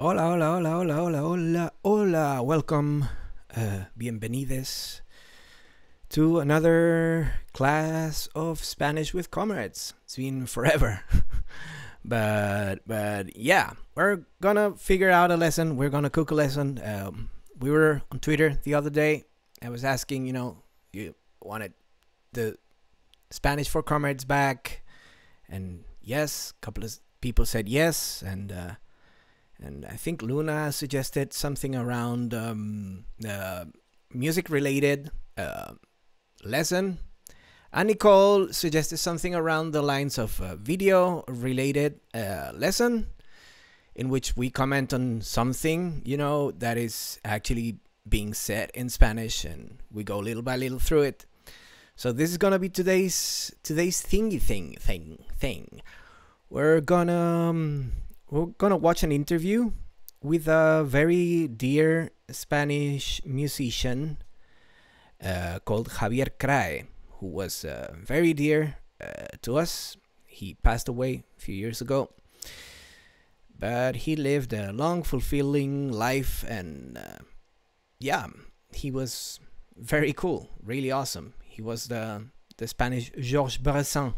Hola, hola, hola, hola, hola, hola, hola. Welcome, uh, bienvenides to another class of Spanish with comrades. It's been forever. but but yeah, we're gonna figure out a lesson. We're gonna cook a lesson. Um, we were on Twitter the other day. I was asking, you know, you wanted the Spanish for comrades back, and yes, a couple of people said yes, and uh, and I think Luna suggested something around um, uh, music related uh, lesson. And Nicole suggested something around the lines of uh, video related uh, lesson in which we comment on something, you know, that is actually being said in Spanish and we go little by little through it. So this is gonna be today's today's thingy thing thing thing. We're gonna um, we're gonna watch an interview with a very dear Spanish musician uh, called Javier Crae, who was uh, very dear uh, to us. He passed away a few years ago, but he lived a long, fulfilling life, and uh, yeah, he was very cool, really awesome. He was the the Spanish Georges Brassens.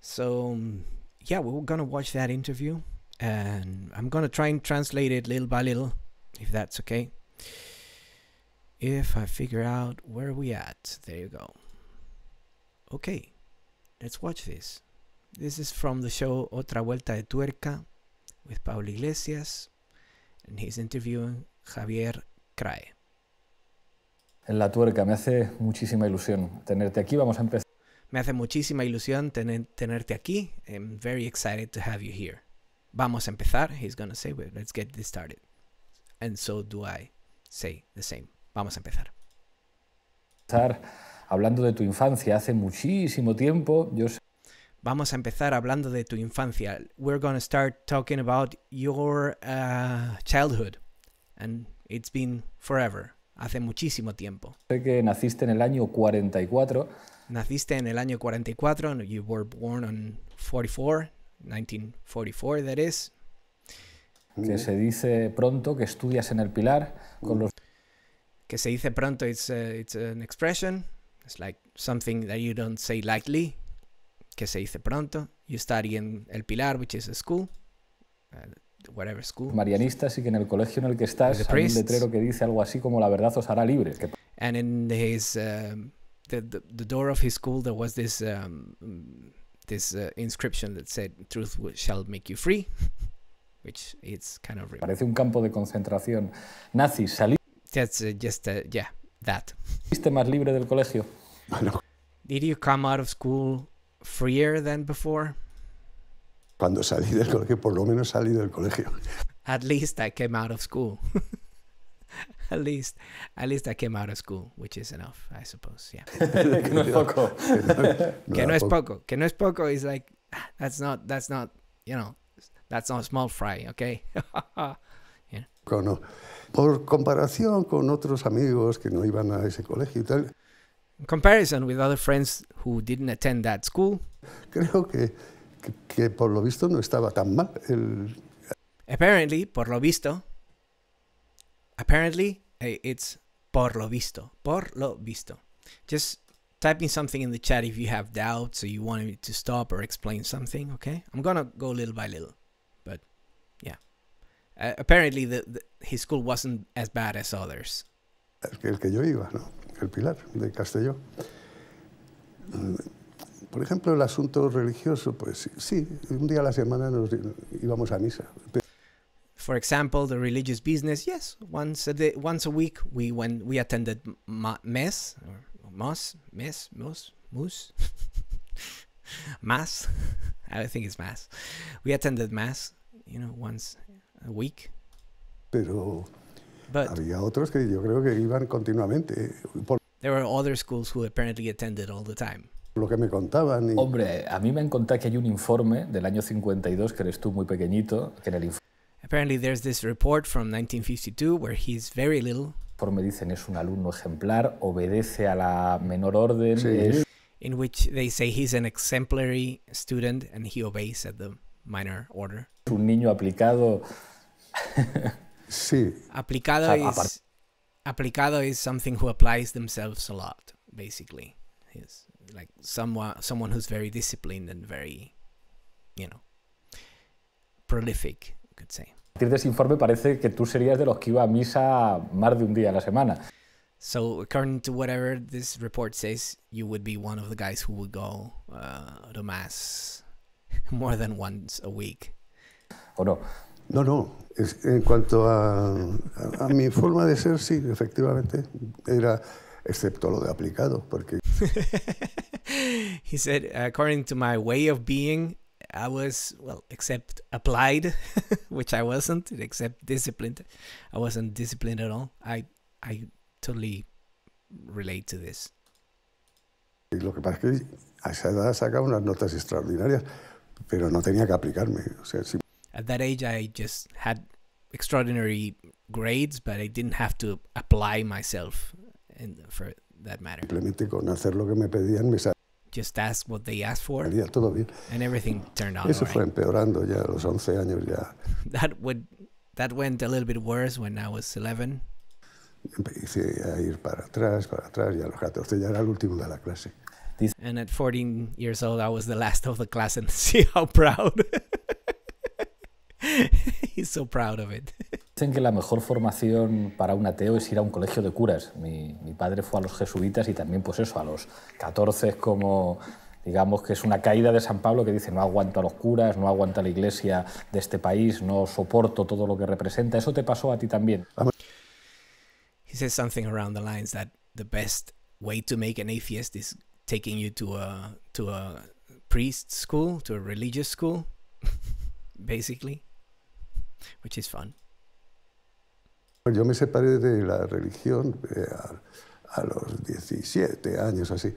So um, yeah, we're gonna watch that interview, and I'm gonna try and translate it little by little, if that's okay. If I figure out where we at, there you go. Okay, let's watch this. This is from the show Otra Vuelta de Tuerca with Pablo Iglesias, and he's interviewing Javier Crae. En la tuerca, me hace muchísima ilusión tenerte aquí. Vamos a empezar. Me hace muchísima ilusión tenerte aquí. I'm very excited to have you here. Vamos a empezar. He's gonna say, let's get this started. And so do I say the same. Vamos a empezar. Hablando de tu infancia hace muchísimo tiempo, yo Vamos a empezar hablando de tu infancia. We're gonna start talking about your uh, childhood. And it's been forever. Hace muchísimo tiempo. Sé que naciste en el año 44 Naciste en el año 44. You were born on 44, 1944, that is. Que se dice pronto que estudias en el Pilar con los. Que se dice pronto, it's, uh, it's an expression. It's like something that you don't say lightly. Que se dice pronto. You study in El Pilar, which is a school. Uh, whatever school. Marianistas y que en el colegio en el que estás hay un letrero que dice algo así como la verdad os hará libre. And in his. Um, the, the, door of his school there was this um, this uh, inscription that said "Truth shall make you free," which it's kind of real. Parece un campo de concentración nazi. Salí. That's uh, just uh, yeah that. Fuiste más libre del colegio. Did you come out of school freer than before? Cuando salí del colegio, por lo menos salí del colegio. At least I came out of school. at least, at least I came out of school, which is enough, I suppose. Yeah. que no es poco. que no es poco. Que no es poco is like that's not that's not you know that's not small fry, okay. yeah. no. Por comparación con otros amigos que no iban a ese colegio y tal. In comparison with other friends who didn't attend that school. Creo que, que, que por lo visto no estaba tan mal el... Apparently, por lo visto, apparently eh, it's por lo visto. Por lo visto. Just typing something in the chat if you have doubts or you want me to stop or explain something, okay? I'm gonna go little by little, but yeah. Uh, apparently, the, the, his school wasn't as bad as others. El que yo iba, ¿no? El Pilar de Castelló. Mm, por ejemplo, el asunto religioso, pues sí, un día a la semana nos íbamos a misa for example, the religious business. Yes, once a day, once a week, we when we attended mass mass, or mass, mass, mass. I think it's mass. We attended mass, you know, once a week. Pero but había otros que yo creo que iban continuamente. Eh, por there were other schools who apparently attended all the time. Lo que me contaban. Y... Hombre, a mí me han contado que hay un informe del año 52 que eres tú muy pequeñito, que en el informe Apparently there's this report from 1952 where he's very little. me dicen es un alumno ejemplar, obedece a la menor orden. Sí. In which they say he's an exemplary student and he obeys at the minor order. Un niño aplicado. sí. Aplicado o sea, is aplicado is something who applies themselves a lot, basically. He's like someone someone who's very disciplined and very, you know, prolific, you could say. partir de ese informe parece que tú serías de los que iba a misa más de un día a la semana. So, according to whatever this report says, you would be one of the guys who would go uh, to mass more than once a week. ¿O no? No, no. Es, en cuanto a, a, a, mi forma de ser, sí, efectivamente. Era, excepto lo de aplicado, porque... He said, according to my way of being, I was, well, except applied, which I wasn't, except disciplined. I wasn't disciplined at all. I, I totally relate to this. lo que pasa es que a esa edad unas notas extraordinarias, pero no tenía que aplicarme. O sea, si... At that age, I just had extraordinary grades, but I didn't have to apply myself in, for that matter. Simplemente con hacer lo que me pedían me just ask what they asked for. todo bien. And everything turned out. Eso right. fue empeorando ya a los 11 años ya. That would that went a little bit worse when I was 11. Empecé a ir para atrás, para atrás y a los 14 ya era el último de la clase. And at 14 years old, I was the last of the class, and see how proud. He's so proud of it. Dicen que la mejor formación para un ateo es ir a un colegio de curas. Mi, padre fue a los jesuitas y también, pues eso, a los 14 es como digamos que es una caída de San Pablo que dice no aguanto a los curas, no aguanto a la iglesia de este país, no soporto todo lo que representa. Eso te pasó a ti también. He says something around the lines that the best way to make an atheist is taking you to a to a priest school, to a religious school, basically. which is fun. Yo me separé de la religión eh, a, a los 17 años, así.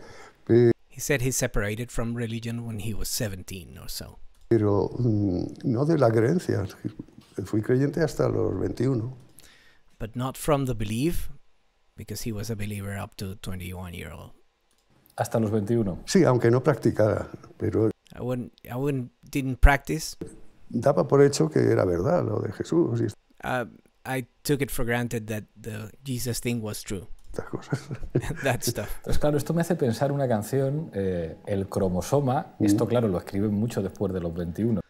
He said he separated from religion when he was 17 or so. Pero mm, no de la creencia. Fui creyente hasta los 21. But not from the belief, because he was a believer up to 21 year old. Hasta los 21. Sí, aunque no practicara, pero. I wouldn't, I wouldn't, didn't practice. daba por hecho que era verdad lo de Jesús. Uh, I took it for granted that the Jesus thing was true. Estas cosas. That stuff. Pues claro, esto me hace pensar una canción, eh, El cromosoma. Mm. Esto, claro, lo escriben mucho después de los 21.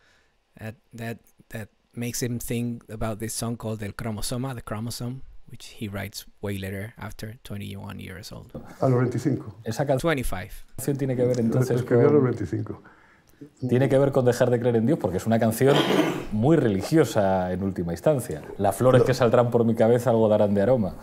That, that, makes him think about this song called El cromosoma, The Chromosome. Which he writes way later, after 21 years old. A los 25. Esa canción 25. tiene que ver entonces. Escribió a los 25 tiene que ver con dejar de creer en Dios, porque es una canción muy religiosa en última instancia. Las flores que saldrán por mi cabeza algo darán de aroma.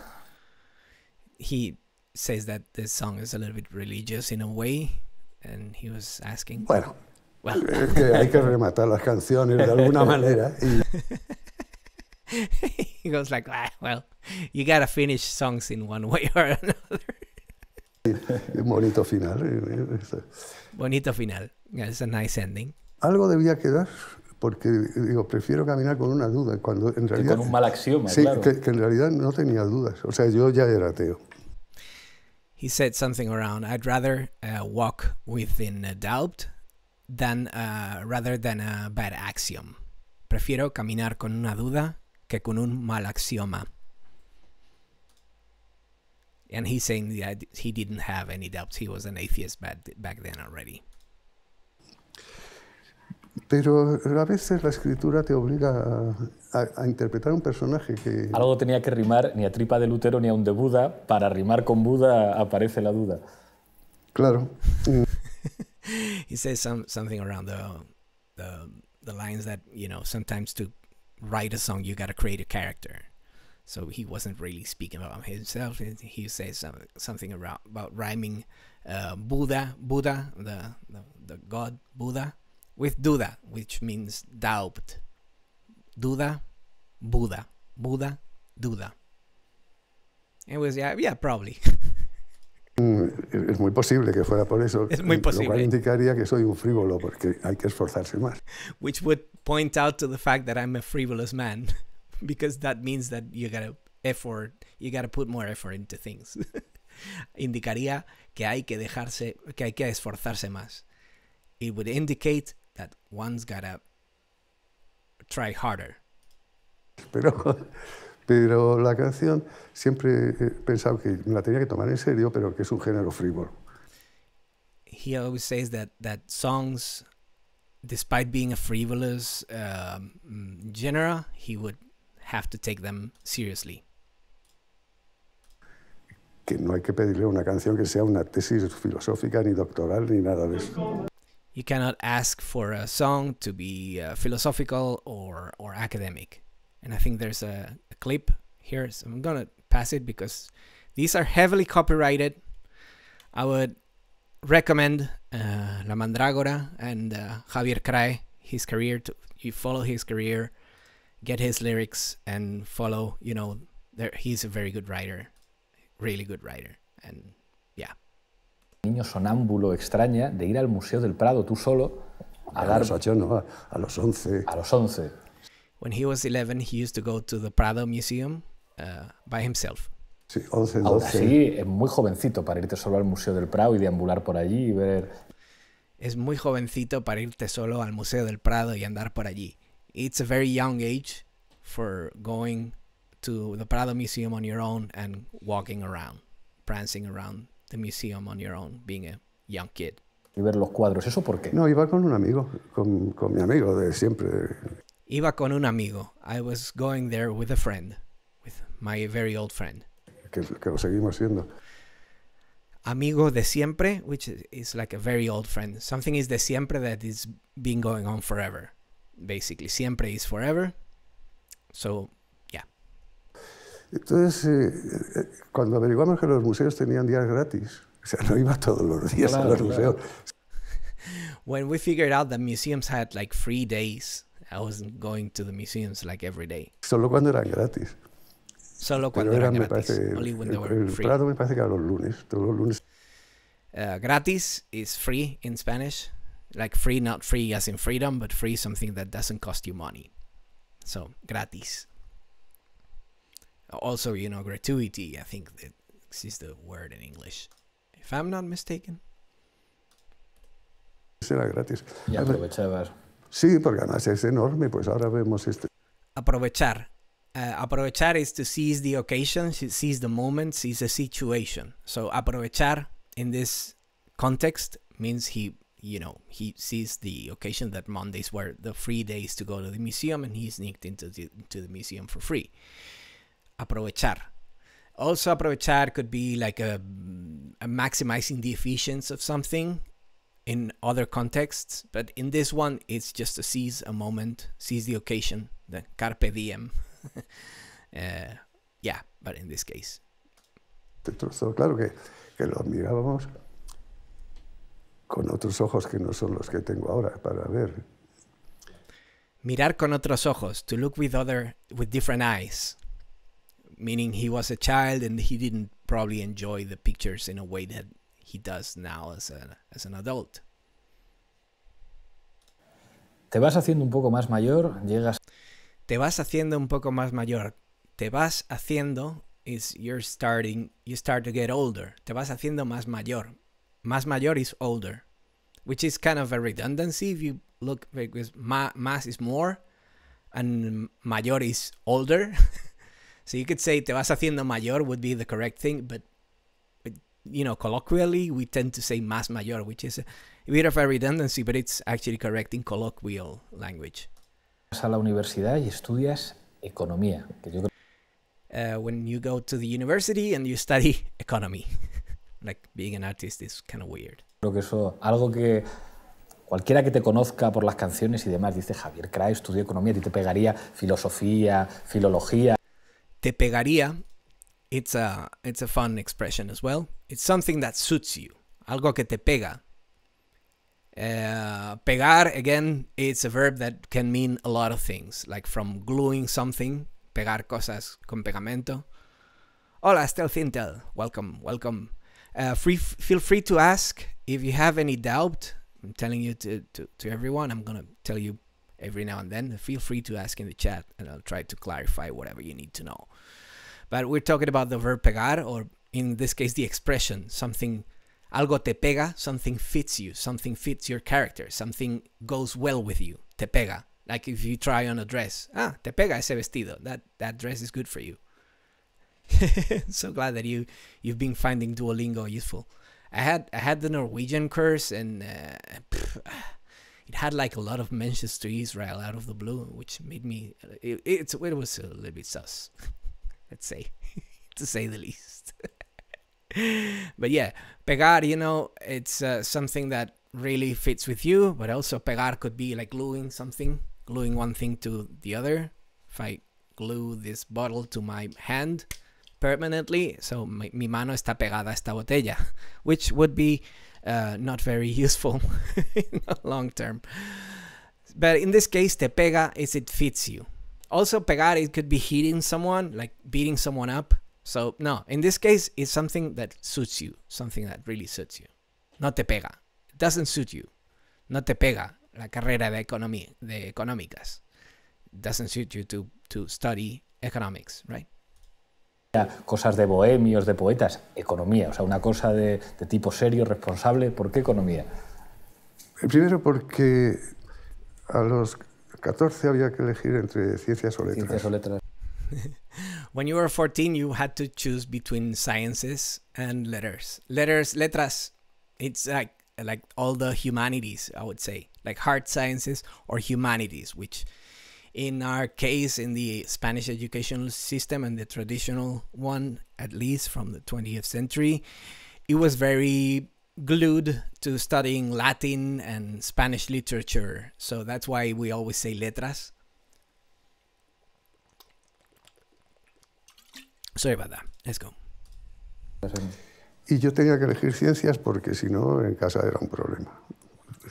He says that this song is a little bit religious in a way, and he was asking. Bueno, well. hay que rematar las canciones de alguna manera. Y... he goes like, ah, well, you gotta finish songs in one way or another. bonito final. Eh, eh, bonito final. It's a nice ending. Algo debía quedar, porque digo, prefiero caminar con una duda, cuando en realidad... Que con un mal axioma, sí, claro. que, que en realidad no tenía dudas. O sea, yo ya era Teo. He said something around, I'd rather uh, walk within a doubt than, uh, rather than a bad axiom. Prefiero caminar con una duda que con un mal axioma and he's saying that he didn't have any doubts. He was an atheist back, back then already. Pero a veces la escritura te obliga a, a, a, interpretar un personaje que... Algo tenía que rimar, ni a tripa de Lutero ni a un de Buda, para rimar con Buda aparece la duda. Claro. He says some, something around the, the, the lines that, you know, sometimes to write a song you gotta create a character. so he wasn't really speaking about himself. He says some, something around, about rhyming uh, Buddha, Buddha, the, the, the god Buddha, with Duda, which means doubt. Duda, Buddha, Buddha, Duda. It was, yeah, yeah probably. Mm, es muy posible que fuera por eso. Es muy posible. Lo cual indicaría que soy un frívolo porque hay que esforzarse más. Which would point out to the fact that I'm a frivolous man. because that means that you gotta effort, you gotta put more effort into things. Indicaría que hay que dejarse, que hay que esforzarse más. It would indicate that one's gotta try harder. Pero, pero la canción siempre he pensado que me la tenía que tomar en serio, pero que es un género frívolo. He always says that that songs, despite being a frivolous um, mm, genre, he would have to take them seriously. Que no hay que pedirle una canción que sea una tesis filosófica ni doctoral ni nada de eso. You cannot ask for a song to be uh, philosophical or or academic. And I think there's a, a clip here, so I'm gonna pass it because these are heavily copyrighted. I would recommend uh, La Mandragora and uh, Javier Cray, his career. To, you follow his career get his lyrics and follow. You know, there, he's a very good writer, really good writer, and yeah. Niño sonámbulo extraña de ir al Museo del Prado tú solo a, a dar... los 8, no, a, los 11. A los 11. When he was 11, he used to go to the Prado Museum uh, by himself. Sí, 11, 12. Sí, es muy jovencito para irte solo al Museo del Prado y deambular por allí y ver... Es muy jovencito para irte solo al Museo del Prado y andar por allí. it's a very young age for going to the Prado Museum on your own and walking around, prancing around the museum on your own, being a young kid. Y ver los cuadros, ¿eso por qué? No, iba con un amigo, con, con mi amigo de siempre. Iba con un amigo. I was going there with a friend, with my very old friend. Que, que lo seguimos siendo. Amigo de siempre, which is like a very old friend. Something is de siempre that is been going on forever. basically. Siempre is forever. So, yeah. Entonces, eh, eh, cuando averiguamos que los museos tenían días gratis, o sea, no iba todos los días a los When we figured out that museums had like free days, I wasn't going to the museums like every day. Solo cuando eran gratis. Solo cuando eran, gratis. el, free. me parece que los lunes, todos los lunes. Uh, gratis is free in Spanish. like free, not free as in freedom, but free something that doesn't cost you money. So gratis. Also, you know, gratuity. I think that is the word in English, if I'm not mistaken. Será gratis. aprovechar. Sí, porque además es enorme. Pues ahora vemos este. Aprovechar. Uh, aprovechar is to seize the occasion, seize the moment, seize the situation. So aprovechar in this context means he you know, he sees the occasion that Mondays were the free days to go to the museum and he sneaked into the, into the museum for free. Aprovechar. Also, aprovechar could be like a, um, a maximizing the efficiency of something in other contexts, but in this one, it's just to seize a moment, seize the occasion, the carpe diem. uh, yeah, but in this case. Claro que, que lo admirábamos. con otros ojos que no son los que tengo ahora para ver. Mirar con otros ojos, to look with other with different eyes. Meaning he was a child and he didn't probably enjoy the pictures in a way that he does now as, a, as an adult. Te vas haciendo un poco más mayor, llegas Te vas haciendo un poco más mayor. Te vas haciendo is you're starting you start to get older. Te vas haciendo más mayor. más mayor is older, which is kind of a redundancy if you look because ma mass is more and mayor is older. so you could say te vas haciendo mayor would be the correct thing, but you know, colloquially, we tend to say mas mayor, which is a, bit of a redundancy, but it's actually correct in colloquial language. A la universidad y estudias economía, que yo Uh, when you go to the university and you study economy. like being an artist is kind of weird. Creo que eso, algo que cualquiera que te conozca por las canciones y demás, dice Javier Cray, estudió economía, y te pegaría filosofía, filología. Te pegaría, it's a, it's a fun expression as well. It's something that suits you, algo que te pega. Eh, pegar, again, it's a verb that can mean a lot of things, like from gluing something, pegar cosas con pegamento. Hola, Stealth Cintel, welcome, welcome. Uh, free, feel free to ask if you have any doubt. I'm telling you to, to, to everyone. I'm gonna tell you every now and then. Feel free to ask in the chat, and I'll try to clarify whatever you need to know. But we're talking about the verb pegar, or in this case, the expression something algo te pega, something fits you, something fits your character, something goes well with you, te pega. Like if you try on a dress, ah, te pega ese vestido. That that dress is good for you. so glad that you you've been finding Duolingo useful. I had I had the Norwegian curse, and uh, pff, it had like a lot of mentions to Israel out of the blue, which made me it, it was a little bit sus, let's say, to say the least. but yeah, pegar, you know, it's uh, something that really fits with you, but also pegar could be like gluing something, gluing one thing to the other. If I glue this bottle to my hand, permanently. So mi, mi mano está pegada a esta botella, which would be uh, not very useful in the long term. But in this case, te pega is it fits you. Also, pegar, it could be hitting someone, like beating someone up. So, no, in this case, it's something that suits you, something that really suits you. No te pega. It doesn't suit you. No te pega la carrera de, economía, de económicas. It doesn't suit you to, to study economics, right? cosas de bohemios, de poetas, economía, o sea, una cosa de, tipo serio, responsable. ¿Por qué economía? Eh, primero porque a los 14 había que elegir entre ciencias o letras. Ciencias o letras. When you were 14, you had to choose between sciences and letters. Letters, letras. It's like like all the humanities, I would say, like hard sciences or humanities, which in our case in the Spanish educational system and the traditional one, at least from the 20th century, it was very glued to studying Latin and Spanish literature. So that's why we always say letras. Sorry about that. Let's go. Y yo tenía que elegir ciencias porque si no en casa era un problema.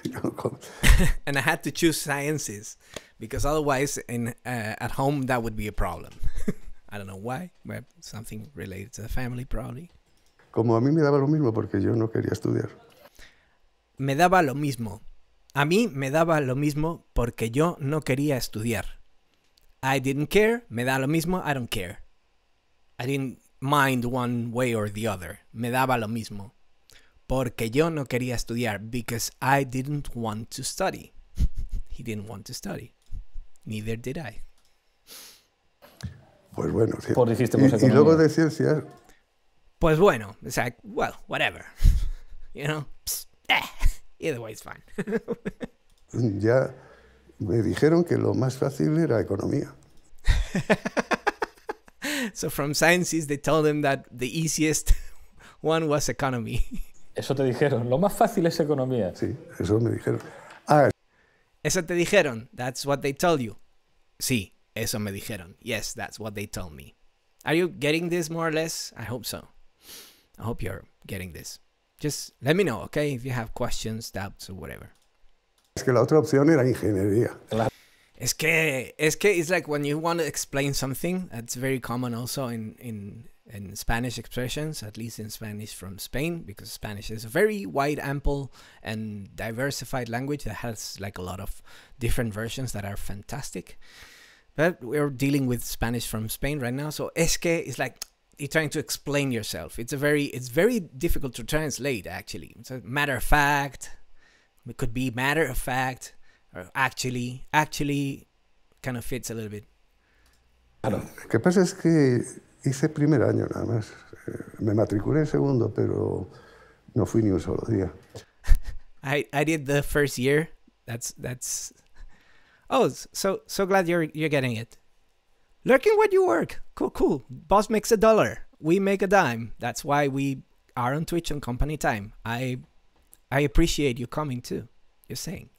and I had to choose sciences because otherwise, in uh, at home, that would be a problem. I don't know why, but something related to the family probably. Como a mí me daba lo mismo porque yo no quería estudiar. Me daba lo mismo. A mí me daba lo mismo porque yo no quería estudiar. I didn't care, me da lo mismo, I don't care. I didn't mind one way or the other. Me daba lo mismo. porque yo no quería estudiar because I didn't want to study. He didn't want to study. Neither did I. Pues bueno, sí. Por y, y, luego de ciencias. Pues bueno, it's like, well, whatever. You know, eh, either way it's fine. ya me dijeron que lo más fácil era economía. so from sciences they told him that the easiest one was economy. Eso te dijeron, lo más fácil es economía. Sí, eso me dijeron. Ah, eso te dijeron, that's what they told you. Sí, eso me dijeron. Yes, that's what they told me. Are you getting this more or less? I hope so. I hope you're getting this. Just let me know, okay, if you have questions, doubts, or whatever. Es que la otra opción era ingeniería. Claro. Es que, es que, it's like when you want to explain something, that's very common also in, in in Spanish expressions, at least in Spanish from Spain, because Spanish is a very wide, ample, and diversified language that has like a lot of different versions that are fantastic. But we're dealing with Spanish from Spain right now, so es que is like you're trying to explain yourself. It's a very it's very difficult to translate actually. It's a matter of fact. It could be matter of fact or actually. Actually kind of fits a little bit. Claro, lo que pasa es que Hice primer año nada más. Eh, me matriculé en segundo, pero no fui ni un solo día. I I did the first year. That's that's. Oh, so so glad you're you're getting it. Lurking what you work. Cool, cool. Boss makes a dollar. We make a dime. That's why we are on Twitch on company time. I I appreciate you coming too. You're saying.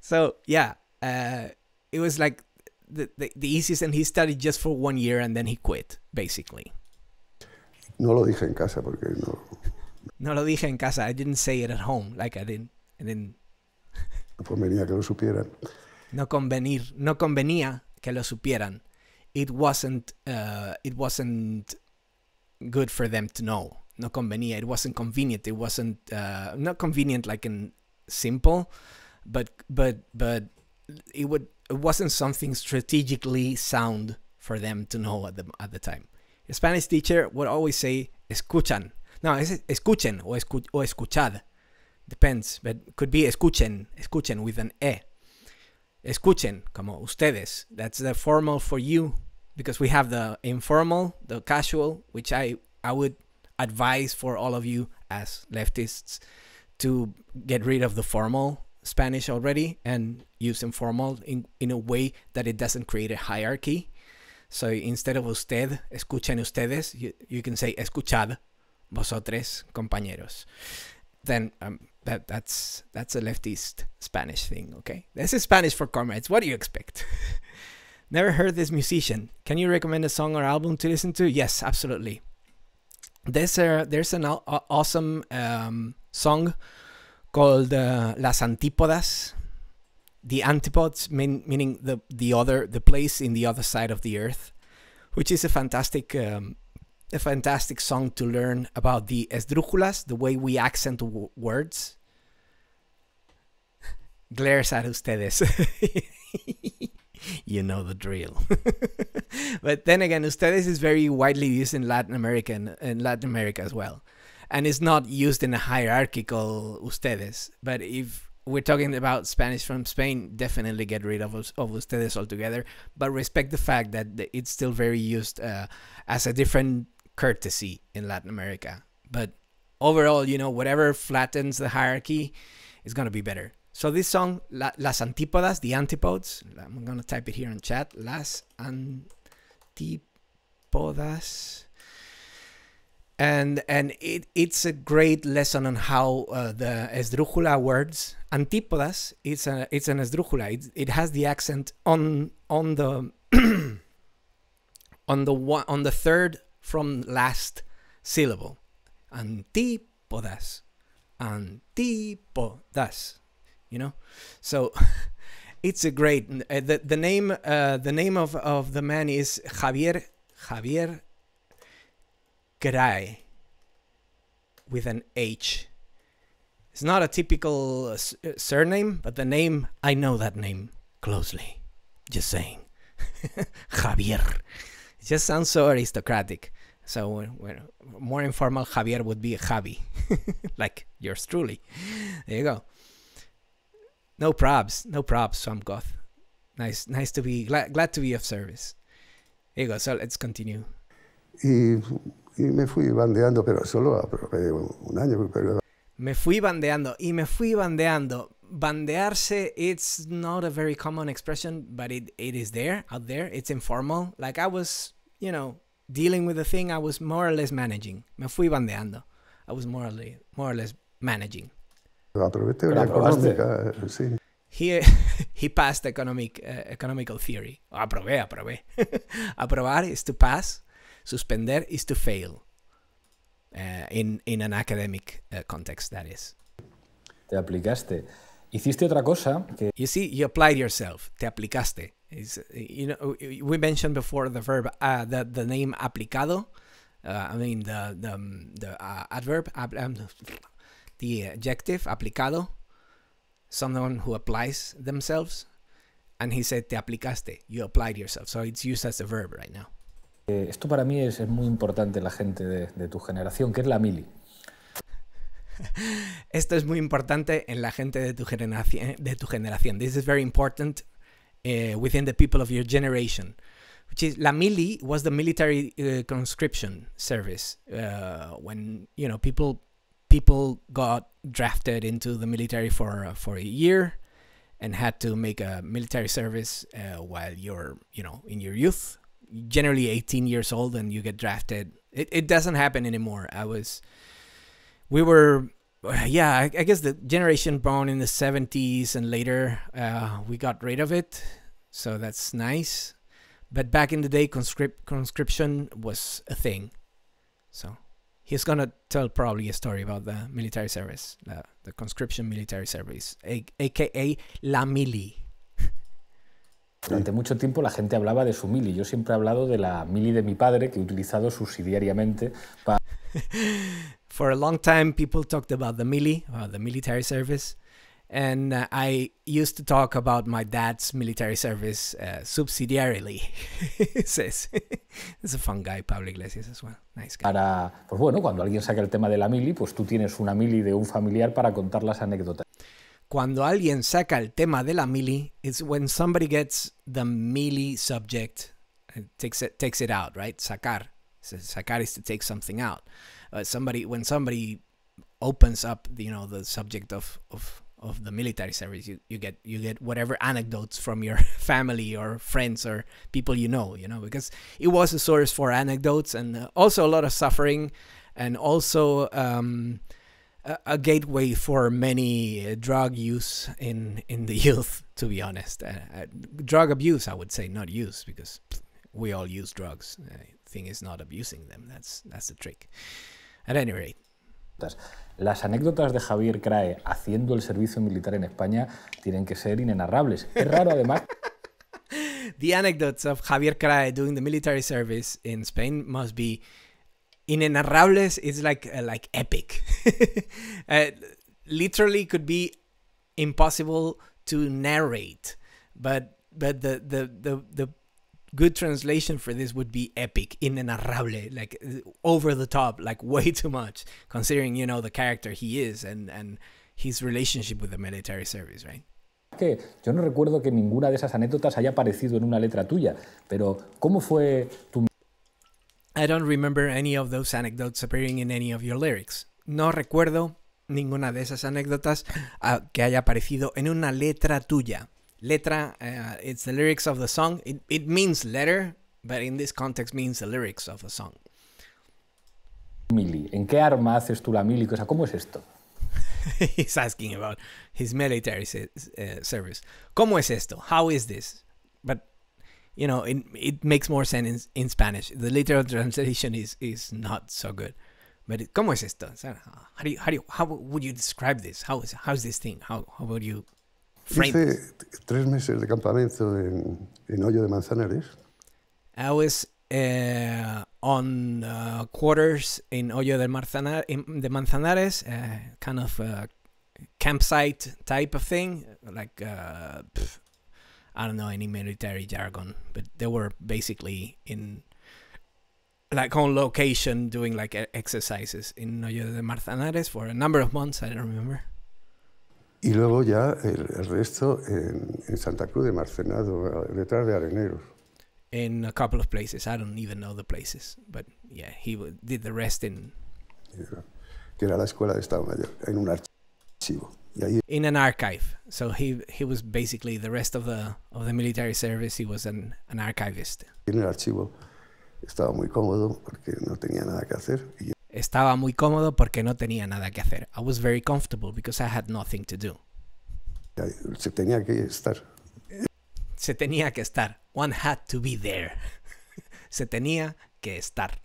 so yeah, uh, it was like the, the, the, easiest and he studied just for one year and then he quit, basically. No lo dije en casa porque no. No lo dije en casa. I didn't say it at home. Like I didn't. I didn't. No convenía que lo supieran. No convenir. No convenía que lo supieran. It wasn't. Uh, it wasn't good for them to know. No convenía. It wasn't convenient. It wasn't uh, not convenient like in simple, but but but it would it wasn't something strategically sound for them to know at the at the time. A Spanish teacher would always say escuchan. No, es escuchen or, escu or escuchad. Depends, but could be escuchen, escuchen with an e. Escuchen, como ustedes. That's the formal for you because we have the informal, the casual, which I I would advise for all of you as leftists to get rid of the formal Spanish already and use informal in, in a way that it doesn't create a hierarchy. So instead of usted, escuchen ustedes, you, you can say escuchad, vosotros, compañeros. Then um, that that's that's a leftist Spanish thing, okay? This is Spanish for comrades. What do you expect? Never heard this musician. Can you recommend a song or album to listen to? Yes, absolutely. There's a, there's an awesome um, song called uh, Las Antípodas, the Antipodes, mean, meaning the the other, the place in the other side of the earth, which is a fantastic. Um, a fantastic song to learn about the esdrújulas, the way we accent words. Glares at ustedes. you know the drill. but then again, ustedes is very widely used in Latin America and, and Latin America as well and it's not used in a hierarchical ustedes. But if we're talking about Spanish from Spain, definitely get rid of, of ustedes altogether, but respect the fact that it's still very used uh, as a different courtesy in Latin America. But overall, you know, whatever flattens the hierarchy is going to be better. So this song, La Las Antípodas, The Antipodes, I'm going to type it here in chat, Las Antípodas and and it, it's a great lesson on how uh, the esdrújula words antípodas it's a it's an esdrújula it, it has the accent on on the on the one on the third from last syllable antípodas antípodas you know so it's a great uh, the, the name uh, the name of, of the man is Javier Javier Gray with an H. It's not a typical uh, uh, surname, but the name, I know that name closely. Just saying. Javier. It just sounds so aristocratic. So uh, more informal, Javier would be Javi, like yours truly. There you go. No probs, no probs, I'm Goth. Nice, nice to be glad, glad to be of service. There you go. So let's continue. Uh, Y me fui bandeando, pero solo aprobé eh, un año. Pero... Me fui bandeando y me fui bandeando. Bandearse, it's not a very common expression, but it, it is there, out there. It's informal. Like I was, you know, dealing with a thing I was more or less managing. Me fui bandeando. I was more or less, more or less managing. aproveché teoría económica, eh, sí. He, he passed economic, eh, economical theory. Aprobé, aprobé. Aprobar is to pass. Suspender is to fail uh, in, in an academic uh, context, that is. Te aplicaste. Hiciste otra cosa que... You see, you applied yourself. Te aplicaste. you know we mentioned before the verb uh, the the name aplicado. Uh, I mean the the the uh, adverb um, the adjective aplicado. Someone who applies themselves, and he said te aplicaste. You applied yourself. So it's used as a verb right now. Eh, esto para mí es, muy importante, la gente de, de tu generación, que es la mili. Esto es muy importante en la gente de tu generación. Eh, de tu generación. This is very important eh, within the people of your generation. Which is la mili was the military conscription service uh, when you know people people got drafted into the military for uh, for a year and had to make a military service uh, while you're you know in your youth generally 18 years old and you get drafted. It, it doesn't happen anymore. I was, we were, yeah, I, I guess the generation born in the 70s and later, uh, we got rid of it. So that's nice. But back in the day, conscript, conscription was a thing. So he's going to tell probably a story about the military service, the the conscription military service, a, aka La Mili. Durante mucho tiempo la gente hablaba de su mili. Yo siempre he hablado de la mili de mi padre que he utilizado subsidiariamente para. For a long time, people talked about the mili, uh, the military service, and uh, I used to talk about my dad's military service uh, subsidiarily. says it's a fun guy, Pablo Iglesias as well. Nice guy. Para, pues bueno, cuando alguien saca el tema de la mili, pues tú tienes una mili de un familiar para contar las anécdotas. cuando alguien saca el tema de la mili, it's when somebody gets the mili subject, and uh, takes it, takes it out, right? Sacar. sacar is to take something out. Uh, somebody when somebody opens up, you know, the subject of of of the military service, you, you get you get whatever anecdotes from your family or friends or people you know, you know, because it was a source for anecdotes and uh, also a lot of suffering, and also. Um, a gateway for many uh, drug use in in the youth. To be honest, uh, uh, drug abuse, I would say, not use, because we all use drugs. thing is not abusing them. That's that's the trick. At any rate. Las anécdotas de Javier Crae haciendo el servicio militar en España tienen que ser inenarrables. Es raro además. the anecdotes of Javier Crae doing the military service in Spain must be in is like uh, like epic. uh, literally could be impossible to narrate, but but the the the the good translation for this would be epic, inenarrable, like uh, over the top, like way too much, considering you know the character he is and and his relationship with the military service, right? que yo no recuerdo que ninguna de esas anécdotas haya aparecido en una letra tuya, pero ¿cómo fue tu I don't remember any of those anecdotes appearing in any of your lyrics. No recuerdo ninguna de esas anécdotas ah, que haya aparecido en una letra tuya. Letra, eh, it's the lyrics of the song. It, it, means letter, but in this context means the lyrics of the song. Mili, ¿en qué arma haces tú la mili? O ¿cómo es esto? He's asking about his military eh, service. ¿Cómo es esto? How is this? But you know, it it makes more sense in, in Spanish. The literal translation is is not so good. But it, ¿cómo es esto? How do you, how do you, how would you describe this? How is how's this thing? How how would you frame Hice tres meses de campamento en, en Hoyo de Manzanares. I was uh, on uh, quarters in Hoyo de, Manzanar, de Manzanares, uh, kind of campsite type of thing, like uh, pff, I don't know any military jargon, but they were basically in like on location doing like exercises in Noyo de Marzanares for a number of months, I don't remember. Y luego ya el, el resto en, en, Santa Cruz de Marcenado, detrás de Areneros. In a couple of places, I don't even know the places, but yeah, he did the rest in. Que era la escuela de Estado Mayor, en un archivo. En un in an archive. So he he was basically the rest of the of the military service. He was an, archivist. En el archivo estaba muy cómodo porque no tenía nada que hacer. Estaba muy cómodo porque no tenía nada que hacer. I was very comfortable because I had nothing to do. Se tenía que estar. Se tenía que estar. One had to be there. Se tenía que estar.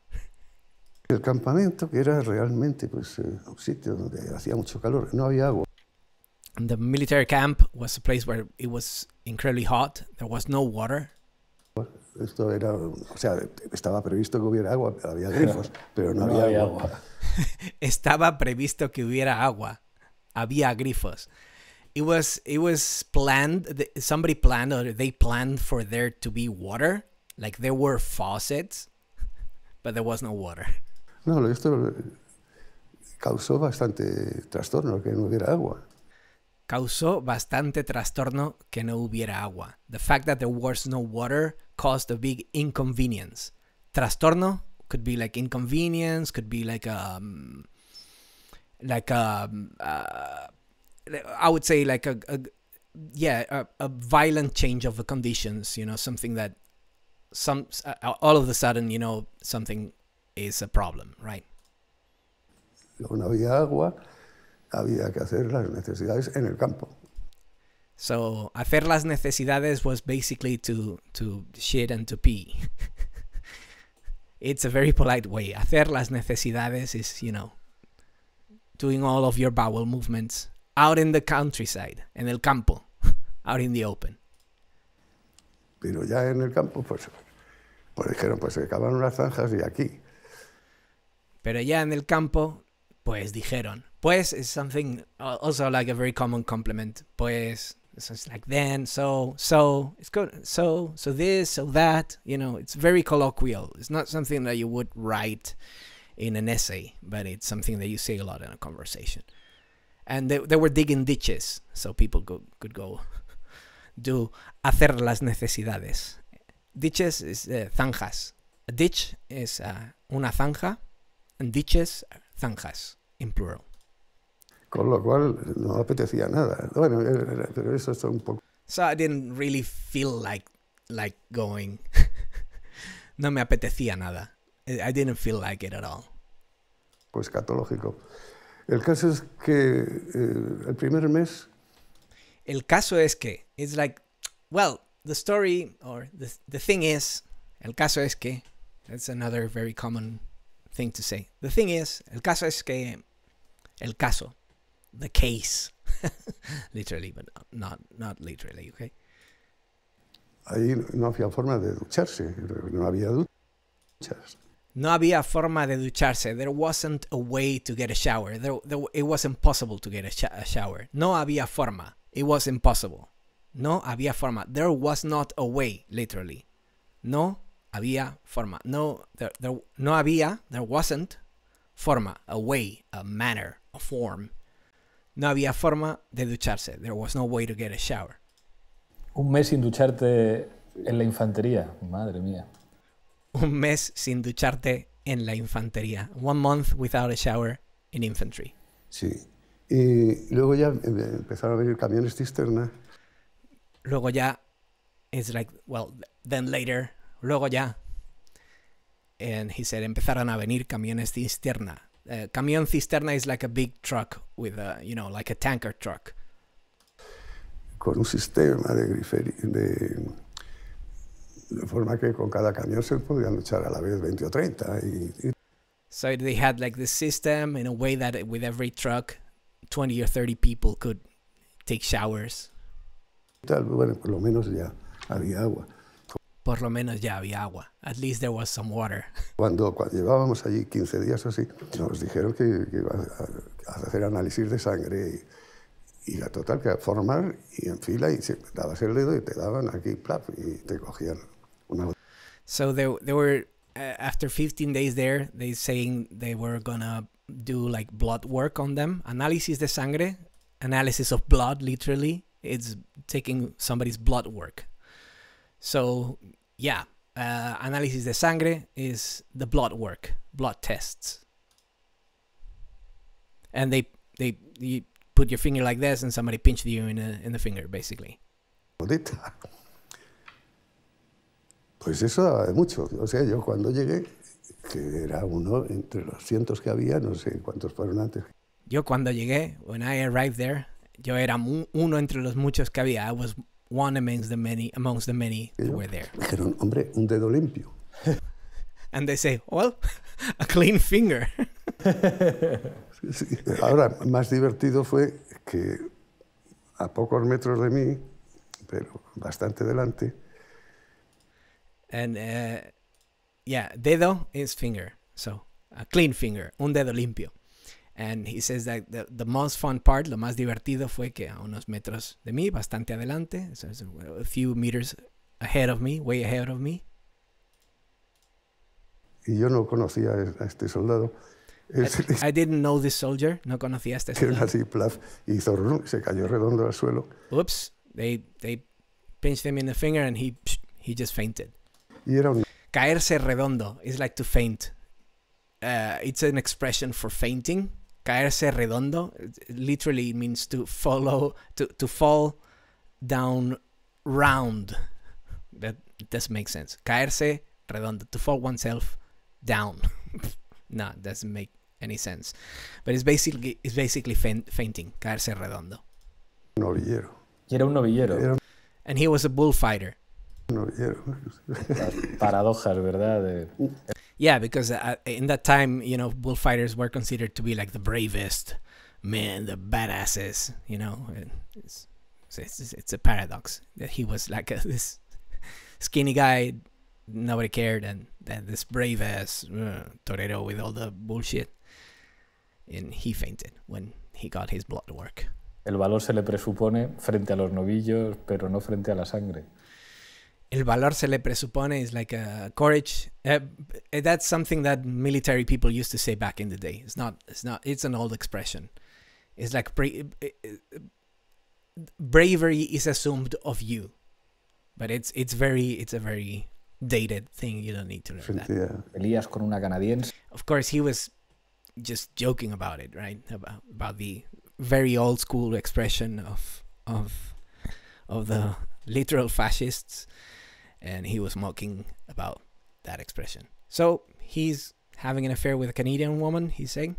El campamento, que era realmente pues, eh, un sitio donde hacía mucho calor, no había agua. And the military camp was a place where it was incredibly hot. There was no water. Esto era, o sea, estaba previsto que hubiera agua, había grifos, pero no, no había, había, agua. agua. estaba previsto que hubiera agua, había grifos. It was it was planned. Somebody planned or they planned for there to be water. Like there were faucets, but there was no water. No, esto causó bastante trastorno que no hubiera agua causó bastante trastorno que no hubiera agua. The fact that there was no water caused a big inconvenience. Trastorno could be like inconvenience, could be like a, um, like a, um, uh, I would say like a, a yeah, a, a, violent change of the conditions. You know, something that some uh, all of a sudden, you know, something is a problem, right? No había agua. había que hacer las necesidades en el campo. So, hacer las necesidades was basically to, to shit and to pee. It's a very polite way. Hacer las necesidades is, you know, doing all of your bowel movements out in the countryside, en el campo, out in the open. Pero ya en el campo, pues, pues dijeron, pues se acaban las zanjas y aquí. Pero ya en el campo, pues dijeron, Pues is something uh, also like a very common compliment. Pues, so it's like then, so, so, it's good. So, so this, so that, you know, it's very colloquial. It's not something that you would write in an essay, but it's something that you say a lot in a conversation. And they, they were digging ditches, so people go, could go do hacer las necesidades. Ditches is uh, zanjas. A ditch is uh, una zanja, and ditches, zanjas, in plural. Con lo cual no apetecía nada. Bueno, eh, eh, pero eso es un poco. So I didn't really feel like, like going. no me apetecía nada. Eh, I didn't feel like it at all. Pues catológico. El caso es que el primer mes. El caso es que. It's like, well, the story or the, the thing is. El caso es que. That's another very common thing to say. The thing is, el caso es que. El caso. the case, literally, but not not literally, okay? Ahí no había forma de ducharse, no había duchas. No había forma de ducharse. There wasn't a way to get a shower. There, there it was impossible to get a, sh a shower. No había forma. It was impossible. No había forma. There was not a way, literally. No había forma. No, there, there, no había, there wasn't forma, a way, a manner, a form. No había forma de ducharse. There was no way to get a shower. Un mes sin ducharte en la infantería, madre mía. Un mes sin ducharte en la infantería. One month without a shower in infantry. Sí. Y luego ya eh, eh, empezaron a venir camiones cisterna. Luego ya, it's like, well, then later, luego ya. And he said, empezaron a venir camiones cisterna. Eh, camión cisterna is like a big truck with a, you know, like a tanker truck? Con un sistema de griferi de, de, forma que con cada camión se podían echar a la vez 20 o 30. Y, y... So they had like this system in a way that with every truck, 20 or 30 people could take showers. Bueno, por lo menos ya había agua. Por lo menos ya había agua. At least there was some water. Cuando, cuando llevábamos allí 15 días o así, nos dijeron que, que iba a, hacer análisis de sangre y, y la total que formar y en fila y se, dabas el dedo y te daban aquí plaf, y te cogían una So they, they were uh, after 15 days there they saying they were gonna do like blood work on them analysis de sangre analysis of blood literally it's taking somebody's blood work so yeah uh, analysis de sangre is the blood work blood tests and they they you put your finger like this, and somebody pinched you in the in the finger, basically. Bonita. Pues eso de mucho. O sea, yo cuando llegué, que era uno entre los cientos que había, no sé cuántos fueron antes. Yo cuando llegué, when I arrived there, yo era uno entre los muchos que había. I was one amongst the many, amongst the many who were there. Dijeron, hombre, un dedo limpio. and they say, well, a clean finger. Ahora, más divertido fue que a pocos metros de mí, pero bastante delante. And uh, yeah, dedo is finger, so a clean finger, un dedo limpio. And he says that the, the, most fun part, lo más divertido fue que a unos metros de mí, bastante adelante, a few meters ahead of me, way ahead of me. Y yo no conocía a este soldado. I, didn't know this soldier. No conocía a este soldado. Era así, plaf, hizo rum, se cayó redondo al suelo. Oops, they, they pinched him in the finger and he, he just fainted. Y era un... Caerse redondo is like to faint. Uh, it's an expression for fainting. Caerse redondo literally means to follow, to, to fall down round. That doesn't make sense. Caerse redondo, to fall oneself down. no, doesn't make any sense. But it's basically it's basically fainting, caerse redondo. Novillero. era un novillero. And he was a bullfighter. Novillero. Paradojas, ¿verdad? Yeah, because uh, in that time, you know, bullfighters were considered to be like the bravest men, the badasses, you know. It's, it's, it's a paradox that he was like a, this skinny guy nobody cared and, and this brave ass uh, torero with all the bullshit and he fainted when he got his blood work. El valor se le presupone frente a los novillos, pero no frente a la sangre. El valor se le presupone is like a courage. Uh, that's something that military people used to say back in the day. It's not. It's not. It's an old expression. It's like bra eh, bravery is assumed of you, but it's it's very it's a very dated thing. You don't need to learn that. Elías con una canadiense. Of course, he was just joking about it, right? About, about the very old school expression of of of the literal fascists, and he was mocking about that expression. So he's having an affair with a Canadian woman. He's saying.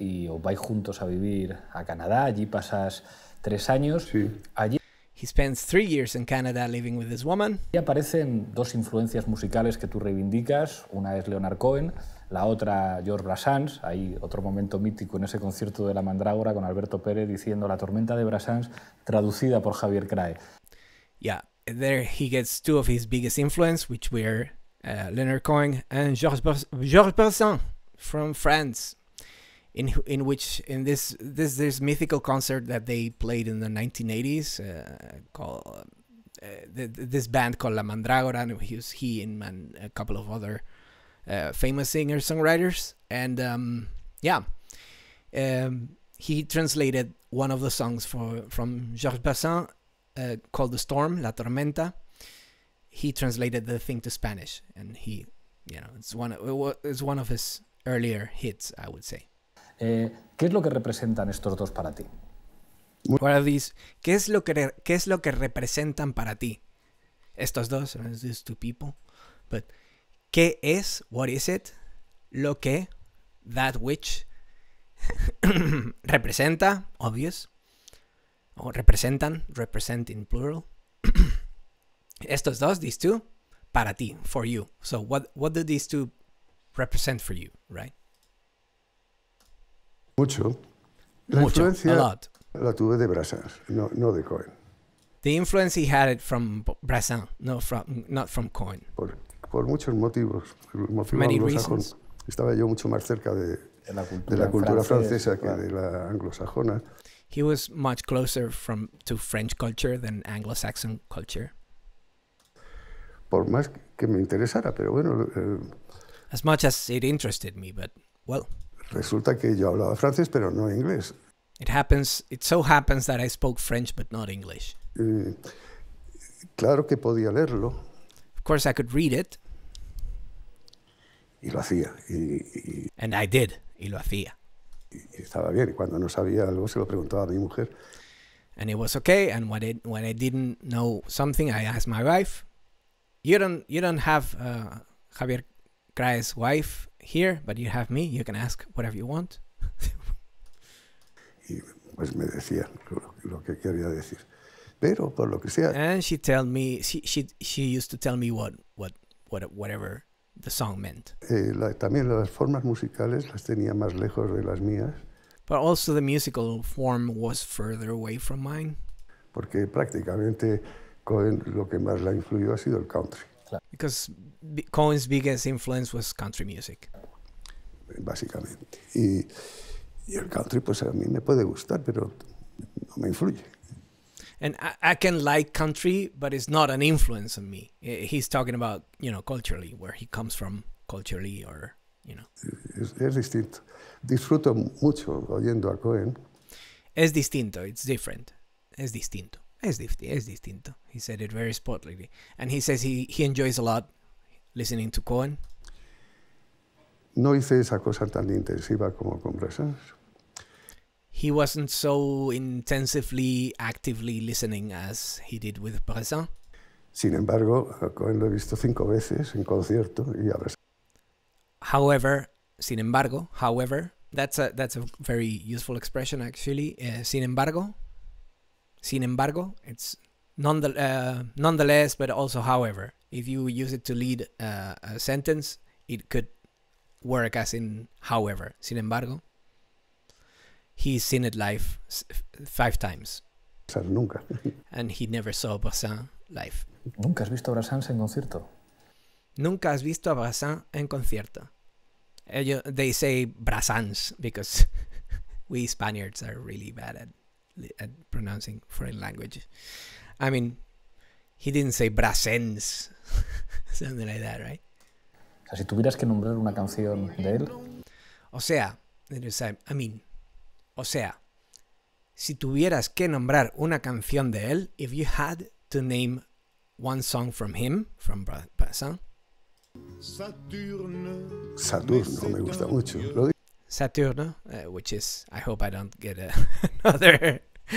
Y os vais juntos a vivir a Canadá. Allí pasas tres años. Sí. Allí. He spends three years in Canada living with this woman. Y aparecen dos influencias musicales que tú reivindicas. Una es Leonard Cohen. la otra George Brassens, hay otro momento mítico en ese concierto de La Mandrágora con Alberto Pérez diciendo La tormenta de Brassens traducida por Javier Crae. Yeah, there he gets two of his biggest influence, which were uh, Leonard Cohen and Georges George Brassens from France. In, in which in this this this mythical concert that they played in the 1980s uh, called uh, this band called La Mandragora and he was he and a couple of other uh, famous singer songwriters, and um, yeah, um, he translated one of the songs for, from Georges Bassin uh, called "The Storm," "La Tormenta." He translated the thing to Spanish, and he, you know, it's one of, it's one of his earlier hits, I would say. Eh, ¿Qué es lo que representan estos dos para ti? What are these? ¿Qué es lo que qué es lo que representan para ti? Estos dos, these two people, but. ¿Qué es, what is it, lo que, that which, representa, obvious, o representan, represent in plural. Estos dos, these two, para ti, for you. So what, what do these two represent for you, right? Mucho. La Mucho, influencia a lot. la tuve de Brassens, no, no de Cohen. The influence he had it from Brassin, no from, not from Cohen. Por por muchos motivos. motivo anglosajón. Estaba yo mucho más cerca de, de la cultura, francesa, que de la anglosajona. He was much closer from, to French culture than Anglo-Saxon culture. Por más que me interesara, pero bueno. Eh, as much as it interested me, but well. Resulta que yo hablaba francés, pero no inglés. It happens. It so happens that I spoke French, but not English. Eh, claro que podía leerlo. Of course, I could read it y lo hacía. Y, y, And I did, y lo hacía. Y, y, estaba bien, y cuando no sabía algo se lo preguntaba a mi mujer. And it was okay, and when, it, when I didn't know something, I asked my wife. You don't, you don't have uh, Javier Crae's wife here, but you have me, you can ask whatever you want. y pues me decía lo, lo que quería decir. Pero por lo que sea. And she told me, she, she, she used to tell me what, what, what, whatever eh, también las formas musicales las tenía más lejos de las mías. But also the musical form was further away from mine. Porque prácticamente lo que más la influyó ha sido el country. Because Cohen's biggest influence was country music. Básicamente. Y, y el country pues a mí me puede gustar, pero no me influye. and I, I, can like country, but it's not an influence on me. He's talking about you know culturally where he comes from culturally, or you know. Es, es distinto. Disfruto mucho oyendo a Cohen. Es distinto. It's different. Es distinto. Es, es distinto. He said it very sportily, and he says he he enjoys a lot listening to Cohen. No hice esa cosa tan intensiva como con Brassens he wasn't so intensively, actively listening as he did with Bresson. Sin embargo, Cohen lo he visto cinco veces en concierto y a veces. However, sin embargo, however, that's a that's a very useful expression actually. Uh, sin embargo, sin embargo, it's nonetheless, uh, nonetheless, but also however. If you use it to lead uh, a sentence, it could work as in however. Sin embargo, he's seen it live five times. Nunca. and he never saw Brassin live. ¿Nunca has visto a Brassin en concierto? Nunca has visto a Brassin en concierto. they say Brassans because we Spaniards are really bad at, at pronouncing foreign language. I mean, he didn't say Brassens, something like that, right? O sea, si tuvieras que nombrar una canción de él. O sea, I mean, O sea, si tuvieras que nombrar una canción de él, if you had to name one song from him, from Brassin. Saturno. Saturno me gusta mucho. Saturno, eh, which is, I hope I don't get another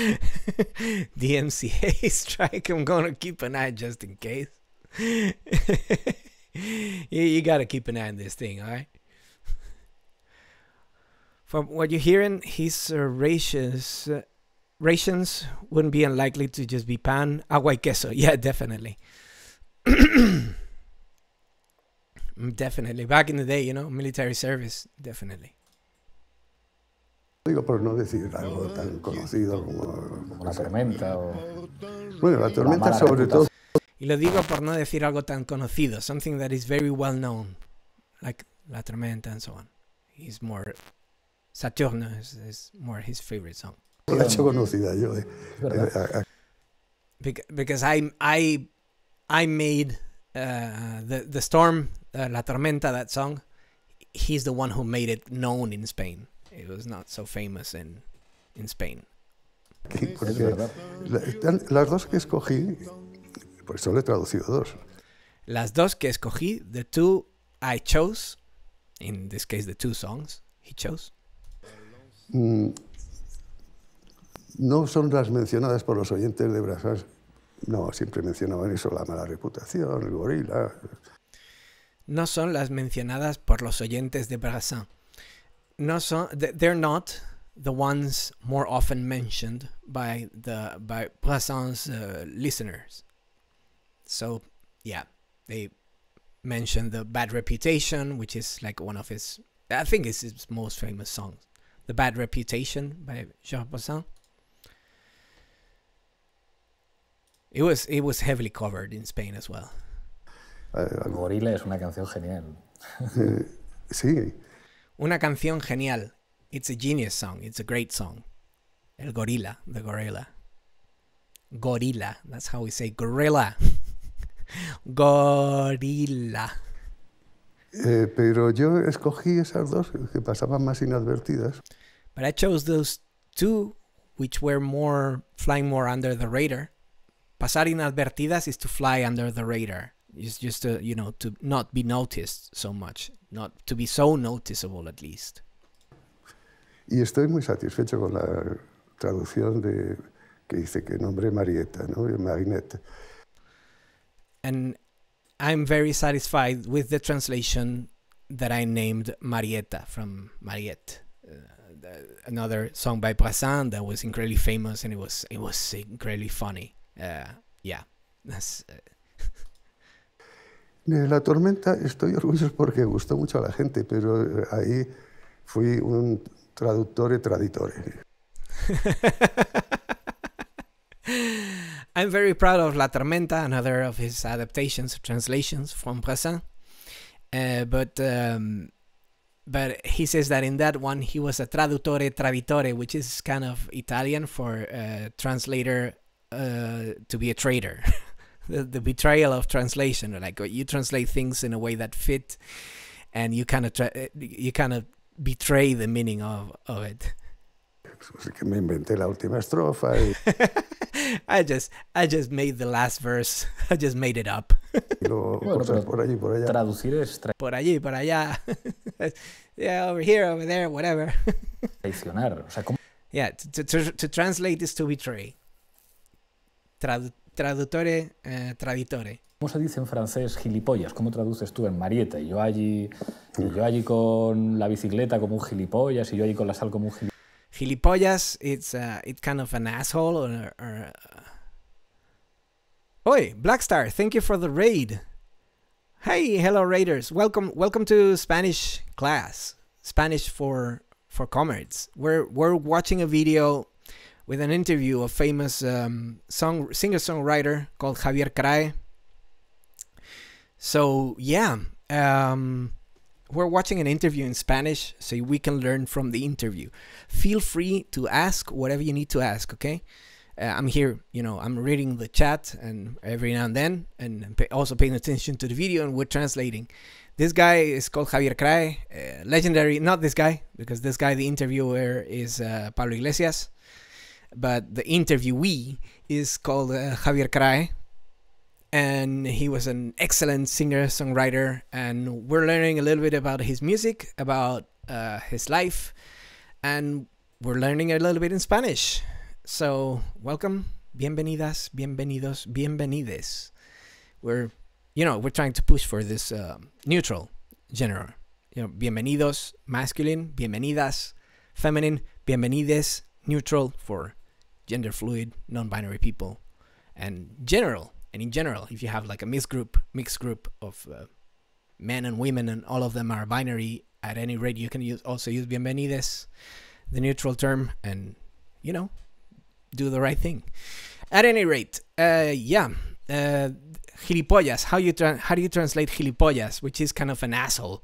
DMCA strike. I'm gonna keep an eye just in case. you, you keep an eye on this thing, all right? from what you're hearing, his uh, rations, uh, rations wouldn't be unlikely to just be pan, agua y queso. Yeah, definitely. definitely. Back in the day, you know, military service, definitely. Digo, por no decir algo oh, tan conocido como la tormenta o... Bueno, la tormenta sobre todo... Y lo digo por no decir algo tan conocido, something that is very well known, like la tormenta and so on. He's more Saturno is, is more his favorite song. Eh, eh, because I I I made uh, the the storm uh, La Tormenta that song. He's the one who made it known in Spain. It was not so famous in in Spain. Las dos que escogí, the two I chose, in this case the two songs he chose, Mm, no son las mencionadas por los oyentes de Brasas. No, siempre mencionaban eso, la mala reputación, el gorila. No son las mencionadas por los oyentes de Brassin. No son, they're not the ones more often mentioned by the by Brassin's uh, listeners. So, yeah, they mention the bad reputation, which is like one of his, I think, it's his most famous songs. The Bad Reputation by Jean Poisson. It was, it was heavily covered in Spain as well. Eh, gorila es una canción genial. Eh, sí. Una canción genial. It's a genius song. It's a great song. El gorila, the gorilla. Gorilla. That's how we say gorilla. gorilla. Eh, pero yo escogí esas dos que pasaban más inadvertidas. But I chose those two which were more flying more under the radar. Pasar inadvertidas is to fly under the radar. It's just to, you know to not be noticed so much, not to be so noticeable at least. Y estoy muy satisfecho con la traducción de que dice que nombre Marieta, ¿no? Marinette. And I'm very satisfied with the translation that I named Marietta from Mariette. Uh, another song by Poisson that was incredibly famous and it was it was incredibly funny. Uh, yeah, that's. Uh. la tormenta estoy orgulloso porque gustó mucho a la gente, pero eh, ahí fui un traductor y traditore. I'm very proud of La Tormenta, another of his adaptations, translations from Bressin. Uh, but um, but he says that in that one he was a traduttore traditore, which is kind of Italian for uh, translator uh, to be a traitor. the, the, betrayal of translation, like you translate things in a way that fit, and you kind of you kind of betray the meaning of of it. Así pues, pues, que me inventé la última estrofa. Y... I, just, I just made the last verse. I just made it up. por allí, por allá. Traducir es... por allí, por allá. yeah, over here, over there, whatever. Traicionar. O sea, ¿cómo? Yeah, to, to, to translate is to betray. Trad traductore, eh, traditore. ¿Cómo se dice en francés gilipollas? ¿Cómo traduces tú en Marieta? Y yo allí, y yo allí con la bicicleta como un gilipollas y yo allí con la sal como un gilipollas. gilipollas, it's uh, it's kind of an asshole or. or uh... Oi, Blackstar, thank you for the raid. Hey, hello raiders. Welcome welcome to Spanish class. Spanish for for comrades. We're we're watching a video with an interview of famous um, song singer-songwriter called Javier Crae. So, yeah, um, we're watching an interview in Spanish so we can learn from the interview. Feel free to ask whatever you need to ask, okay? Uh, I'm here, you know, I'm reading the chat and every now and then, and pay, also paying attention to the video, and we're translating. This guy is called Javier Crae, uh, legendary, not this guy, because this guy, the interviewer, is uh, Pablo Iglesias, but the interviewee is called uh, Javier Crae, and he was an excellent singer songwriter and we're learning a little bit about his music about uh, his life and we're learning a little bit in spanish so welcome bienvenidas bienvenidos bienvenides we're you know we're trying to push for this uh, neutral gender you know bienvenidos masculine bienvenidas feminine bienvenides neutral for gender fluid non-binary people and general and in general, if you have like a mixed group, mixed group of uh, men and women, and all of them are binary, at any rate, you can use also use bienvenides, the neutral term, and you know, do the right thing. At any rate, uh, yeah, uh, gilipollas. How you how do you translate gilipollas, which is kind of an asshole,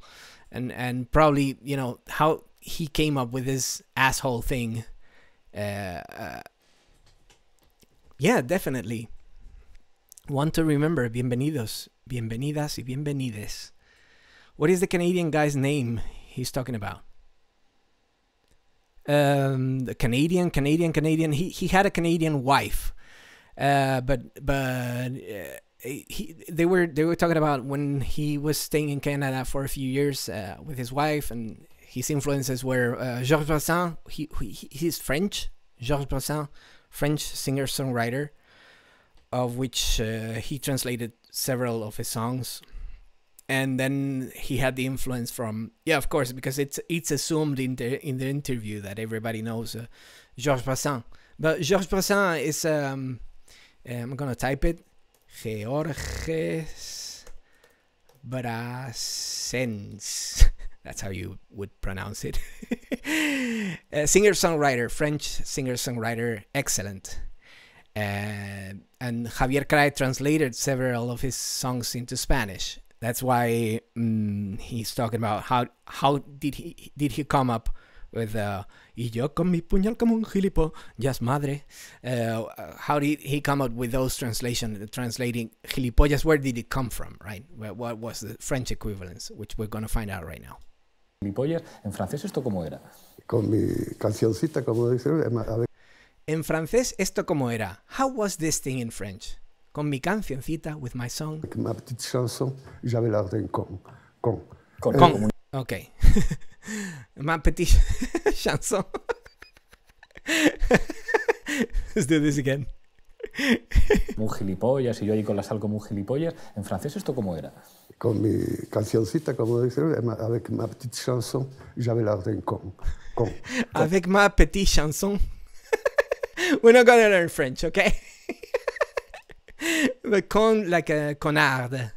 and and probably you know how he came up with this asshole thing. Uh, uh yeah, definitely want to remember bienvenidos, bienvenidas, y bienvenides. What is the Canadian guy's name he's talking about? Um, the Canadian, Canadian, Canadian. He he had a Canadian wife, uh, but but. Uh, he, they were they were talking about when he was staying in Canada for a few years uh, with his wife, and his influences were uh, Georges Brassens. He, he he's French. Georges Brassens, French singer songwriter of which uh, he translated several of his songs. And then he had the influence from yeah, of course, because it's it's assumed in the in the interview that everybody knows uh, Georges Brassens, but Georges Brassens is um, um I'm gonna type it Georges Brassens. That's how you would pronounce it. Uh, singer songwriter, French singer songwriter, excellent. Uh, and Javier Cray translated several of his songs into Spanish. That's why um, he's talking about how how did he did he come up with uh, "Y yo con mi puñal como un gilipo, yes madre." Uh, how did he come up with those translation translating gilipollas? Where did it come from? Right? What was the French equivalence, which we're gonna find out right now. Gilipollas en francés esto cómo era? Con mi cancioncita como dice. A ver. En francés, esto cómo era. How was this thing in French? Con mi cancioncita, with my song. Con ma petite chanson, j'avais la d'un con. Con. Con. Euh, con. Ok. ma petite chanson. Let's do this again. un gilipollas y yo ahí con la sal como un gilipollas. ¿En francés esto cómo era? Con mi cancioncita, como dice, avec ma petite chanson, j'avais la d'un con. con. Avec ma petite chanson, We're not gonna learn French, okay? but con like a uh, conard.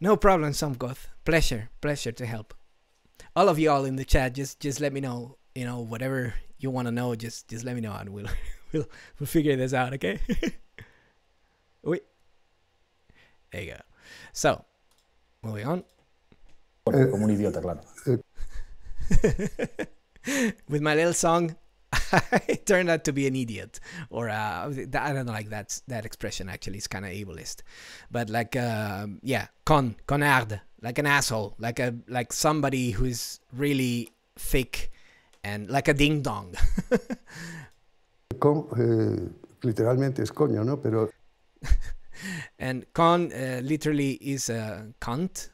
No problem, Sam goth. Pleasure, pleasure to help. All of y'all in the chat, just just let me know. You know, whatever you want to know, just just let me know, and we'll we'll we'll figure this out, okay? we. There you go. So, moving on. Como un idiota, claro. With my little song, I turned out to be an idiot, or uh, I don't know, like that that expression actually is kind of ableist, but like uh, yeah, con conard, like an asshole, like a like somebody who's really thick, and like a ding dong. con, eh, literalmente es coño, ¿no? Pero and con uh, literally is a cunt,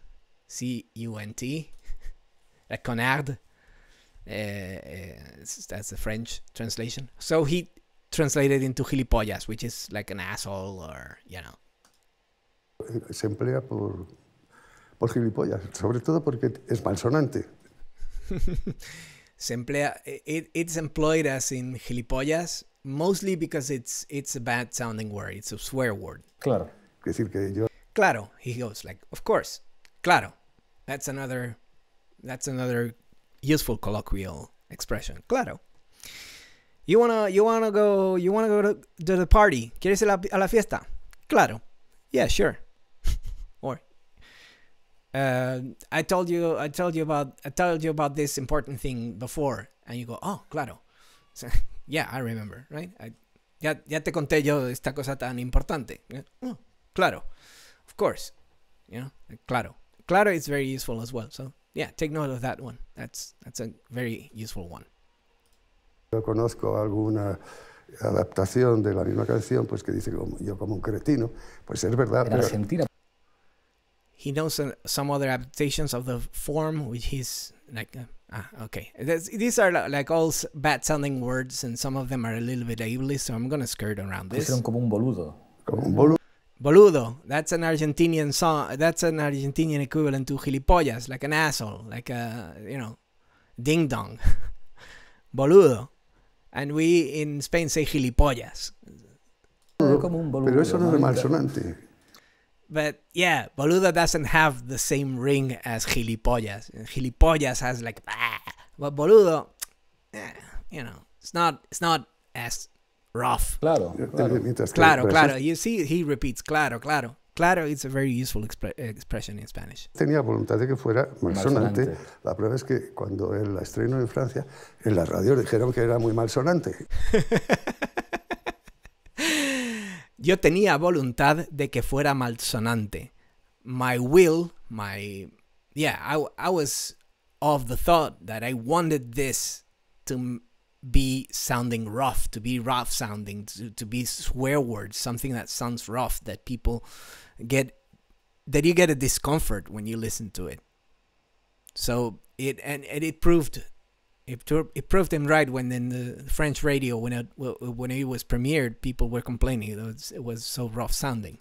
c u n t, a conard. Uh, uh, that's the French translation. So he translated into gilipollas, which is like an asshole or, you know. Se emplea por, por gilipollas, sobre todo porque es malsonante. Se emplea, it, it's employed as in gilipollas, mostly because it's, it's a bad sounding word, it's a swear word. Claro. Decir que yo... Claro, he goes like, of course, claro. That's another, that's another useful colloquial expression. Claro. You wanna you wanna go you wanna go to, to the party. ¿Quieres ir a la fiesta? Claro. Yeah, sure. or uh, I told you I told you about I told you about this important thing before and you go, "Oh, claro." So, yeah, I remember, right? I, ya, ya te conté yo esta cosa tan importante. Oh, claro. Of course. You know, claro. Claro is very useful as well. So yeah, take note of that one. That's, that's a very useful one. Yo conozco alguna adaptación de la misma canción, pues que dice yo como un cretino, pues es verdad. En Argentina. He knows some other adaptations of the form, which is like, uh, ah, okay. That's, these are like all bad sounding words, and some of them are a little bit ableist, so I'm gonna skirt around this. como un boludo. Como un boludo. Boludo. That's an Argentinian song. That's an Argentinian equivalent to gilipollas, like an asshole, like a, you know, ding dong. Boludo. And we in Spain say gilipollas. Pero eso no es malsonante. But yeah, boludo doesn't have the same ring as gilipollas. Gilipollas has like, bah, but boludo, eh, you know, it's not, it's not as rough. Claro, claro, claro, You see, he repeats, claro, claro. Claro, it's a very useful eh, expression in Spanish. Tenía voluntad de que fuera malsonante. La prueba es que cuando él la estrenó en Francia, en la radio dijeron que era muy malsonante. Yo tenía voluntad de que fuera malsonante. My will, my yeah, I, I was of the thought that I wanted this to be sounding rough, to be rough sounding, to, to be swear words, something that sounds rough that people get that you get a discomfort when you listen to it. So it and, and it proved it, it proved him right when in the French radio when it when it was premiered, people were complaining it was, it was so rough sounding.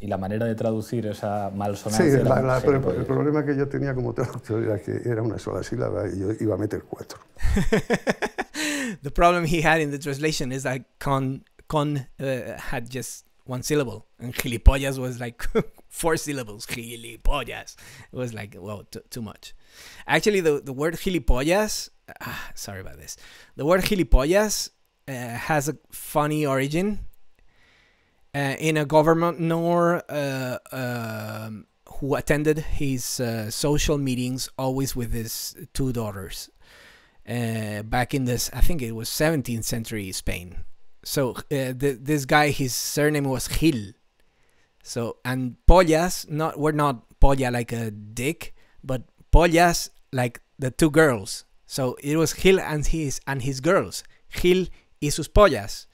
y la manera de traducir esa malsonancia... Sí, el, problema que yo tenía como traductor era que era una sola sílaba y yo iba a meter cuatro. the problem he had in the translation is that con, con eh, had just one syllable and gilipollas was like four syllables. Gilipollas. It was like, well, too much. Actually, the, the word gilipollas, ah, sorry about this. The word gilipollas eh, has a funny origin Uh, in a government, nor uh, um, who attended his uh, social meetings always with his two daughters back in this, I think it was 17th century Spain. So th this guy, his surname was Gil. So and pollas not we're not polla like a dick, but pollas like the two girls. So it was Gil and his and his girls. Gil y sus pollas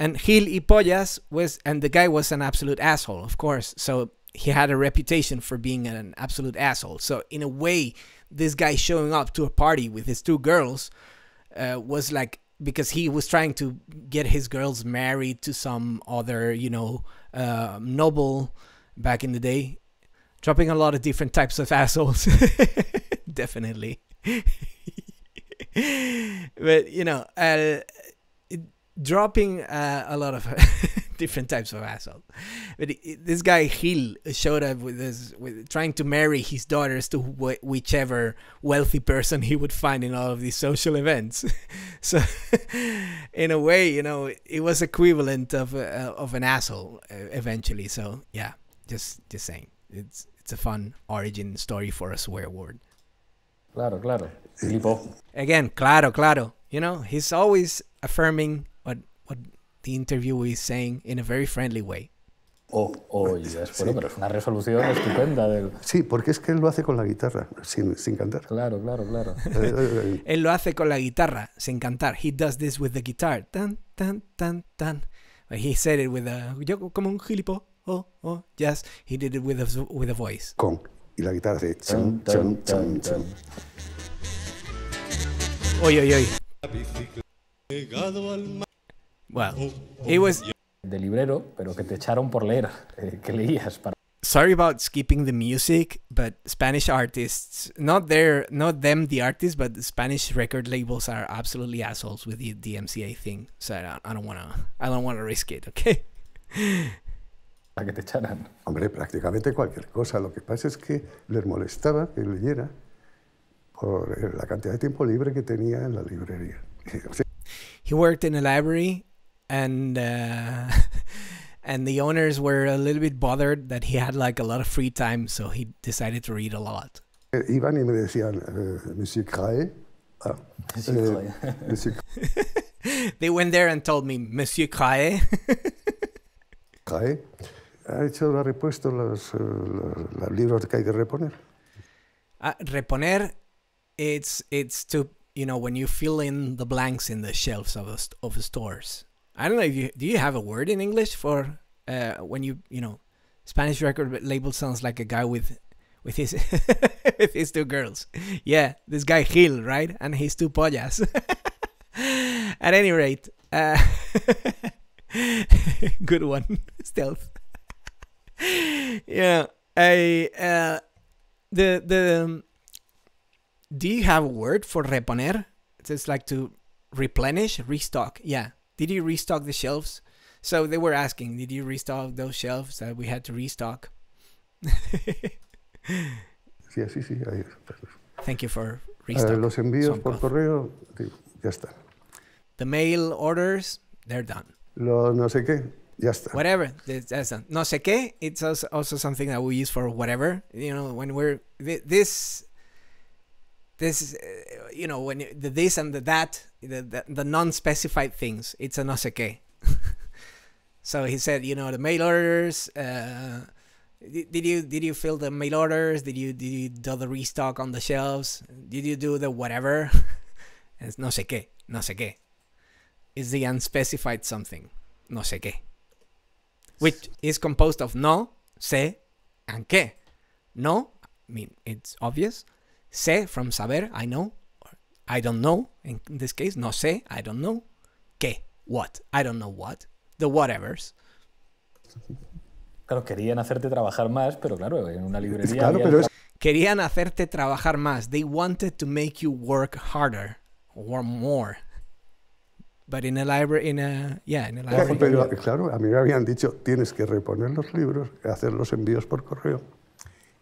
and Gil y Pollas was, and the guy was an absolute asshole, of course. So he had a reputation for being an absolute asshole. So in a way, this guy showing up to a party with his two girls uh, was like because he was trying to get his girls married to some other, you know, uh, noble back in the day. Dropping a lot of different types of assholes, definitely. but you know, uh, dropping uh, a lot of different types of assholes. But this guy Gil showed up with this, with trying to marry his daughters to wh whichever wealthy person he would find in all of these social events. so, in a way, you know, it was equivalent of uh, of an asshole uh, eventually. So, yeah, just just saying, it's it's a fun origin story for a swear word. Claro, claro. Again, claro, claro. You know, he's always affirming the interviewee is saying in a very friendly way. Oh, oh yes. bueno, sí. pero es una resolución estupenda del... Sí, porque es que él lo hace con la guitarra, sin, sin cantar. Claro, claro, claro. Eh, eh, eh. él lo hace con la guitarra, sin cantar. He does this with the guitar. Tan, tan, tan, tan. He said it with a... Yo como un gilipo. Oh, oh, yes. He did it with a, with a voice. Con. Y la guitarra hace... Chum, chum, chum, chum. Oy, oy, oy. Llegado al mar. Well, it was. De librero, pero que te echaron por leer, eh, que leías para. Sorry about skipping the music, but Spanish artists, not their, not them, the artists, but the Spanish record labels are absolutely assholes with the DMCA thing. So I don't, I don't wanna, I don't wanna risk it, okay? A que te echaran. Hombre, prácticamente cualquier cosa. Lo que pasa es que les molestaba que leyera por eh, la cantidad de tiempo libre que tenía en la librería. He worked in a library and uh, and the owners were a little bit bothered that he had like a lot of free time, so he decided to read a lot. Eh, Ivan y me decían, eh, Monsieur Cray. Ah, Monsieur eh, Cray. they went there and told me, Monsieur Cray. Cray. ¿Ha hecho, ha repuesto los, los, los libros que hay que reponer? Ah, reponer, it's, it's to, you know, when you fill in the blanks in the shelves of, a, of stores. I don't know if you do you have a word in English for uh, when you you know Spanish record label sounds like a guy with with his with his two girls. Yeah, this guy Gil, right? And his two pollas. At any rate, uh, good one, stealth. yeah, I uh, the the. Um, do you have a word for reponer? It's like to replenish, restock. Yeah, did you restock the shelves? So they were asking, did you restock those shelves that we had to restock? Yeah, sí, sí. Ahí Thank you for eh, restocking. Uh, los envíos por correo, ya The mail orders, they're done. Lo no sé qué, ya está. Whatever, that's done. No sé qué, it's also something that we use for whatever. You know, when we're, this this uh, you know when the this and the that the, the, the non-specified things it's a no qué. so he said you know the mail orders uh, did you did you fill the mail orders did you did you do the restock on the shelves did you do the whatever it's no qué. no sé qué. is the unspecified something no sé qué, which is composed of no se and que no i mean it's obvious Sé from saber, I know. I don't know, in this case, no sé, I don't know. ¿Qué? What? I don't know what. The whatevers. Claro, querían hacerte trabajar más, pero claro, en una librería. Claro, pero Querían hacerte trabajar más. They wanted to make you work harder or more. But in a library, in a, yeah, in a library. claro, a mí me habían dicho, tienes que reponer los libros, hacer los envíos por correo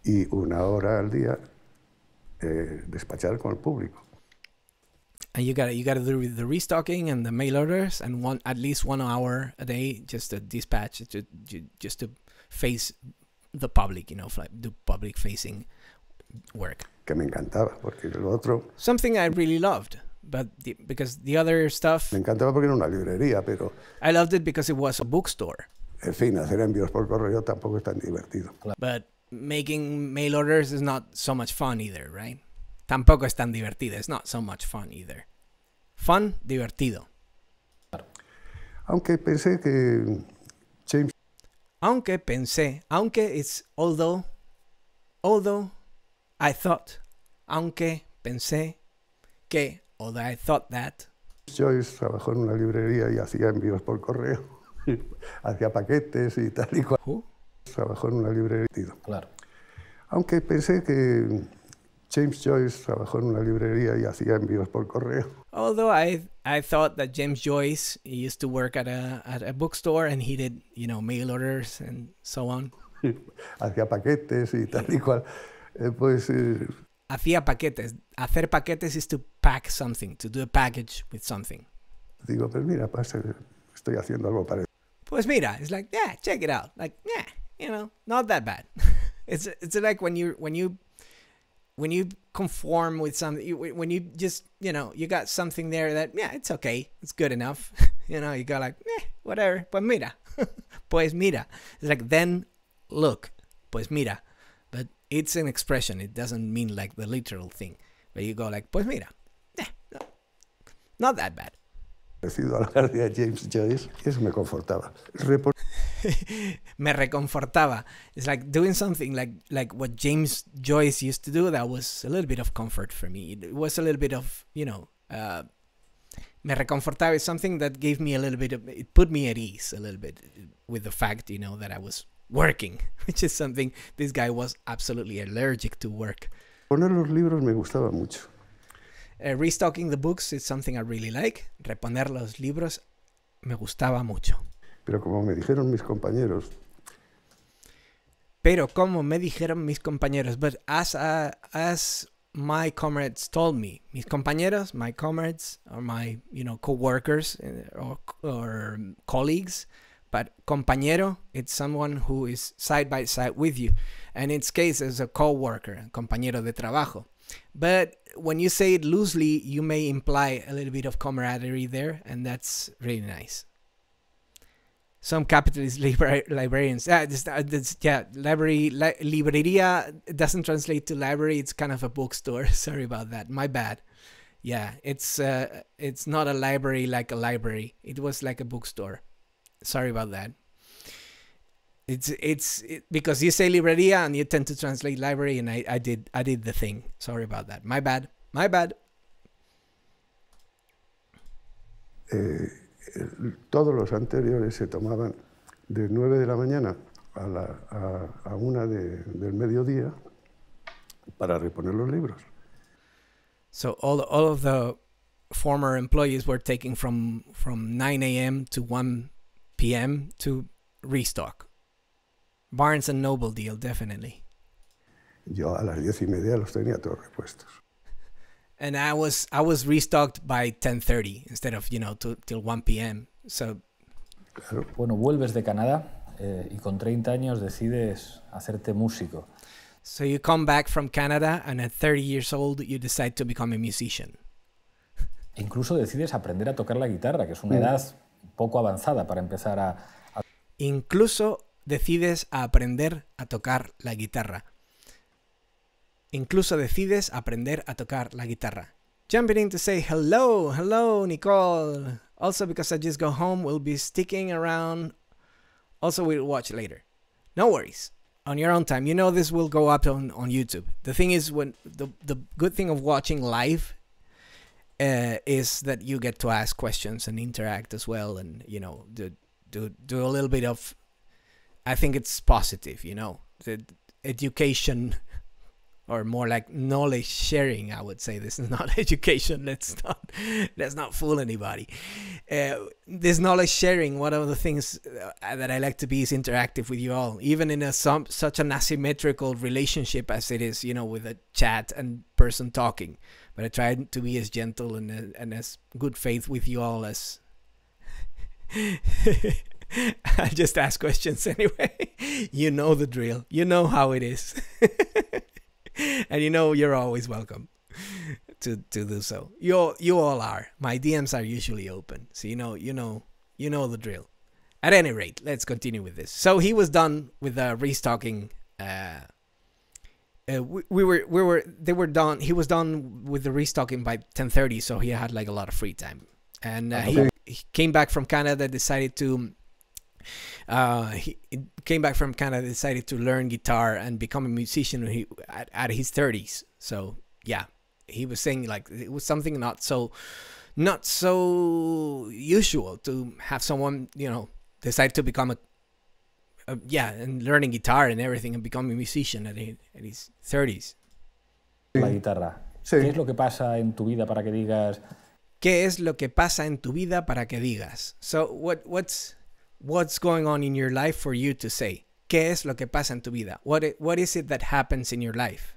y una hora al día eh, despachar con el público. And you got you gotta do the restocking and the mail orders and one at least one hour a day just to dispatch to, just to face the public, you know, do public facing work. Que me encantaba porque lo otro. Something I really loved. But because the other stuff. Me encantaba porque era una librería, pero. I loved it because it was a bookstore. En fin, hacer envíos por correo tampoco es tan divertido. But making mail orders is not so much fun either, right? Tampoco es tan divertido. It's not so much fun either. Fun, divertido. Aunque pensé que Aunque pensé, aunque it's although, although I thought, aunque pensé que, although I thought that. Joyce trabajó en una librería y hacía envíos por correo, hacía paquetes y tal y cual trabajó en una librería. Claro. Aunque pensé que James Joyce trabajó en una librería y hacía envíos por correo. Although I I thought that James Joyce he used to work at a at a bookstore and he did, you know, mail orders and so on. hacía paquetes y tal y cual. Eh, pues eh, hacía paquetes. Hacer paquetes is to pack something, to do a package with something. Digo, pues mira, estoy haciendo algo parecido. Pues mira, it's like, yeah, check it out. Like, yeah. you know, not that bad. it's it's like when you when you when you conform with something when you just you know you got something there that yeah it's okay it's good enough you know you go like eh, whatever pues mira pues mira it's like then look pues mira but it's an expression it doesn't mean like the literal thing but you go like pues mira eh, no, not that bad parecido James Joyce, eso me confortaba. me reconfortaba. It's like doing something like, like what James Joyce used to do, that was a little bit of comfort for me. It was a little bit of, you know, uh, me reconfortaba is something that gave me a little bit of, it put me at ease a little bit with the fact, you know, that I was working, which is something this guy was absolutely allergic to work. Poner los libros me gustaba mucho. Eh, restocking the books is something I really like. Reponer los libros me gustaba mucho. Pero como me dijeron mis compañeros. Pero como me dijeron mis compañeros, but as, uh, as my comrades told me, mis compañeros, my comrades, or my, you know, co-workers eh, or, or colleagues, but compañero, it's someone who is side by side with you. And in its case, it's a co-worker, compañero de trabajo. But when you say it loosely, you may imply a little bit of camaraderie there, and that's really nice. Some capitalist libra librarians, uh, this, uh, this, yeah, library, li libreria doesn't translate to library. It's kind of a bookstore. Sorry about that. My bad. Yeah, it's uh, it's not a library like a library. It was like a bookstore. Sorry about that. It's it's it, because you say libreria and you tend to translate library, and I, I did I did the thing. Sorry about that. My bad. My bad. Eh, todos los anteriores se tomaban de 9 de la mañana a, la, a, a una de, del mediodía para reponer los libros. So all all of the former employees were taking from from 9 a.m. to 1 p.m. to restock. Barnes and Noble deal, definitely. Yo a las diez y media los tenía todos repuestos. And I was I was restocked by 10:30 instead of you know to, till 1 p.m. So. Claro. Bueno, vuelves de Canadá eh, y con 30 años decides hacerte músico. So you come back from Canada and at 30 years old you decide to become a musician. E incluso decides aprender a tocar la guitarra, que es una mm. edad poco avanzada para empezar a, a... Incluso decides a aprender a tocar la guitarra. Incluso decides aprender a tocar la guitarra. Jumping in to say hello, hello Nicole. Also because I just go home, we'll be sticking around. Also we'll watch later. No worries. On your own time. You know this will go up on, on YouTube. The thing is when the the good thing of watching live uh, is that you get to ask questions and interact as well and you know do do do a little bit of I think it's positive, you know, the education or more like knowledge sharing. I would say this is not education. Let's not let's not fool anybody. Uh, this knowledge sharing. One of the things uh, that I like to be is interactive with you all, even in a some such an asymmetrical relationship as it is, you know, with a chat and person talking. But I try to be as gentle and uh, and as good faith with you all as. I just ask questions anyway. you know the drill. You know how it is. and you know you're always welcome to to do so. You all, you all are. My DMs are usually open. So you know you know you know the drill. At any rate, let's continue with this. So he was done with uh, restocking uh, uh, we, we were we were they were done he was done with the restocking by 10:30 so he had like a lot of free time and uh, okay. he, he, came back from Canada decided to uh, he came back from Canada, decided to learn guitar and become a musician he, at, at his 30s. So yeah, he was saying like it was something not so not so usual to have someone you know decide to become a, a yeah and learning guitar and everything and become a musician at, his, at his 30s. La guitarra. Sí. ¿Qué es lo que pasa en tu vida para que digas ¿Qué es lo que pasa en tu vida para que digas? So what what's what's going on in your life for you to say. ¿Qué es lo que pasa en tu vida? What, what is it that happens in your life?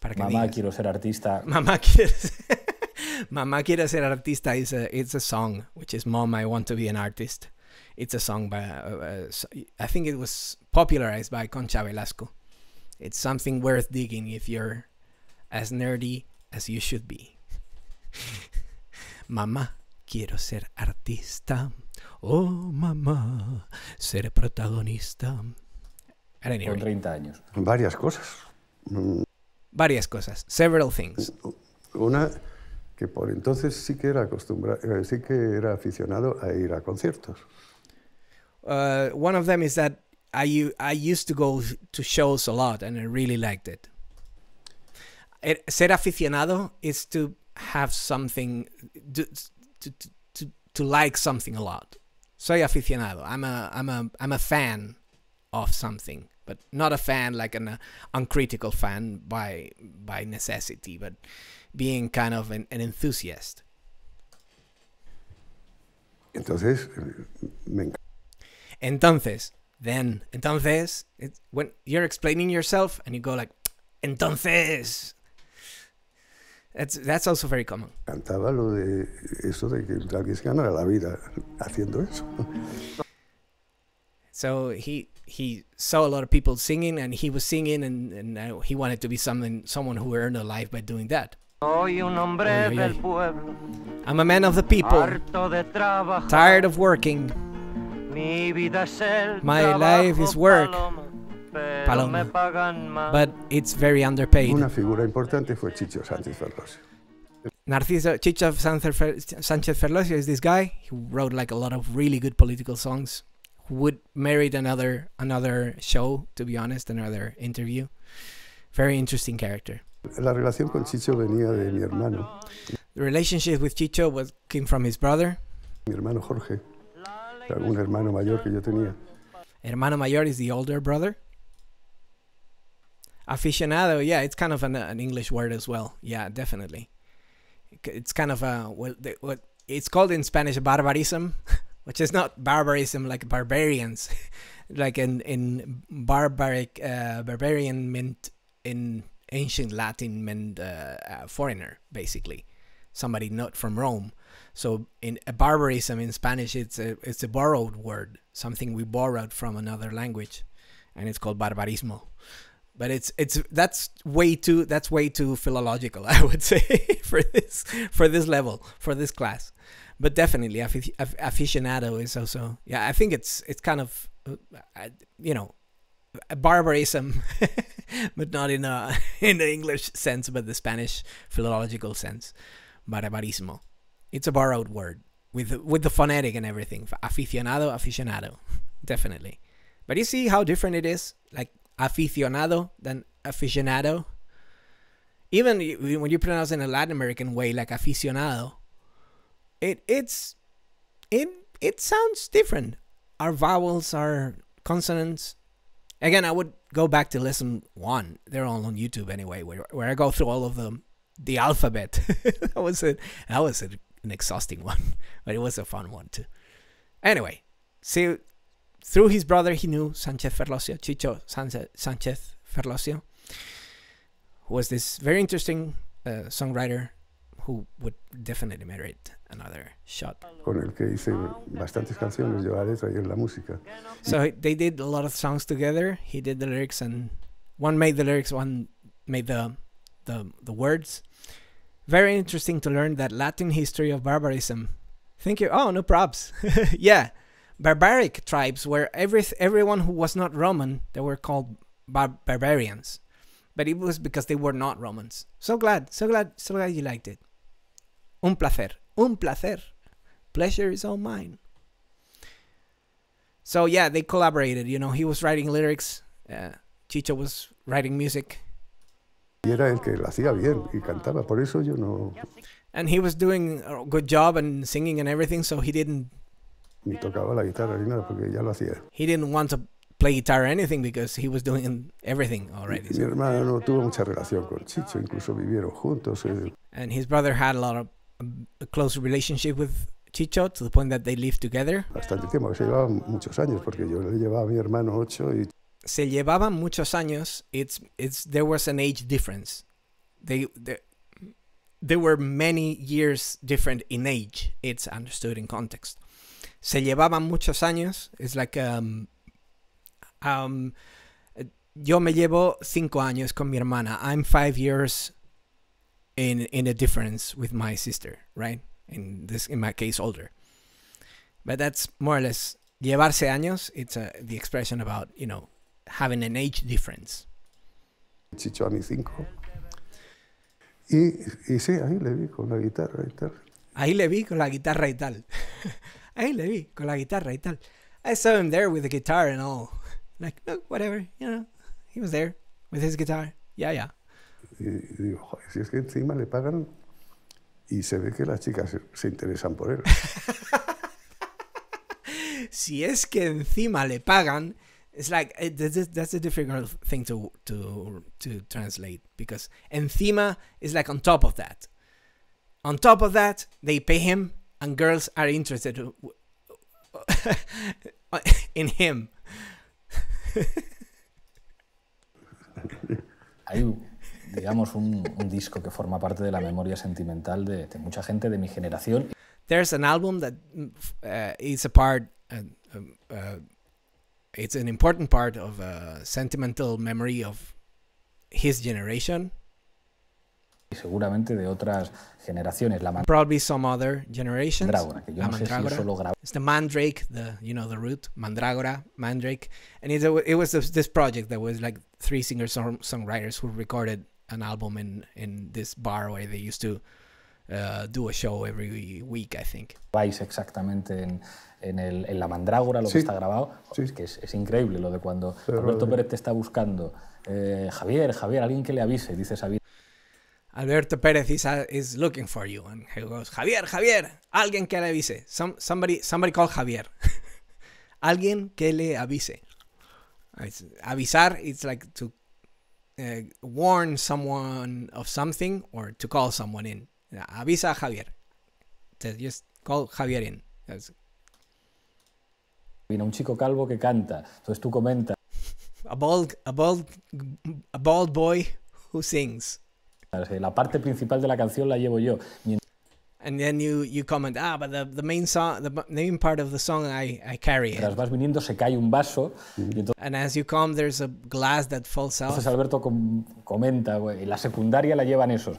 Para que Mamá digas. quiero ser artista. Mamá quiero ser, Mamá quiero ser artista is a, it's a song, which is Mom, I Want to Be an Artist. It's a song by, uh, uh, I think it was popularized by Concha Velasco. It's something worth digging if you're as nerdy as you should be. Mamá, quiero ser artista. oh mamá, ser protagonista. Con 30 años. Varias cosas. Mm. Varias cosas, several things. Una que por entonces sí que era acostumbrado, eh, sí que era aficionado a ir a conciertos. Uh, one of them is that I, I used to go to shows a lot and I really liked it. Er, ser aficionado is to have something, to, to, to like something a lot. soy aficionado. I'm a, I'm a, I'm a fan of something, but not a fan like an uh, uncritical fan by by necessity, but being kind of an, an enthusiast. Entonces, me Entonces, then, entonces, when you're explaining yourself and you go like, entonces, that's, that's also very common. Cantaba lo de eso de que tal que se ganara la vida haciendo eso. So he he saw a lot of people singing, and he was singing, and, and he wanted to be someone someone who earned a life by doing that. Soy un hombre del pueblo. I'm a man of the people. Tired of working. My life is work. Paloma. But it's very underpaid. Una figura importante fue Chicho Sánchez Ferlosio. Narciso Chicho Sánchez Ferlosio is this guy who wrote like a lot of really good political songs. Would merit another another show, to be honest, another interview. Very interesting character. La relación con Chicho venía de mi hermano. The relationship with Chicho was came from his brother. Mi hermano Jorge, un hermano mayor que yo tenía. Hermano mayor is the older brother aficionado. Yeah, it's kind of an, an English word as well. Yeah, definitely. It's kind of a well, the, what it's called in Spanish barbarism, which is not barbarism like barbarians, like in in barbaric uh, barbarian meant in ancient Latin meant uh, foreigner basically, somebody not from Rome. So in a barbarism in Spanish, it's a it's a borrowed word, something we borrowed from another language, and it's called barbarismo but it's it's that's way too that's way too philological i would say for this for this level for this class but definitely aficionado is also yeah i think it's it's kind of uh, you know barbarism but not in a in the english sense but the spanish philological sense barbarismo it's a borrowed word with with the phonetic and everything aficionado aficionado definitely but you see how different it is like aficionado than aficionado. Even when you pronounce it in a Latin American way, like aficionado, it it's it it sounds different. Our vowels, our consonants. Again, I would go back to lesson one. They're all on YouTube anyway, where, where I go through all of them, the alphabet. that was it. That was an exhausting one, but it was a fun one too. Anyway, see through his brother, he knew Sanchez Ferlosio, Chicho Sanchez Ferlosio, who was this very interesting uh, songwriter who would definitely merit another shot. So they did a lot of songs together. He did the lyrics, and one made the lyrics, one made the the, the words. Very interesting to learn that Latin history of barbarism. Thank you. Oh, no props. yeah barbaric tribes where every everyone who was not Roman they were called bar barbarians, but it was because they were not Romans. So glad, so glad, so glad you liked it. Un placer, un placer. Pleasure is all mine. So yeah, they collaborated. You know, he was writing lyrics, uh, Chicho was writing music. And he was doing a good job and singing and everything, so he didn't ni tocaba la guitarra ni nada porque ya lo hacía. He didn't want to play guitar or anything because he was doing everything already. Y, Mi hermano no tuvo mucha relación con Chicho, incluso vivieron juntos. Eh. And his brother had a lot of a close relationship with Chicho to the point that they lived together. Bastante tiempo, se llevaban muchos años porque yo le llevaba a mi hermano ocho y se llevaban muchos años. It's it's there was an age difference. They, they there were many years different in age. It's understood in context se llevaban muchos años. Es like. Um, um, yo me llevo cinco años con mi hermana. I'm five years in, in a difference with my sister, right? In this, in my case, older. But that's more or less llevarse años. It's uh, the expression about you know having an age difference. Chicho a mi cinco. Y, y sí, ahí le vi con la guitarra y tal. Ahí le vi con la guitarra y tal. ahí le vi, con la guitarra y tal. I saw him there with the guitar and all. Like, no, oh, whatever, you know, he was there with his guitar. Yeah, yeah. Y, y digo, joder, si es que encima le pagan y se ve que las chicas se, se interesan por él. si es que encima le pagan, it's like it, eh, that's, that's a difficult thing to to to translate because encima is like on top of that. On top of that, they pay him and girls are interested in him. Hay, digamos, un, un, disco que forma parte de la memoria sentimental de, de mucha gente de mi generación. There's an album that uh, is a part, uh, um, uh, it's an important part of a sentimental memory of his generation. y seguramente de otras generaciones. La Probably some other generations. Mandragora, que yo no sé si solo grabé. It's the mandrake, the you know the root, mandragora, mandrake, and it, it was this project that was like three singer songwriters who recorded an album in in this bar where they used to uh, do a show every week, I think. Vais exactamente en, en, el, en la mandrágora, lo que está grabado, es que es, increíble lo de cuando Alberto Pérez te está buscando, eh, Javier, Javier, alguien que le avise, dice Alberto Perez is, uh, is looking for you. And he goes, Javier, Javier, alguien que le avise. Some, somebody, somebody call Javier. alguien que le avise. It's, avisar, it's like to uh, warn someone of something or to call someone in. Avisa Javier. So just call Javier in. That's... Vino un chico calvo que canta. Entonces tú comentas. A bald, a bald, a bald boy who sings. La parte principal de la canción la llevo yo. And then you, you comment, ah, but the, the main song, the main part of the song I, I carry it. vas viniendo se cae un vaso. Y entonces, And as you come, there's a glass that falls out. Entonces Alberto com comenta, la secundaria la llevan esos.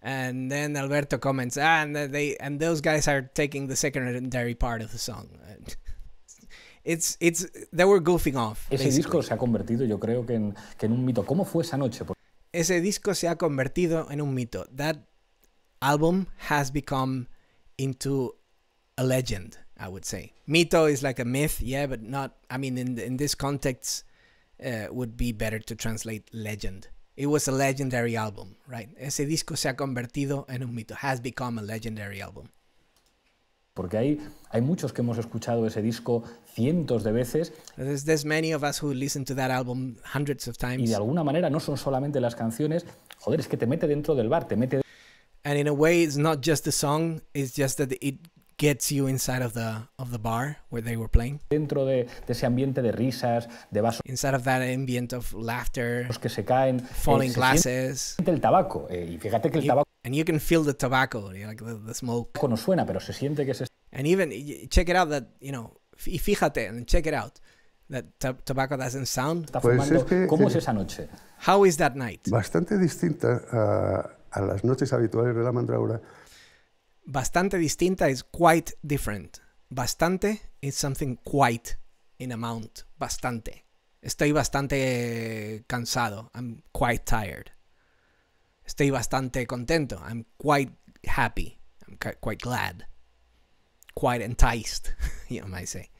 And then Alberto comments, ah, and they and those guys are taking the secondary part of the song. it's, it's, they were goofing off. Ese basically. disco se ha convertido, yo creo, que en, que en un mito. ¿Cómo fue esa noche? Porque ese disco se ha convertido en un mito. That album has become into a legend, I would say. Mito is like a myth, yeah, but not, I mean, in, in this context, uh, would be better to translate legend. It was a legendary album, right? Ese disco se ha convertido en un mito, has become a legendary album. Porque hay, hay muchos que hemos escuchado ese disco cientos de veces. Y de alguna manera no son solamente las canciones, joder, es que te mete dentro del bar, te mete way not just the song, just gets you inside of the of the bar where they were playing. Dentro de, de ese ambiente de risas, de vasos. Inside of that ambient of laughter. Los que se caen. Eh, falling eh, glasses. Siente el tabaco eh, y fíjate que el you, tabaco. And you can feel the tobacco, like the, the smoke. No suena, pero se siente que se. And even check it out that you know y fíjate and check it out that tobacco doesn't sound. pues Es que, ¿Cómo es esa noche? How is that night? Bastante distinta a, a las noches habituales de la mandrágora Bastante distinta is quite different. Bastante is something quite in amount. Bastante. Estoy bastante cansado. I'm quite tired. Estoy bastante contento. I'm quite happy. I'm quite glad. Quite enticed, you might say.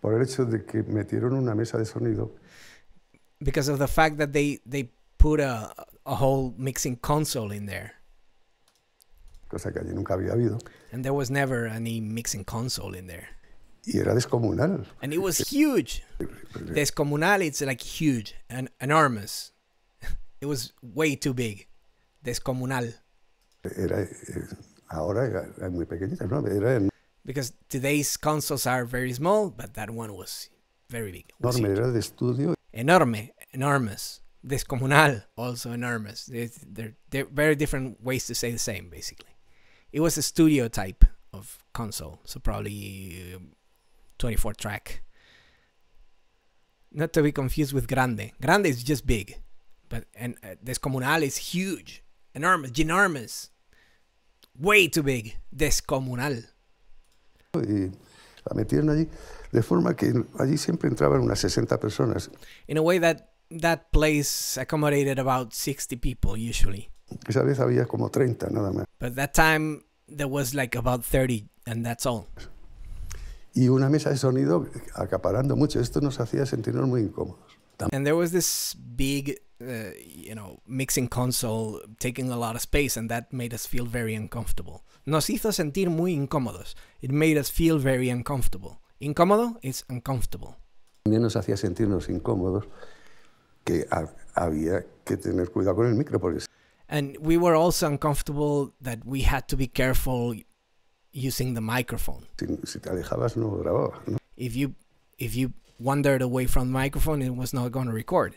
Por el hecho de que metieron una mesa de sonido. Because of the fact that they, they put a, a whole mixing console in there cosa que allí nunca había habido. And there was never any mixing console in there. Y era descomunal. And it was huge. Descomunal, it's like huge and enormous. It was way too big. Descomunal. Era, eh, ahora era muy pequeñita, ¿no? Era en... Because today's consoles are very small, but that one was very big. Was enorme, huge. era de estudio. Enorme, enormous. Descomunal, also enormous. they're, they're very different ways to say the same, basically it was a studio type of console, so probably uh, 24 track. Not to be confused with Grande. Grande is just big, but and uh, Descomunal is huge, enormous, ginormous, way too big. Descomunal. Y la metieron allí de forma que allí siempre entraban unas 60 personas. In a way that that place accommodated about 60 people usually. Esa vez había como 30 nada más. But that time there was like about 30 and that's all. Y una mesa de sonido acaparando mucho. Esto nos hacía sentirnos muy incómodos. And there was this big, uh, you know, mixing console taking a lot of space and that made us feel very uncomfortable. Nos hizo sentir muy incómodos. It made us feel very uncomfortable. Incómodo is uncomfortable. También nos hacía sentirnos incómodos que había que tener cuidado con el micro porque and we were also uncomfortable that we had to be careful using the microphone. If you if you wandered away from the microphone, it was not going to record.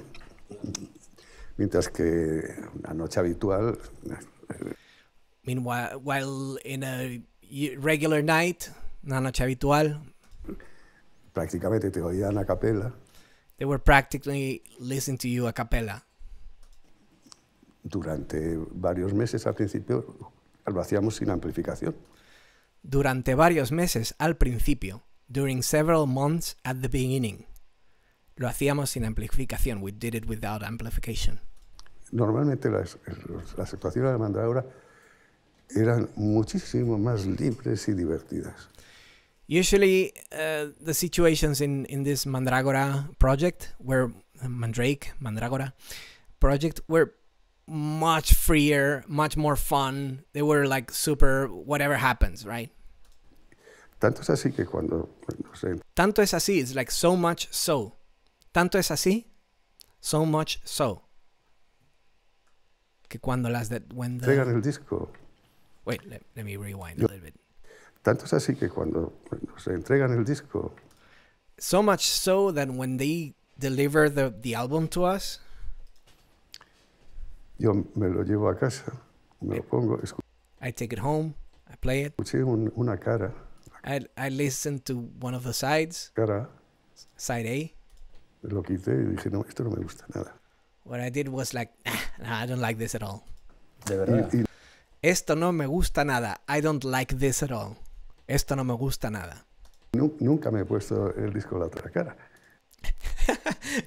Mientras que una noche habitual. Meanwhile, while in a regular night, una noche habitual. Prácticamente te oían a capella. They were practically listening to you a cappella. durante varios meses al principio lo hacíamos sin amplificación. Durante varios meses al principio, during several months at the beginning, lo hacíamos sin amplificación. We did it without amplification. Normalmente las, las actuaciones de la mandrágora eran muchísimo más libres y divertidas. Usually, uh, the situations in, in this Mandragora project were Mandrake, Mandragora project were much freer, much more fun. They were like super whatever happens, right? Tanto es así que cuando no sé. Tanto es así, it's like so much so. Tanto es así, so much so. Que cuando las de when the... Entregas el disco. Wait, let, let me rewind Yo, a little bit. Tanto es así que cuando cuando se entregan el disco. So much so that when they deliver the, the album to us, Yo me lo llevo a casa, me lo pongo, escucho. I take it home, I play it. Escuché un, una cara. I, I listen to one of the sides. Cara. Side A. Lo quité y dije, no, esto no me gusta nada. What I did was like, no, I don't like this at all. De verdad. Esto no me gusta nada. I don't like this at all. Esto no me gusta nada. Nunca me he puesto el disco de la otra cara.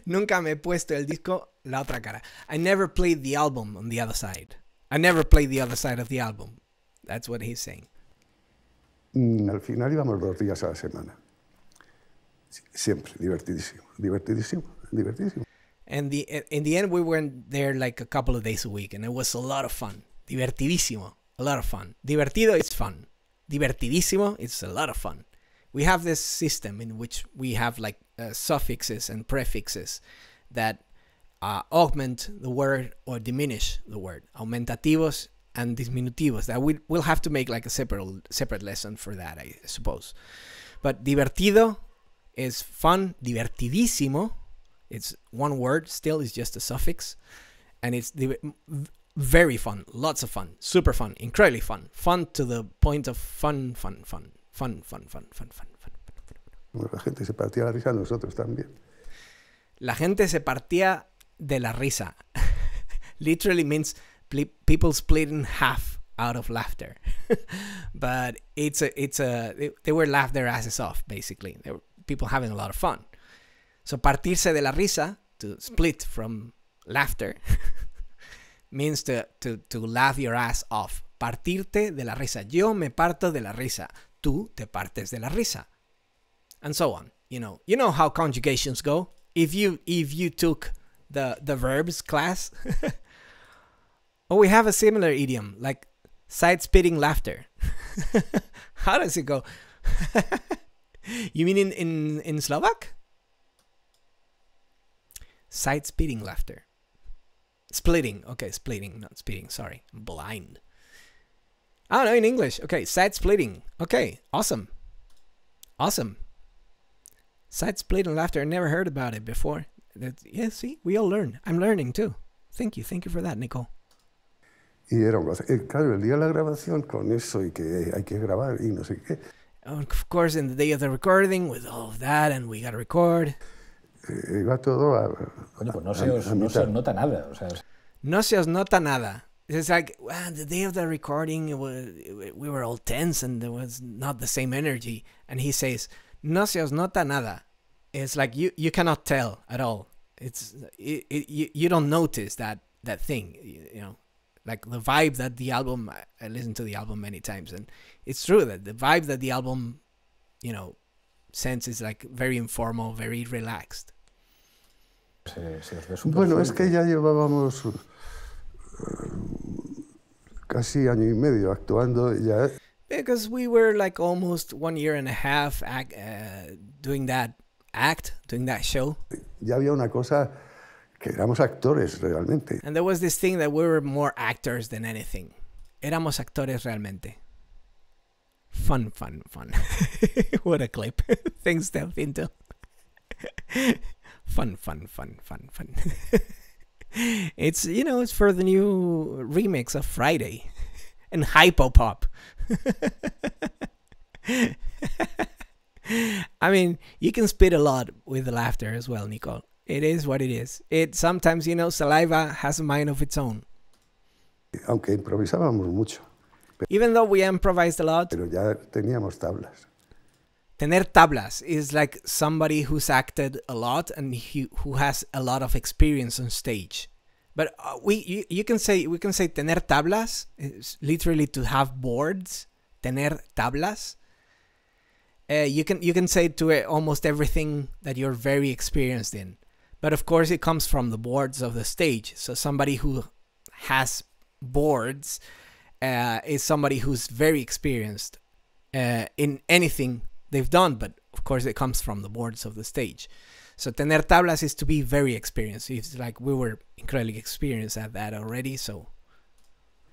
Nunca me he puesto el disco la otra cara. I never played the album on the other side. I never played the other side of the album. That's what he's saying. Mm, al final íbamos dos días a la semana. Siempre, divertidísimo, divertidísimo, divertidísimo. And the, eh, in the end, we went there like a couple of days a week, and it was a lot of fun. Divertidísimo, a lot of fun. Divertido, is fun. Divertidísimo, is a lot of fun. we have this system in which we have like uh, suffixes and prefixes that uh, augment the word or diminish the word. Aumentativos and diminutivos. That we, will have to make like a separate separate lesson for that, I suppose. But divertido is fun. Divertidísimo. It's one word. Still, it's just a suffix, and it's very fun. Lots of fun. Super fun. Incredibly fun. Fun to the point of fun, fun, fun. Fan, fan, fan, fan, fan. la gente se partía la risa nosotros también. La gente se partía de la risa. Literally means people split in half out of laughter. but it's a, it's a, they, were laughed their asses off, basically. They were people having a lot of fun. So partirse de la risa, to split from laughter, means to, to, to laugh your ass off. Partirte de la risa. Yo me parto de la risa. tú te partes de la risa. And so on. You know, you know how conjugations go. If you if you took the the verbs class. oh, we have a similar idiom like side-spitting laughter. how does it go? you mean in in, in Slovak? Side-spitting laughter. Splitting. Okay, splitting, not splitting. Sorry, I'm blind. Oh, no, in English. Okay, side splitting. Okay, awesome. Awesome. Side splitting laughter. I never heard about it before. That, yeah, see, we all learn. I'm learning too. Thank you. Thank you for that, Nicole. Y era un eh, claro, el día de la grabación con eso y que hay que grabar y no sé qué. Oh, of course, in the day of the recording, with all of that, and we gotta record. Eh, eh todo a. pues no se os, no se os nota nada. O sea, no se os nota nada it's like well, the day of the recording it was, it, we were all tense and there was not the same energy and he says no se os nota nada it's like you you cannot tell at all it's it, it, you, you don't notice that that thing you, you, know like the vibe that the album i listened to the album many times and it's true that the vibe that the album you know sends is like very informal very relaxed bueno es que ya llevábamos casi año y medio actuando ya. Because we were like almost one year and a half uh, doing that act, doing that show. Ya había una cosa que éramos actores realmente. And there was this thing that we were more actors than anything. Éramos actores realmente. Fun, fun, fun. what a clip. Thanks, Steph fun, fun, fun, fun, fun. it's you know it's for the new remix of Friday and hypo pop. I mean, you can spit a lot with laughter as well, Nicole. It is what it is. It sometimes, you know, saliva has a mind of its own. Aunque improvisábamos mucho. Even though we improvised a lot. Pero ya teníamos tablas. Tener tablas is like somebody who's acted a lot and he, who has a lot of experience on stage. But uh, we you, you can say we can say tener tablas is literally to have boards. Tener tablas. Uh, you can you can say to uh, almost everything that you're very experienced in. But of course, it comes from the boards of the stage. So somebody who has boards uh, is somebody who's very experienced uh, in anything they've done, but of course it comes from the boards of the stage. So tener tablas is to be very experienced. It's like we were incredibly experienced at that already, so.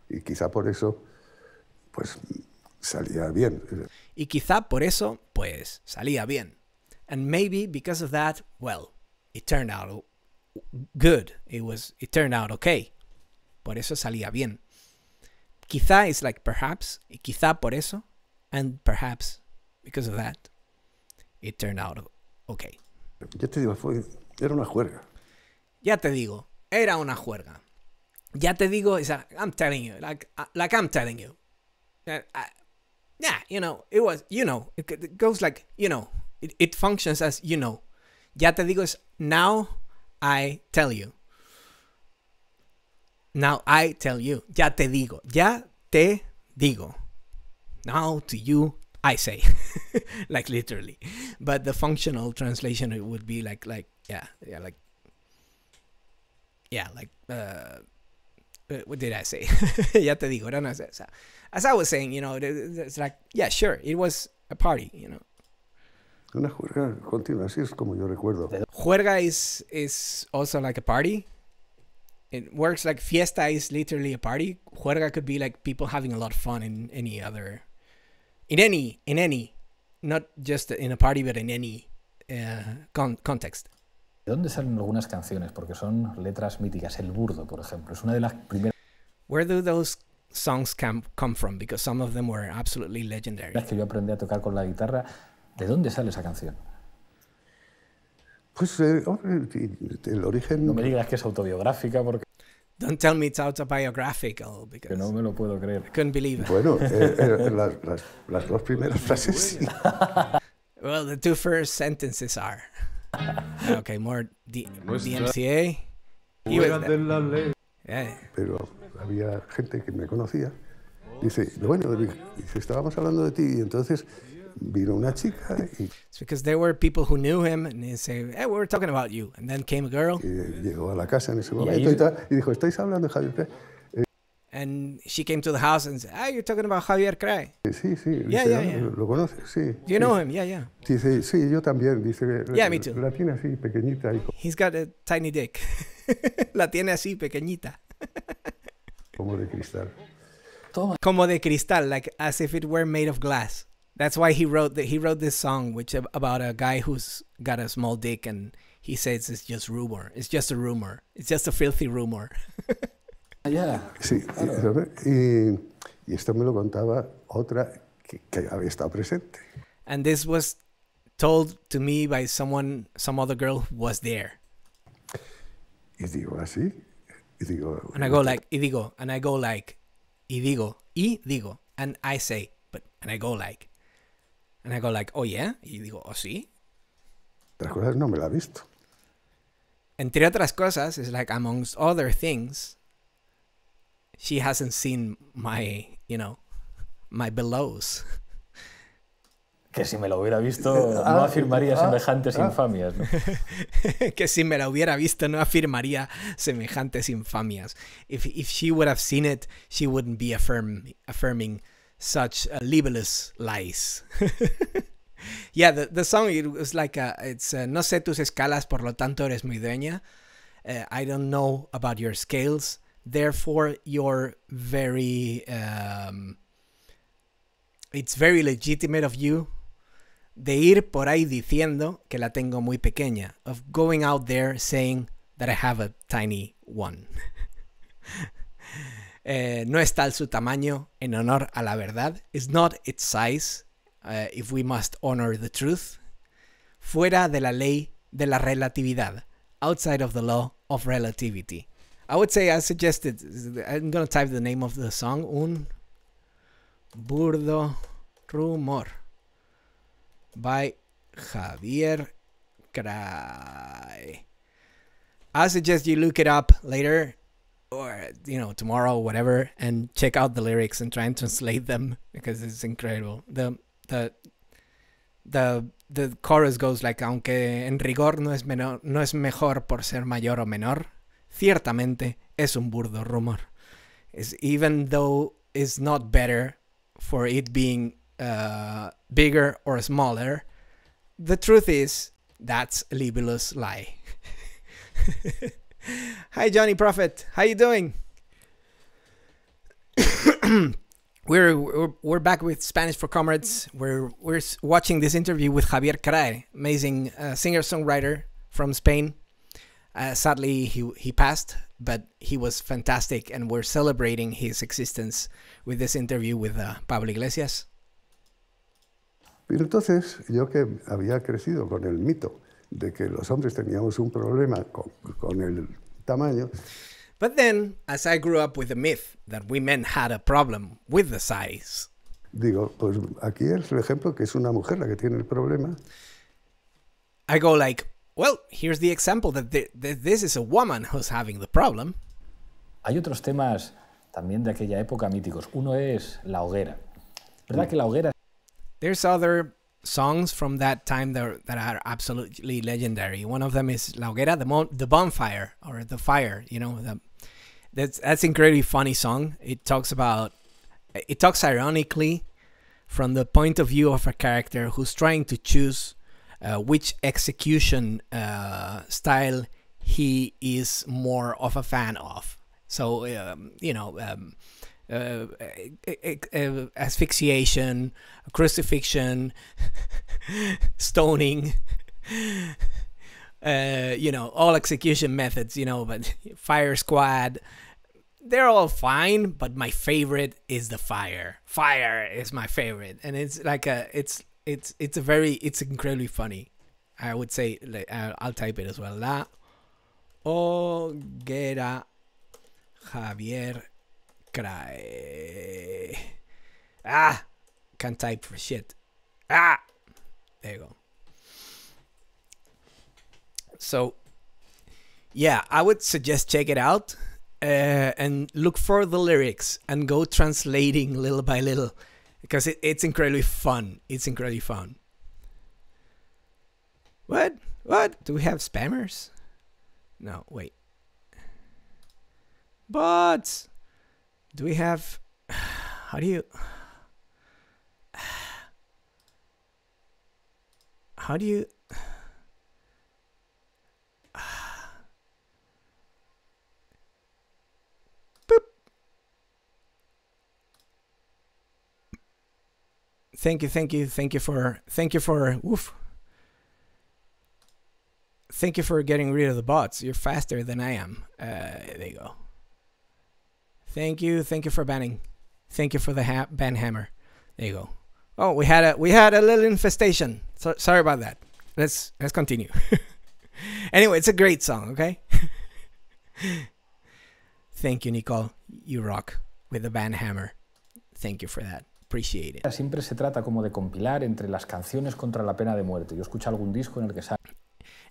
Y quizá por eso, pues salía bien. Y quizá por eso, pues salía bien. And maybe because of that, well, it turned out good. It was, it turned out okay. Por eso salía bien. Quizá is like perhaps, y quizá por eso, and perhaps because of that, it turned out okay. Ya te digo, fue, era una juerga. Ya te digo, era una juerga. Ya te digo, es, I'm telling you, like, uh, like I'm telling you. Uh, uh, yeah, you know, it was, you know, it, goes like, you know, it, it, functions as, you know. Ya te digo es, now I tell you. Now I tell you. Ya te digo. Ya te digo. Now to you I say, like literally. But the functional translation it would be like like yeah yeah like yeah like uh, uh what did I say? ya te digo, As I was saying, you know, it's like yeah, sure, it was a party, you know. Una juerga continua, así es como yo recuerdo. Juerga is is also like a party. It works like fiesta is literally a party. Juerga could be like people having a lot of fun in any other En any in any not just in a party but in any uh, context ¿De dónde salen algunas canciones? Porque son letras míticas. El burdo, por ejemplo, es una de las primeras. Where do those songs come from? Because some of them were absolutely legendary. Las que yo aprendí a tocar con la guitarra. ¿De dónde sale esa canción? Pues eh, el origen. No me digas que es autobiográfica porque. Don't tell me it's autobiographical. Because que no me lo puedo creer. I couldn't believe it. Bueno, eh, eh, las, las, las, dos primeras frases. well, the two first sentences are. Okay, more DMCA. He was the... yeah. Pero había gente que me conocía. Dice, bueno, dice, estábamos hablando de ti y entonces vino una chica. Y, It's because there were people who knew him and they say, hey, we were talking about you. And then came a girl. Y llegó a la casa en ese momento y, tal, y dijo, ¿estáis hablando de Javier And she came to the house and said, ah, you're talking about Javier Cray. Sí, sí. Yeah, dice, yeah, yeah. Ah, ¿Lo conoces? Sí. you know him? Yeah, yeah. Dice, sí, yo también. Dice, yeah, me too. La tiene así, pequeñita. Hijo. He's got a tiny dick. la tiene así, pequeñita. Como de cristal. Como de cristal, like as if it were made of glass. That's why he wrote that he wrote this song, which about a guy who's got a small dick, and he says it's just rumor. It's just a rumor. It's just a filthy rumor. yeah. Sí, claro. y, y esto me lo contaba otra que, que había estado presente. And this was told to me by someone, some other girl who was there. Y digo así. ¿ah, y digo. And I go like, y digo, and I go like, y digo, y digo, and I say, but, and I go like. And I oh yeah. Y digo, oh sí. Otras cosas no me la ha visto. Entre otras cosas, es like amongst other things, she hasn't seen my, you know, my belows. Que si me lo hubiera visto ah, no afirmaría ah, semejantes ah. infamias. que si me lo hubiera visto no afirmaría semejantes infamias. If, if she would have seen it, she wouldn't be affirming such uh, libelous lies. yeah, the, the song it was like a, uh, it's a, uh, no sé tus escalas, por lo tanto eres muy dueña. Uh, I don't know about your scales, therefore you're very. Um, it's very legitimate of you de ir por ahí diciendo que la tengo muy pequeña, of going out there saying that I have a tiny one. Eh, no está tal su tamaño en honor a la verdad. It's not its size eh, if we must honor the truth. Fuera de la ley de la relatividad. Outside of the law of relativity. I would say I suggested, I'm going to type the name of the song, Un Burdo Rumor by Javier Cray. I suggest you look it up later or you know tomorrow whatever and check out the lyrics and try and translate them because it's incredible the the the the chorus goes like aunque en rigor no es menor no es mejor por ser mayor o menor ciertamente es un burdo rumor is even though it's not better for it being uh, bigger or smaller the truth is that's a libelous lie Hi, Johnny Prophet. How you doing? we're, we're we're back with Spanish for Comrades. We're we're watching this interview with Javier Carré, amazing uh, singer-songwriter from Spain. Uh, sadly, he he passed, but he was fantastic, and we're celebrating his existence with this interview with uh, Pablo Iglesias. Pero entonces, yo que había crecido con el mito de que los hombres teníamos un problema con, el tamaño. But then, as I grew up with the myth that we men had a problem with the size. Digo, pues aquí es el ejemplo que es una mujer la que tiene el problema. I go like, well, here's the example that, the, that this is a woman who's having the problem. Hay otros temas también de aquella época míticos. Uno es la hoguera. ¿Verdad que la hoguera There's other songs from that time that are, that are absolutely legendary. One of them is La Hoguera, the, mon- the bonfire or the fire. You know, the, that's that's incredibly funny song. It talks about it talks ironically from the point of view of a character who's trying to choose uh, which execution uh, style he is more of a fan of. So um, you know. Um, uh, uh, asphyxiation, crucifixion, stoning, uh, you know, all execution methods, you know, but fire squad, they're all fine, but my favorite is the fire. Fire is my favorite, and it's like a, it's, it's, it's a very, it's incredibly funny. I would say, I'll type it as well. La Hoguera Javier can I? Ah, can't type for shit. Ah, there you go. So, yeah, I would suggest check it out uh, and look for the lyrics and go translating little by little because it, it's incredibly fun. It's incredibly fun. What? What? Do we have spammers? No, wait. Bots! Do we have... How do you... How do you... thank you, thank you, thank you for thank you for woof. Thank you for getting rid of the bots. You're faster than I am. Uh, there you go. Thank you. Thank you for banning. Thank you for the ha- ban hammer. There you go. Oh, we had a we had a little infestation. So, sorry about that. Let's let's continue. anyway, it's a great song, okay? Thank you, Nicole. You rock with the ban hammer. Thank you for that. Appreciate it. Siempre se trata como de compilar entre las canciones contra la pena de muerte. Yo escucho algún disco en el que sale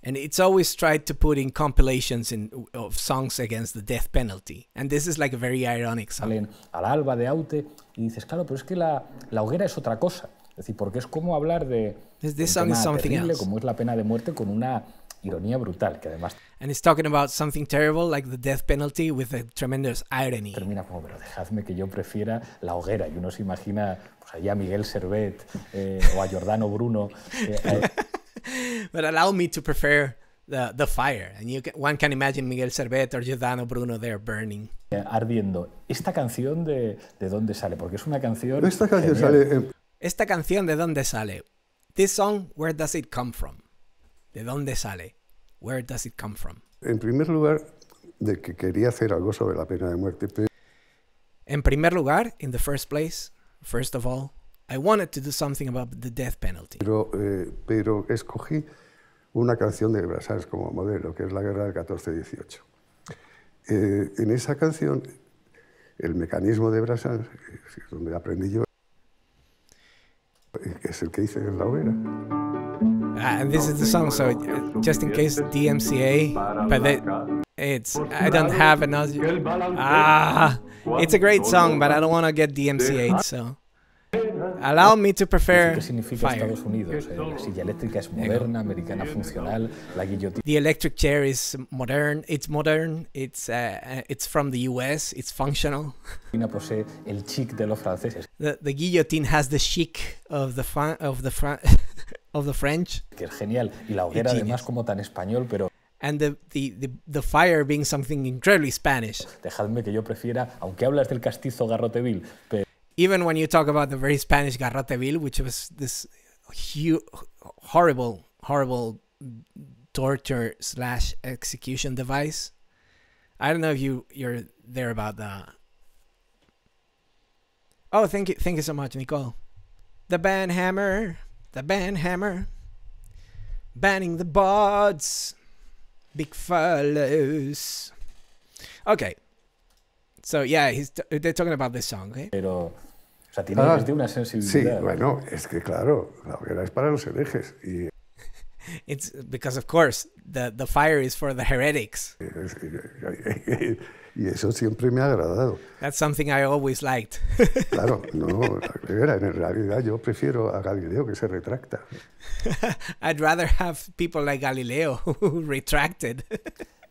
and it's always tried to put in compilations in, of songs against the death penalty. And this is like a very ironic song. Al alba de Aute y dices, claro, pero es que la, la hoguera es otra cosa. Es decir, porque es como hablar de this, this un song tema is terrible else. como es la pena de muerte con una ironía brutal que además And it's talking about something terrible like the death penalty with a tremendous irony. Termina como, pero dejadme que yo prefiera la hoguera y uno se imagina pues allá a Miguel Servet eh, o a Giordano Bruno. Eh, a, but allow me to prefer the, the fire. And one can imagine Miguel Servet or Giordano Bruno there burning. Eh, ardiendo. ¿Esta canción de, de dónde sale? Porque es una canción. Esta canción sale. Esta canción de dónde sale. This song, where does it come from? ¿De dónde sale? Where does it come from? En primer lugar, de que quería hacer algo sobre la pena de muerte. En primer lugar, in the first place, first of all, I wanted to do something about the death penalty. Pero, eh, pero escogí una canción de Brassens como modelo, que es La Guerra del 14-18. Eh, en esa canción, el mecanismo de Brassens, eh, es donde aprendí yo, es el que hice en la hoguera. Uh, and this is the song, so uh, just in case DMCA, but it's I don't have another. Ah, it's a great song, but I don't want to get DMCA. So. Allow me to prefer ¿Qué fire. la silla eléctrica es moderna, americana funcional, la guillotina. The electric chair is modern, it's modern, it's, uh, it's from the US, it's functional. posee el chic de los franceses. The, guillotine has the chic of the, of the, of the French. Que es genial. Y la hoguera además como tan español, pero and the, the, the, the, fire being something incredibly Spanish. Dejadme que yo prefiera, aunque hablas del castizo garrotevil, pero... even when you talk about the very Spanish Garrateville, which was this horrible, horrible torture slash execution device. I don't know if you you're there about that. Oh, thank you, thank you so much, Nicole. The ban hammer, the ban hammer, banning the bods, big fellows. Okay, so yeah, he's they're talking about this song, okay? Pero sea, tiene ah, una sensibilidad. Sí, bueno, es que claro, la hoguera es para los herejes. Y... It's because of course the, the fire is for the heretics. y eso siempre me ha agradado. That's something I always liked. claro, no, la en realidad yo prefiero a Galileo que se retracta. I'd rather have people like Galileo who retracted.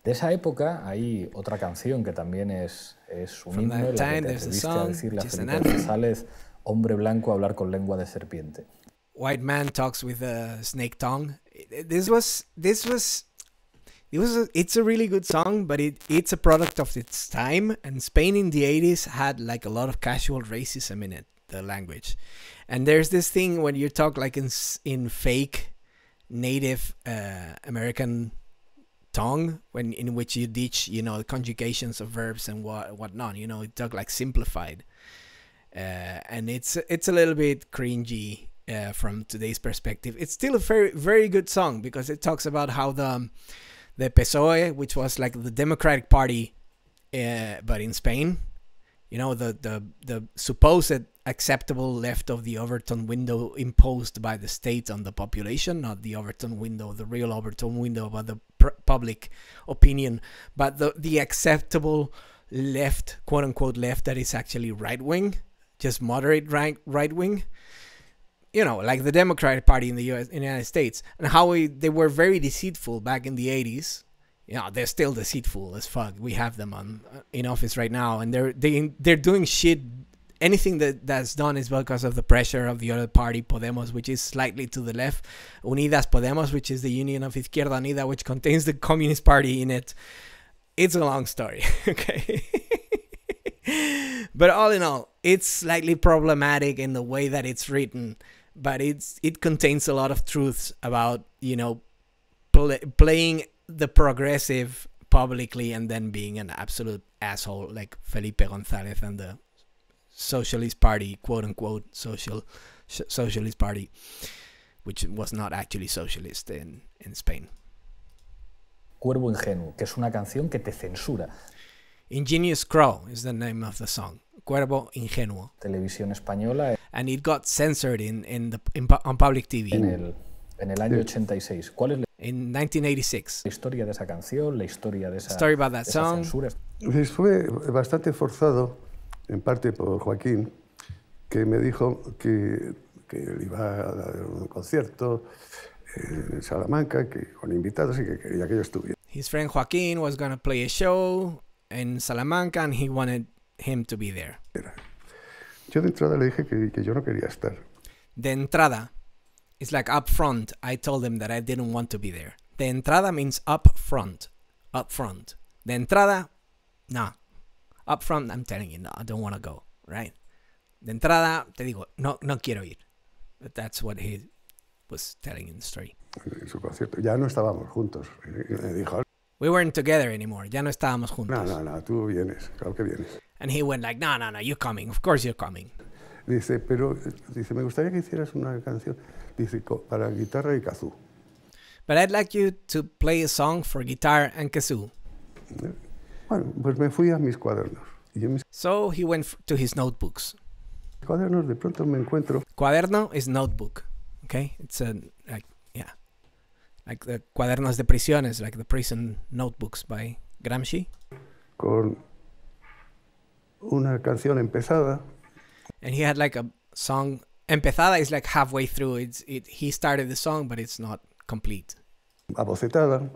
De esa época hay otra canción que también es Es un himno lo que te atreviste a la a de González, hombre blanco hablar con lengua de serpiente. White man talks with a snake tongue. This was this was it was a, it's a really good song, but it it's a product of its time. And Spain in the 80s had like a lot of casual racism in it, the language. And there's this thing when you talk like in in fake Native uh, American tongue when in which you teach you know conjugations of verbs and what whatnot you know talk like simplified uh, and it's it's a little bit cringy uh, from today's perspective it's still a very very good song because it talks about how the um, the PSOE which was like the Democratic Party uh, but in Spain you know the the the supposed acceptable left of the Overton window imposed by the state on the population, not the Overton window, the real Overton window, but the public opinion, but the the acceptable left, quote unquote left, that is actually right wing, just moderate right right wing. You know, like the Democratic Party in the U.S. in the United States, and how we, they were very deceitful back in the '80s yeah, they're still deceitful as fuck. We have them on uh, in office right now, and they're they they're doing shit. Anything that that's done is because of the pressure of the other party, Podemos, which is slightly to the left, Unidas Podemos, which is the union of Izquierda Unida, which contains the Communist Party in it. It's a long story, okay. but all in all, it's slightly problematic in the way that it's written, but it's it contains a lot of truths about you know pl playing the progressive publicly and then being an absolute asshole like Felipe Gonzalez and the Socialist Party, quote unquote social Socialist Party, which was not actually socialist in, in Spain. Cuervo Ingenuo, que es una canción que te censura. Ingenious Crow is the name of the song. Cuervo Ingenuo. Televisión española. Eh. And it got censored in, in, the, in on public TV. En el, en el año 86. ¿Cuál es en 1986. La historia de esa canción, la historia de esa, Story about that song. Fue bastante forzado, en parte por Joaquín, que me dijo que, que iba a dar un concierto en Salamanca que, con invitados y que quería que yo estuviera. His friend Joaquín was going to play a show en Salamanca and he wanted him to be there. Yo de entrada le dije que, que yo no quería estar. De entrada. It's like up front. I told them that I didn't want to be there. The entrada means up front. Up front. The entrada, nah. Up front, I'm telling you, no, I don't want to go, right? The entrada, te digo, no, no quiero ir. But that's what he was telling in the story. Su concierto. Ya no estábamos juntos. Me dijo, we weren't together anymore. Ya no estábamos juntos. No, no, no, tú vienes. Claro que vienes. And he went like, no, no, no, you're coming. Of course you're coming. Dice, pero dice, me gustaría que hicieras una canción dice, para guitarra y kazoo. I'd like you to play a song for guitar and kazoo. Bueno, pues me fui a mis cuadernos. So he went to his notebooks. Cuadernos, de pronto me encuentro. Cuaderno is notebook. Okay? It's a, yeah. Like the cuadernos de prisiones, like the prison notebooks by Gramsci. Con una canción empezada and he had like a song. Empezada is like halfway through. It's it. He started the song, but it's not complete. Abocetada.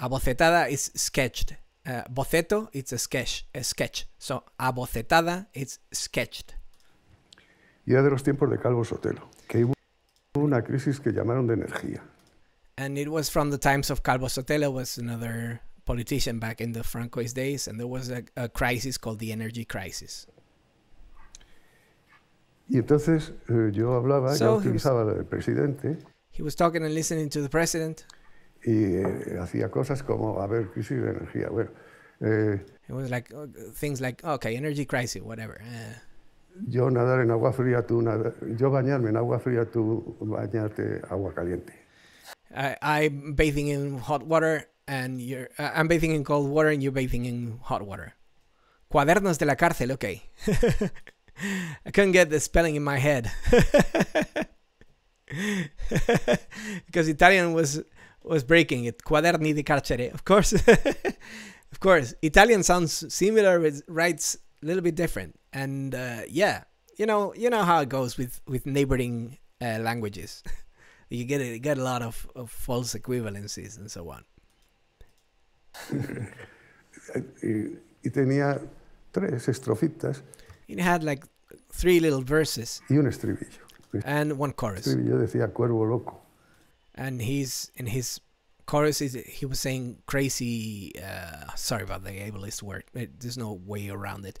Abocetada is sketched. Uh, boceto, it's a sketch. A sketch. So abocetada, it's sketched. Y era de los tiempos de Calvo Sotelo, que hubo una crisis que llamaron de energía. And it was from the times of Calvo Sotelo, was another politician back in the Francoist days, and there was a, a crisis called the energy crisis. Y entonces eh, yo hablaba, yo utilizaba al presidente. He was talking and listening to the president. Y eh, hacía cosas como, a ver, crisis de energía, bueno. Eh, It was like uh, things like, okay, energy crisis, whatever. Eh. Yo nadar en agua fría, tú nadar, yo bañarme en agua fría, tú bañarte agua caliente. I'm bathing in hot water and you're, uh, I'm bathing in cold water and you're bathing in hot water. Cuadernos de la cárcel, okay. I couldn't get the spelling in my head because Italian was was breaking it. Quaderni di carcere, of course, of course. Italian sounds similar, but writes a little bit different. And uh, yeah, you know, you know how it goes with with neighboring uh, languages. you get a, you get a lot of, of false equivalencies and so on. Eh, eh, tenía tres estrofitas it had like three little verses. Y un estribillo. And one chorus. Estribillo decía cuervo loco. And he's in his chorus is he was saying crazy. Uh, sorry about the ableist word. It, there's no way around it.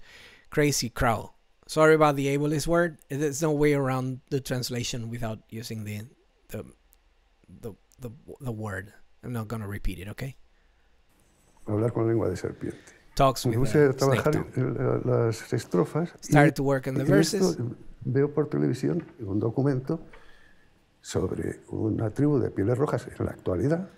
Crazy crow. Sorry about the ableist word. There's no way around the translation without using the the the the, the word. I'm not gonna repeat it. Okay. Hablar con lengua de serpiente. Talks me puse a trabajar las estrofas. Started y, to work on the verses. Veo por televisión un documento sobre una tribu de pieles rojas en la actualidad.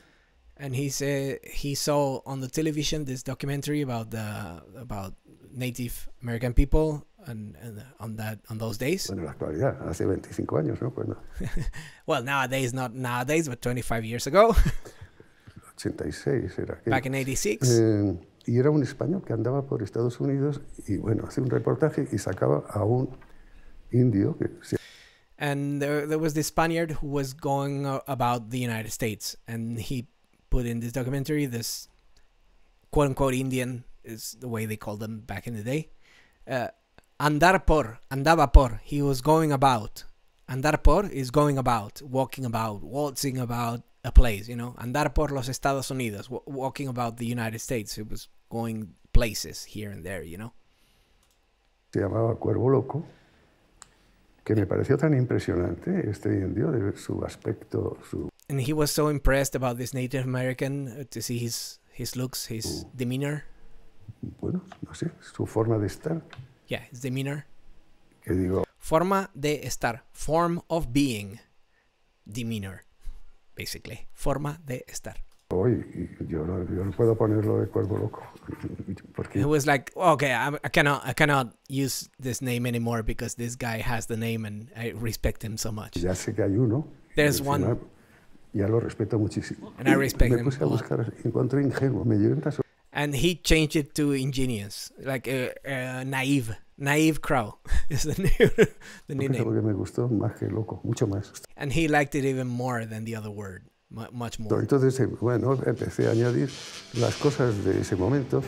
And he said he saw on the television this documentary about the about Native American people and, and on that on those days. Bueno, en la actualidad, hace 25 años, ¿no? Pues no. well, nowadays not nowadays, but 25 years ago. 86 era Back in 86. Eh, y era un español que andaba por Estados Unidos y bueno, hacía un reportaje y sacaba a un indio que se and there, there was this Spaniard who was going uh, about the United States, and he put in this documentary, this quote unquote Indian is the way they called them back in the day. Uh, andar por, andaba por, he was going about. Andar por is going about, walking about, waltzing about, a place, you know, andar por los Estados Unidos, walking about the United States. It was going places here and there, you know. Se llamaba Cuervo Loco, que me pareció tan impresionante este indio de su aspecto, su. And he was so impressed about this Native American uh, to see his his looks, his uh, demeanor. Bueno, no sé, su forma de estar. Yeah, his demeanor. Que digo. Forma de estar, form of being, demeanor. basically, forma de estar. Hoy yo no, yo no puedo ponerlo de cuervo loco. Porque... It was like, okay, I, cannot, I cannot use this name anymore because this guy has the name and I respect him so much. Ya sé que hay uno. There's one. ya lo respeto muchísimo. And I respect me puse him a buscar, encontré ingenuo, me llevé caso. And he changed it to ingenious, like naive. Naive Crow is the new the new name. Porque me gustó más que loco, mucho más. And he liked it even more than the other word, much more. Entonces, eh, bueno, empecé a añadir las cosas de ese momento.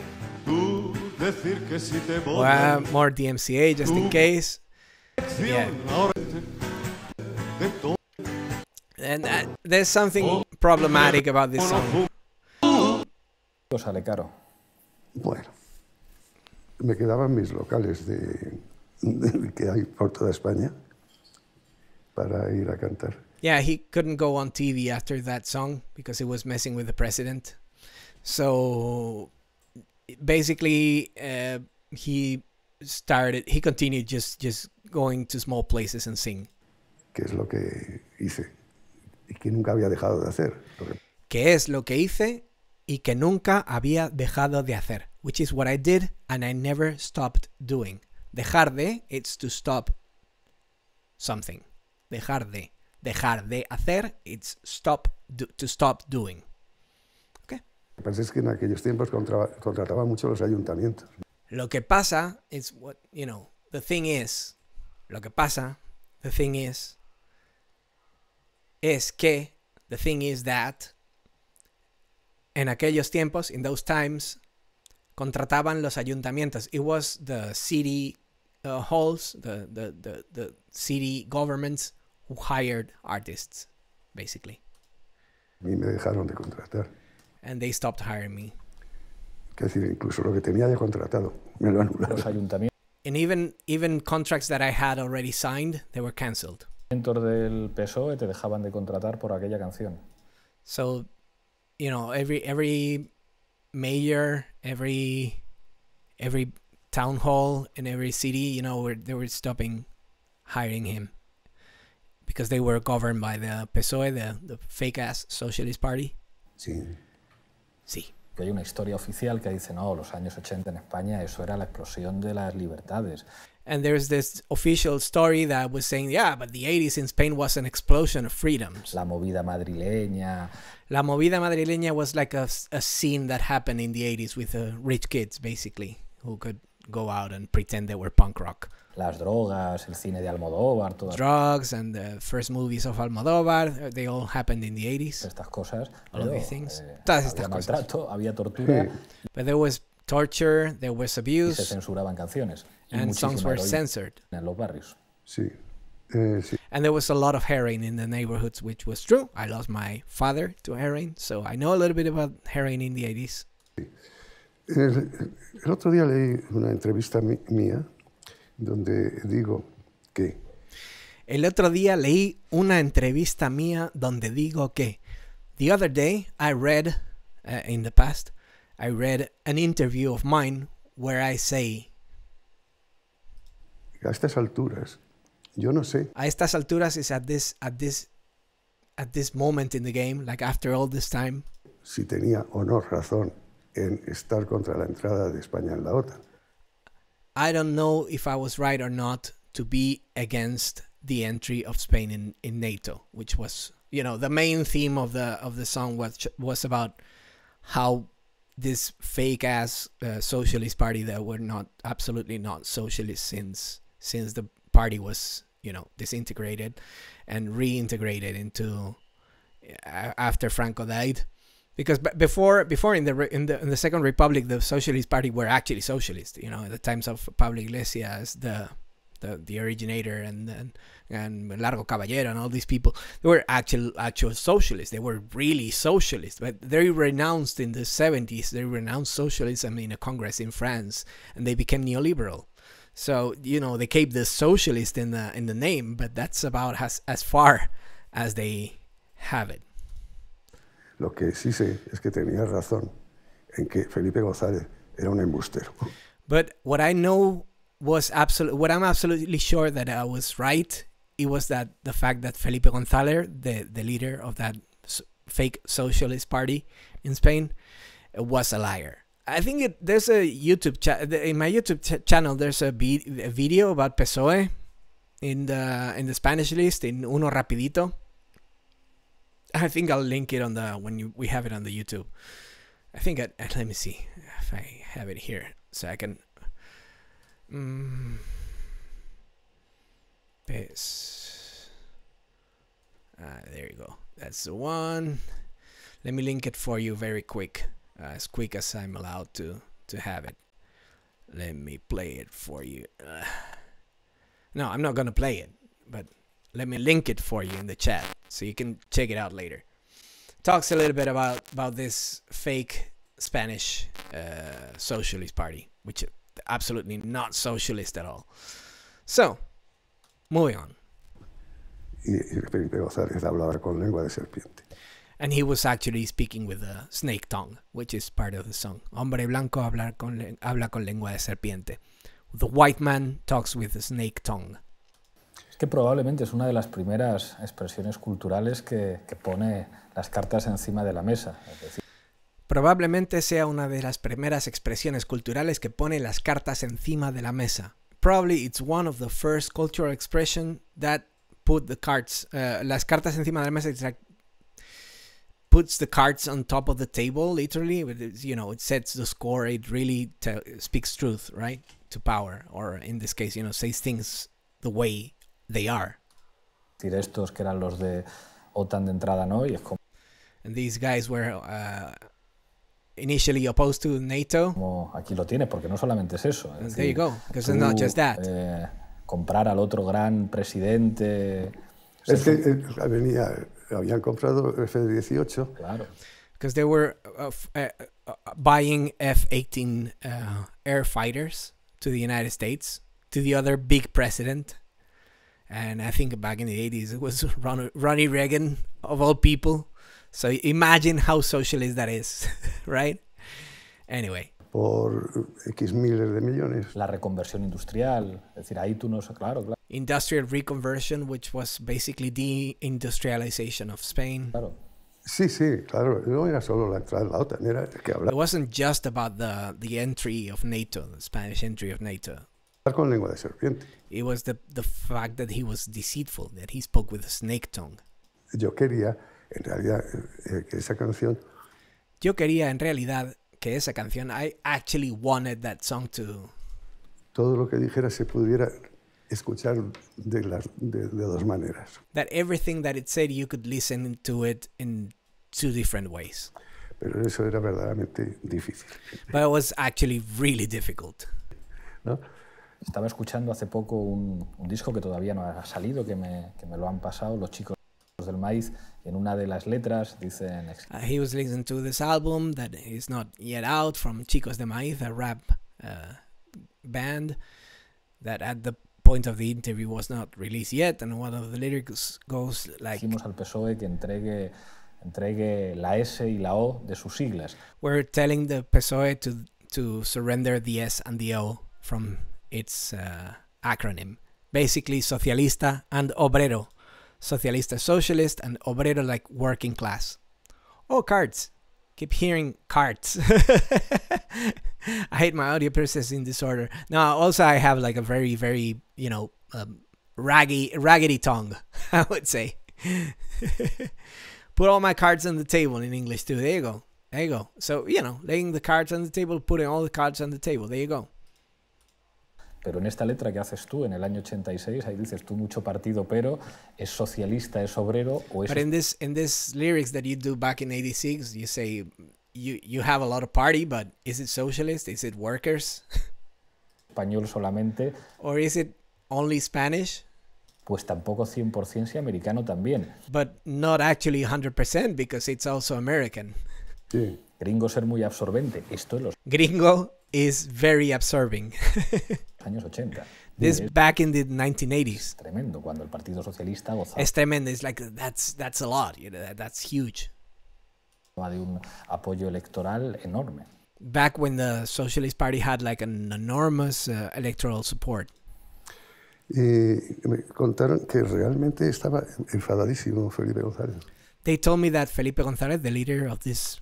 Tú decir que si te voy. more DMCA just in case. Yeah. And uh, there's something problematic about this song. Los sale caro. Bueno me quedaban mis locales de, que hay por toda España para ir a cantar. Yeah, he couldn't go on TV after that song because it was messing with the president. So basically, uh, he started, he continued just, just going to small places and sing. ¿Qué es lo que hice? Y que nunca había dejado de hacer. ¿Qué es lo que hice? y que nunca había dejado de hacer, which is what I did and I never stopped doing. Dejar de, it's to stop something. Dejar de, dejar de hacer, it's stop to stop doing. Okay. Pensé que en aquellos tiempos contrataban mucho los ayuntamientos. Lo que pasa es what you know. The thing is, lo que pasa, the thing is, es que the thing is that en aquellos tiempos, in those times, contrataban los ayuntamientos. It was the city uh, halls, the, the, the, the city governments who hired artists, basically. y me dejaron de contratar. And they stopped hiring me. Es decir, incluso lo que tenía ya contratado, me lo anularon. Los ayuntamientos. And even, even contracts that I had already signed, they were cancelled. del PSOE te dejaban de contratar por aquella canción. So you know every every mayor every every town hall in every city you know where they were stopping hiring him because they were governed by the PSOE the, the fake ass socialist party sí sí que hay una historia oficial que dice no los años 80 en España eso era la explosión de las libertades and there's this official story that was saying, yeah, but the 80s in Spain was an explosion of freedoms. La movida madrileña. La movida madrileña was like a, a scene that happened in the 80s with uh, rich kids, basically, who could go out and pretend they were punk rock. Las drogas, el cine de Almodóvar, todas. Drugs and the first movies of Almodóvar, uh, they all happened in the 80s. Estas cosas. All of these things. Eh, Todas estas cosas. había tortura. But there was torture, there was abuse. Y se censuraban canciones and songs were censored. En los barrios. Sí. Eh, sí. And there was a lot of herring in the neighborhoods, which was true. I lost my father to herring, so I know a little bit about herring in the 80s. Sí. El, el, otro día leí una entrevista mía donde digo que... El otro día leí una entrevista mía donde digo que... The other day I read, uh, in the past, I read an interview of mine where I say a estas alturas, yo no sé. A estas alturas es at this, at this, at this moment in the game, like after all this time. Si tenía o no razón en estar contra la entrada de España en la OTAN. I don't know if I was right or not to be against the entry of Spain in, in NATO, which was, you know, the main theme of the of the song was was about how this fake ass uh, socialist party that were not absolutely not socialist since since the party was you know disintegrated and reintegrated into after Franco died because before before in the in the in the Second Republic, the Socialist Party were actually socialist. You know, in the times of Pablo Iglesias, the the, the originator, and, and and Largo Caballero, and all these people, they were actual actual socialists. They were really socialists, but they renounced in the seventies. They renounced socialism in a congress in France, and they became neoliberal. So you know they keep the socialist in the in the name, but that's about as as far as they have it. Lo que sí sé es que razón en que Felipe González era un embustero. But what I know was absolutely what I'm absolutely sure that I was right. It was that the fact that Felipe González, the the leader of that fake socialist party in Spain, was a liar. I think it, there's a YouTube chat in my YouTube ch channel. There's a, a, video about PSOE in the in the Spanish list in Uno Rapidito. I think I'll link it on the when you, we have it on the YouTube. I think I, uh, let me see if I have it here so I can. Um, uh, there you go. That's the one. Let me link it for you very quick. Uh, as quick as I'm allowed to to have it. Let me play it for you. Uh, no, I'm not gonna play it, but let me link it for you in the chat so you can check it out later. Talks a little bit about about this fake Spanish uh, socialist party, which is absolutely not socialist at all. So, moving on. and he was actually speaking with a snake tongue, which is part of the song. Hombre blanco habla con, habla con lengua de serpiente. The white man talks with a snake tongue. Es que probablemente es una de las primeras expresiones culturales que, que pone las cartas encima de la mesa. Es decir... Probablemente sea una de las primeras expresiones culturales que pone las cartas encima de la mesa. Probably it's one of the first cultural expression that put the cards, eh, las cartas encima de la mesa, puts the cards on top of the table, literally. You know, it sets the score. It really speaks truth, right, to power, or in this case, you know, says things the way they are. Estos que eran los de OTAN de entrada, ¿no? Y es como... And these guys were uh, initially opposed to NATO. Como aquí lo tienes, porque no solamente es eso. Es there you go, because it's not just that. Eh, comprar al otro gran presidente. Es que eh, venía habían comprado F-18. Claro. Because they were uh, uh, uh, buying F-18 uh, air fighters to the United States, to the other big president. And I think back in the 80s, it was Ron Ronnie Reagan, of all people. So imagine how socialist that is, right? Anyway. por X miles de millones. La reconversión industrial, es decir, ahí tú no claro, claro. Industrial reconversion, which was basically the industrialization of Spain. Claro. Sí, sí, claro. No era solo la entrada de la OTAN, era que hablar. It wasn't just about the, the entry of NATO, the Spanish entry of NATO. Con lengua de serpiente. It was the, the fact that he was deceitful, that he spoke with a snake tongue. Yo quería, en realidad, eh, eh, que esa canción. Yo quería, en realidad, que esa canción. I actually wanted that song to. Todo lo que dijera se pudiera escuchar de, las, de, de dos maneras. That everything that it said you could listen to it in two different ways. Pero eso era verdaderamente difícil. But it was actually really difficult. ¿No? Estaba escuchando hace poco un, un, disco que todavía no ha salido, que me, que me lo han pasado los chicos del maíz En una de las letras dicen... Uh, he was listening to this album that is not yet out from Chicos de Maíz, a rap uh, band that at the point of the interview was not released yet and one of the lyrics goes like... Dijimos al PSOE que entregue, entregue la S y la O de sus siglas. We're telling the PSOE to, to surrender the S and the O from its uh, acronym. Basically, socialista and obrero socialista socialist, and obrero like working class. Oh, cards. Keep hearing cards. I hate my audio processing disorder. Now, also, I have like a very, very, you know, um, raggy, raggedy tongue, I would say. put all my cards on the table in English too. There you go. There you go. So, you know, laying the cards on the table, putting all the cards on the table. There you go. Pero en esta letra que haces tú, en el año 86, ahí dices tú mucho partido, pero es socialista, es obrero o es... But in this, in this lyrics that you do back in 86, you say you, you have a lot of party, but is it socialist? Is it workers? Español solamente. Or is it only Spanish? Pues tampoco 100% si americano también. But not actually 100% because it's also American. Sí. Gringo ser muy absorbente. Esto es los... Gringo is very absorbing. años 80. This es, back in the 1980s. tremendo, cuando el Partido Socialista gozaba. Es tremendo, es like, that's, that's a lot, you know, that's huge. De un apoyo electoral enorme. Back when the Socialist Party had like an enormous uh, electoral support. Y me contaron que realmente estaba enfadadísimo Felipe González. They told me that Felipe González, the leader of this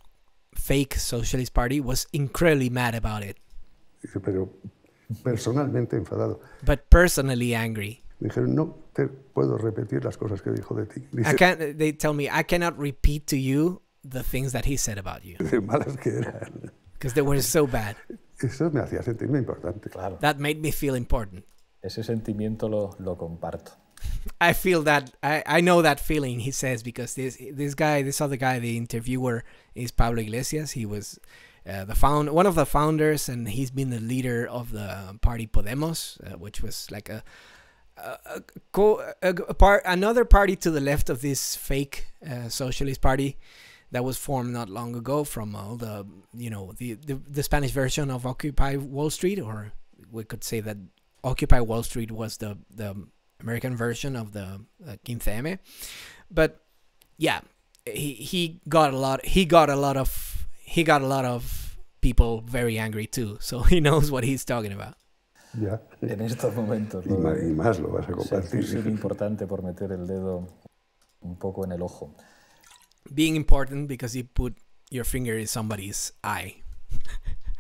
fake Socialist Party, was incredibly mad about it. Pero personalmente enfadado. But personally angry. Me dijeron, no te puedo repetir las cosas que dijo de ti. Dice, I can't, they tell me, I cannot repeat to you the things that he said about you. De malas que eran. Because they were so bad. Eso me hacía sentirme importante. Claro. That made me feel important. Ese sentimiento lo, lo comparto. I feel that I, I know that feeling he says because this this guy this other guy the interviewer is Pablo Iglesias he was Uh, the found one of the founders, and he's been the leader of the party Podemos, uh, which was like a, a, a, a, part another party to the left of this fake uh, socialist party that was formed not long ago from all the you know the, the, the Spanish version of Occupy Wall Street, or we could say that Occupy Wall Street was the the American version of the uh, but yeah, he he got a lot he got a lot of he got a lot of people very angry too, so he knows what he's talking about. Ya. En estos momentos. Y más, y más lo vas a compartir. Es importante por meter el dedo un poco en el ojo. Being important because you put your finger in somebody's eye.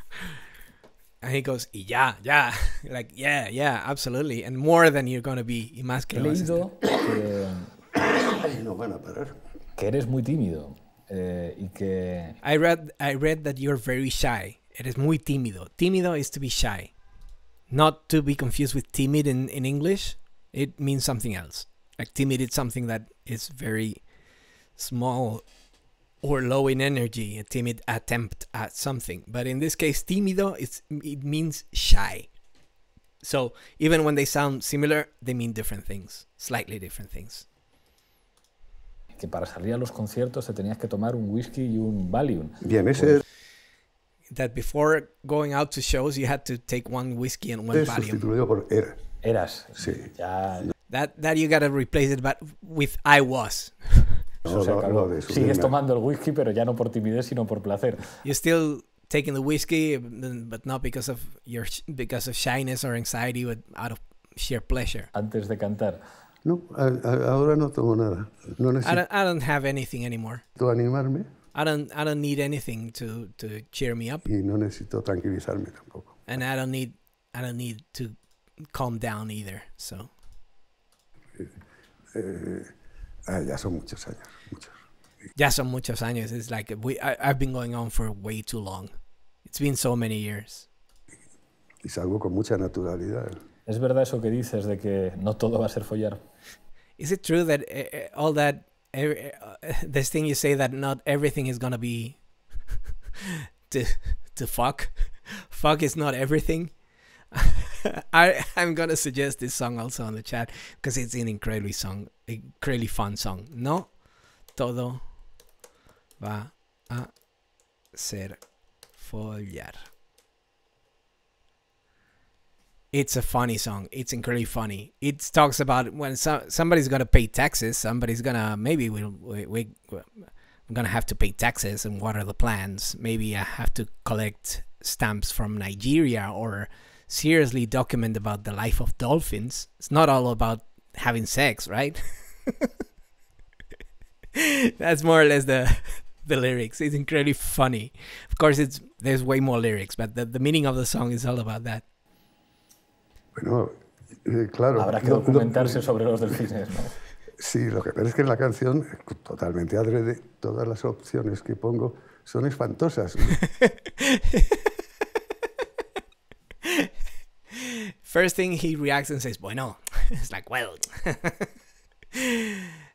and he goes, y ya, ya. Like, yeah, yeah, absolutely. And more than you're going to be. Y más que He leído que, Ay, no van a parar. que eres muy tímido eh, y que... I read, I read that you're very shy. Eres muy tímido. Tímido is to be shy. Not to be confused with timid in, in English. It means something else. Like timid is something that is very small or low in energy, a timid attempt at something. But in this case, tímido it's, it means shy. So even when they sound similar, they mean different things, slightly different things. que para salir a los conciertos te tenías que tomar un whisky y un Valium. Bien, ese es... Pues, that before going out to shows you had to take one whisky and one Valium. sustituido por eras. Eras. Sí. Ya... That, that you gotta replace it but with I was. No, o sigues tomando el whisky pero ya no por timidez sino por placer. You still taking the whisky, but not because of your because of shyness or anxiety, but out of sheer pleasure. Antes de cantar. No, a, a, ahora no tomo nada. No necesito. I don't, I don't have anything anymore. ¿Tú animarme? I don't, I don't need anything to, to cheer me up. Y no necesito tranquilizarme tampoco. And I don't need, I don't need to calm down either, so. Eh, eh, ah, ya son muchos años, muchos. Ya son muchos años. It's like we, I, I've been going on for way too long. It's been so many years. Y salgo con mucha naturalidad. Es verdad eso que dices de que no todo va a ser follar. is it true that uh, all that every, uh, eh, this thing you say that not everything is gonna be to to fuck fuck is not everything I I'm gonna suggest this song also on the chat because it's an incredibly song incredibly fun song no todo va a ser follar it's a funny song. It's incredibly funny. It talks about when so, somebody's gonna pay taxes. Somebody's gonna maybe we we we I'm gonna have to pay taxes. And what are the plans? Maybe I have to collect stamps from Nigeria or seriously document about the life of dolphins. It's not all about having sex, right? That's more or less the the lyrics. It's incredibly funny. Of course, it's there's way more lyrics, but the, the meaning of the song is all about that. Bueno, eh, claro. Habrá que documentarse sobre los delfines, ¿no? Sí, lo que pasa es que en la canción, totalmente adrede, todas las opciones que pongo son espantosas. First thing he reacts and says, bueno, it's like, well.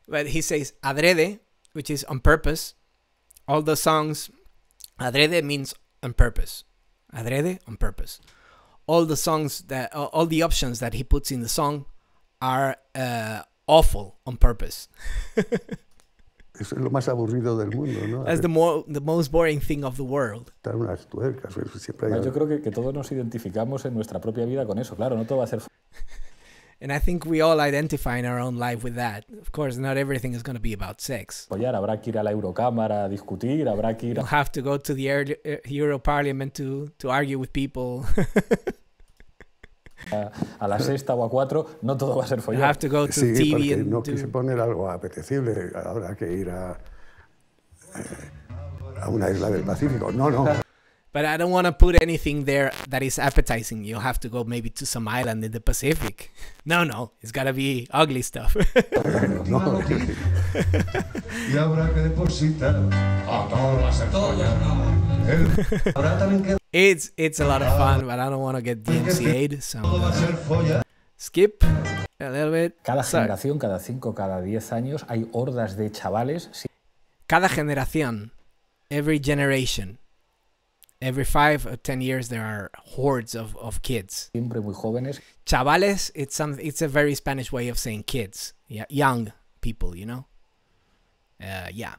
but he says adrede, which is on purpose. All the songs, adrede means on purpose. Adrede, on purpose. all the songs that uh, all the options that he puts in the song are uh, awful on purpose. es lo más aburrido del mundo, ¿no? That's the, more, the most boring thing of the world. Unas tuercas, siempre hay... Yo creo que, que todos nos identificamos en nuestra propia vida con eso, claro, no todo va a ser... And I think we all identify in our own life with that. Of course, not everything is going to be about sex. Apoyar, habrá que ir a la Eurocámara a discutir, habrá que ir a... You'll have to go to the Euro Parliament to, to argue with people. a, la sexta o a cuatro, no todo va a ser follón. sí, porque no quise poner algo apetecible, habrá que ir a, eh, a una isla del Pacífico. No, no. but I don't want to put anything there that is appetizing. You'll have to go maybe to some island in the Pacific. No, no, it's gotta be ugly stuff. it's it's a lot of fun, but I don't want to get DMCA'd, so skip. A little bit. Cada generación, cada 5, cada 10 años hay hordas de chavales. Cada generación, every generation. Every five or ten years, there are hordes of, of kids. Siempre muy jóvenes. Chavales, it's some, it's a very Spanish way of saying kids, yeah, young people, you know. Uh, yeah.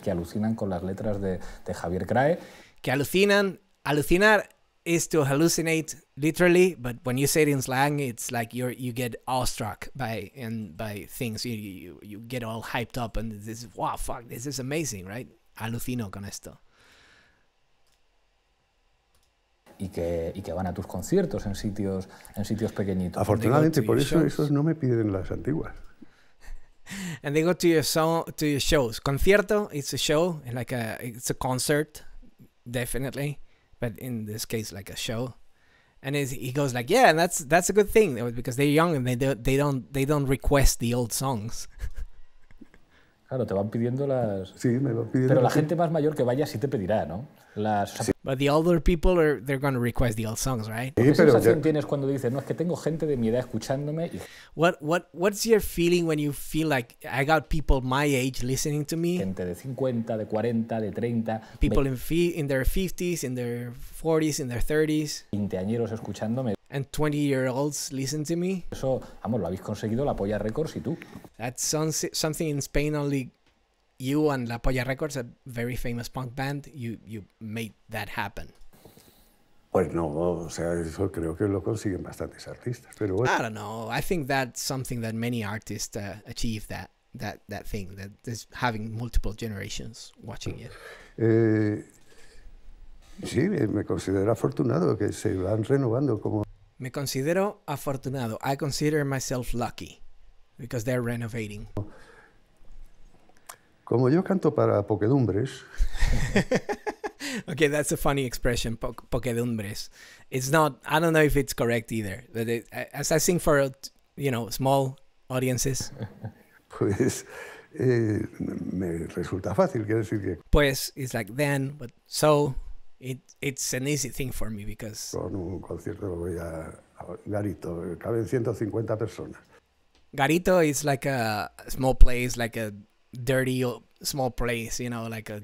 Que alucinan con las letras de, de Javier Crae. Que alucinan, alucinar is to hallucinate literally, but when you say it in slang, it's like you're you get awestruck by and by things. You you, you get all hyped up and this is wow fuck this is amazing, right? Alucino con esto. y que, y que van a tus conciertos en sitios, en sitios pequeñitos. Afortunadamente, por eso esos no me piden las antiguas. And they go to your, shows. Concierto, it's a show, like a, it's a concert, definitely, but in this case, like a show. and he goes like, "Yeah, and that's that's a good thing because they're young and they don't they don't they don't request the old songs." Claro, te van pidiendo las. Sí, me van pidiendo. Pero la gente más mayor que vaya sí te pedirá, ¿no? Las... Sí. But the older people are they're going to request the old songs, right? Sí, ¿Qué sensación ya... tienes cuando dices, no, es que tengo gente de mi edad escuchándome? Y... What, what, what's your feeling when you feel like I got people my age listening to me? Gente de 50, de 40, de 30. People me... in, in their 50s, in their 40s, in their 30s. Quinteañeros escuchándome. And 20 year olds listen to me. Eso, vamos, lo habéis conseguido la Polla Records y tú. That's something in Spain only you and La Polla Records, a very famous punk band, you, you made that happen. Pues no, o sea, eso creo que lo consiguen bastantes artistas, pero bueno. I don't know. I think that's something that many artists uh, achieve that that that thing that is having multiple generations watching it. Eh, sí, eh, me considero afortunado que se van renovando como. Me considero afortunado. I consider myself lucky because they're renovating. Como yo canto para poquedumbres. okay, that's a funny expression, po poquedumbres. It's not. I don't know if it's correct either. But as I sing for you know small audiences. pues eh, me resulta fácil, quiero decir que. Pues it's like then, but so. It, it's an easy thing for me because. Con un concierto voy a, a Garito, eh, caben 150 personas. Garito is like a small place, like a dirty uh, small place, you know, like a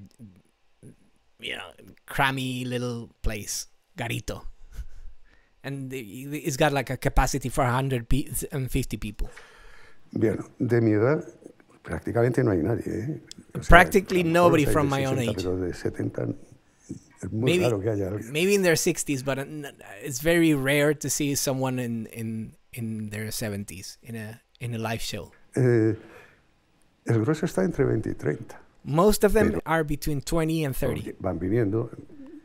you know crammy little place, garito, and it's got like a capacity for 150 people. Bien, de mi edad prácticamente no hay nadie. ¿eh? sea, Practically nobody from my 60, own age. Pero de 70 maybe, Maybe in their 60s, but uh, it's very rare to see someone in in in their 70s in a in a live show. Eh, El grueso está entre 20 y 30. Most of them are between 20 and 30. Van viniendo